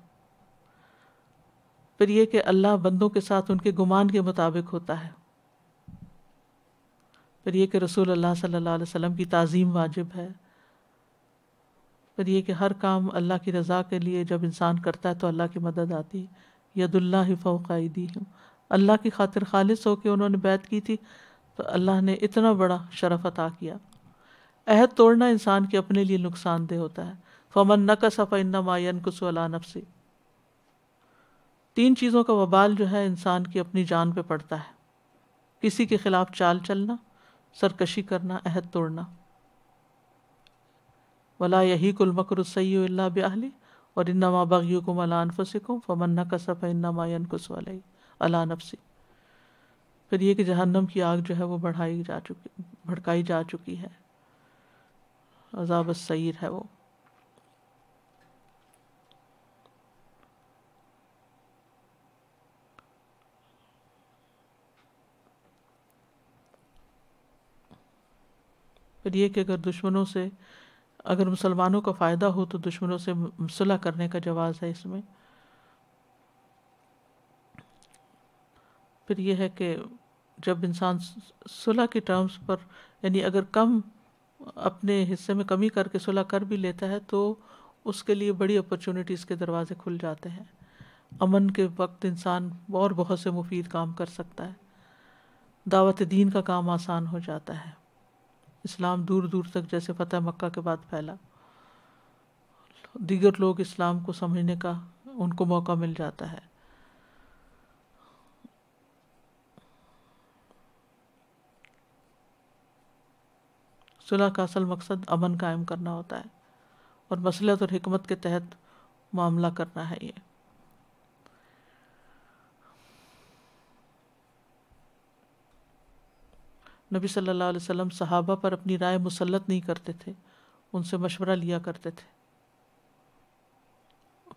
फिर यह कि अल्लाह बंदों के साथ उनके गुमान के मुताबिक होता है फिर ये कि रसूल अल्लाह सल्लल्लाहु अलैहि वसल्लम की तज़ीम वाजिब है फिर ये कि हर काम अल्लाह की रज़ा के लिए जब इंसान करता है तो अल्लाह की मदद आती है यदुल्ला फ़ौक़ायदी हूँ अल्लाह की खातिर खालिस हो के उन्होंने बैत की थी तो अल्लाह ने इतना बड़ा शरफ अता किया अहद तोड़ना इंसान के अपने लिए नुकसानदेह होता है फमन न का सफ़ा इन्ना मायन कुसला से तीन चीज़ों का वबाल जो है इंसान की अपनी जान पर पड़ता है किसी के ख़िलाफ़ चाल चलना सरकशी करना अहद तोड़ना वला यही मकर सैल्ला बहली और इन नमा बगियों को मलान फमन्ना का सफ़ा इन्ना मायन कुस वाली अला नफसी फिर ये कि जहन्नम की आग जो है वो बढ़ाई जा चुकी भड़काई जा चुकी है अजाब सैर है वो फिर ये कि अगर दुश्मनों से अगर मुसलमानों का फ़ायदा हो तो दुश्मनों से सुलह करने का जवाज़ है इसमें फिर यह है कि जब इंसान सुलह के टर्म्स पर यानी अगर कम अपने हिस्से में कमी करके सुलह कर भी लेता है तो उसके लिए बड़ी अपॉर्चुनिटीज़ के दरवाज़े खुल जाते हैं अमन के वक्त इंसान और बहुत से मुफीद काम कर सकता है दावत दीन का काम आसान हो जाता है इस्लाम दूर दूर तक जैसे फतेह मक्का के बाद फैला दीगर लोग इस्लाम को समझने का उनको मौका मिल जाता है सुलह का असल मकसद अमन कायम करना होता है और मसलत और हमत के तहत मामला करना है ये नबी सल्लल्लाहु अलैहि वसल्लम सहाबा पर अपनी राय मुसलत नहीं करते थे उनसे मशवरा लिया करते थे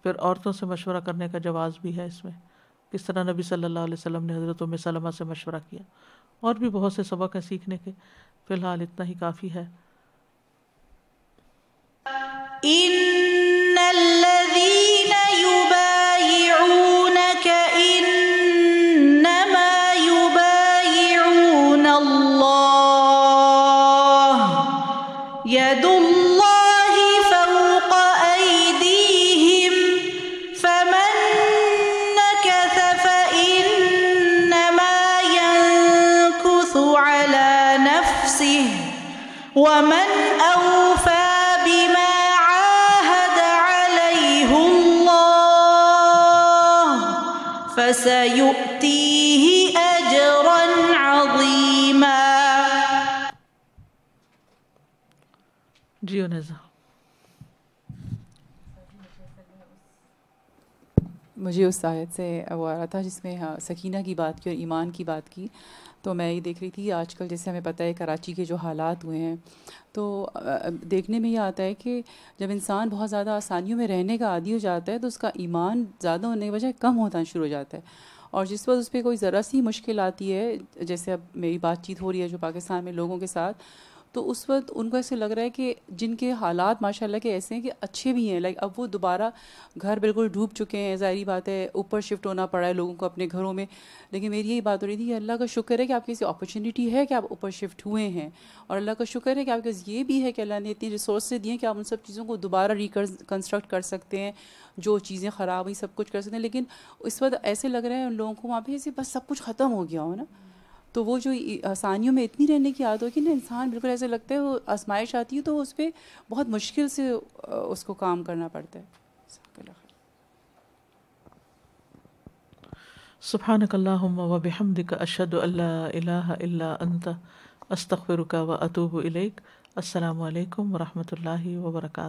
फिर औरतों से मशवरा करने का जवाब भी है इसमें किस तरह नबी सल्लल्लाहु अलैहि वसल्लम ने हज़रत उम सलमा से मशवरा किया और भी बहुत से सबक हैं सीखने के फ़िलहाल इतना ही काफ़ी है इन فسيؤتيه أجرا عظيما جيونزا मुझे उस आयत से वो आ रहा था जिसमें हाँ, सकीना की बात की और ईमान की बात की तो मैं ये देख रही थी आजकल जैसे हमें पता है कराची के जो हालात हुए हैं तो देखने में ये आता है कि जब इंसान बहुत ज़्यादा आसानियों में रहने का आदि हो जाता है तो उसका ईमान ज़्यादा होने की बजाय कम होता शुरू हो जाता है और जिस वक्त उस पर कोई ज़रा सी मुश्किल आती है जैसे अब मेरी बातचीत हो रही है जो पाकिस्तान में लोगों के साथ तो उस वक्त उनको ऐसे लग रहा है कि जिनके हालात माशाल्लाह के ऐसे हैं कि अच्छे भी हैं लाइक अब वो दोबारा घर बिल्कुल डूब चुके हैं ज़ाहरी बात है ऊपर शिफ्ट होना पड़ा है लोगों को अपने घरों में लेकिन मेरी यही बात हो रही थी कि अल्लाह का शुक्र है कि आपकी ऐसी अपॉर्चुनिटी है कि आप ऊपर शिफ्ट हुए हैं और अल्लाह का शुक्र है कि आपके ये भी है कि अल्लाह ने इतनी रिसोर्स दिए कि आप उन सब चीज़ों को दोबारा रिकन्स्ट्रक्ट कर सकते हैं जो चीज़ें ख़राब हुई सब कुछ कर सकते हैं लेकिन इस वक्त ऐसे लग रहे हैं उन लोगों को वहाँ पर ऐसे बस सब कुछ ख़त्म हो गया हो ना तो वो जो आसानियों में इतनी रहने की आदत होगी ना इंसान बिल्कुल ऐसे लगता है वो आजमाइश आती है तो उस पर बहुत मुश्किल से उसको काम करना पड़ता है सुबहानक वबहमदिक अशद अल्ला इला अंत व अतूब इलेक असलकम वरहमल वर्का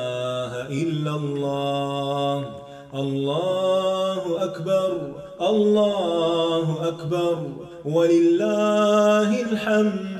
إلا الله الله أكبر الله أكبر ولله الحمد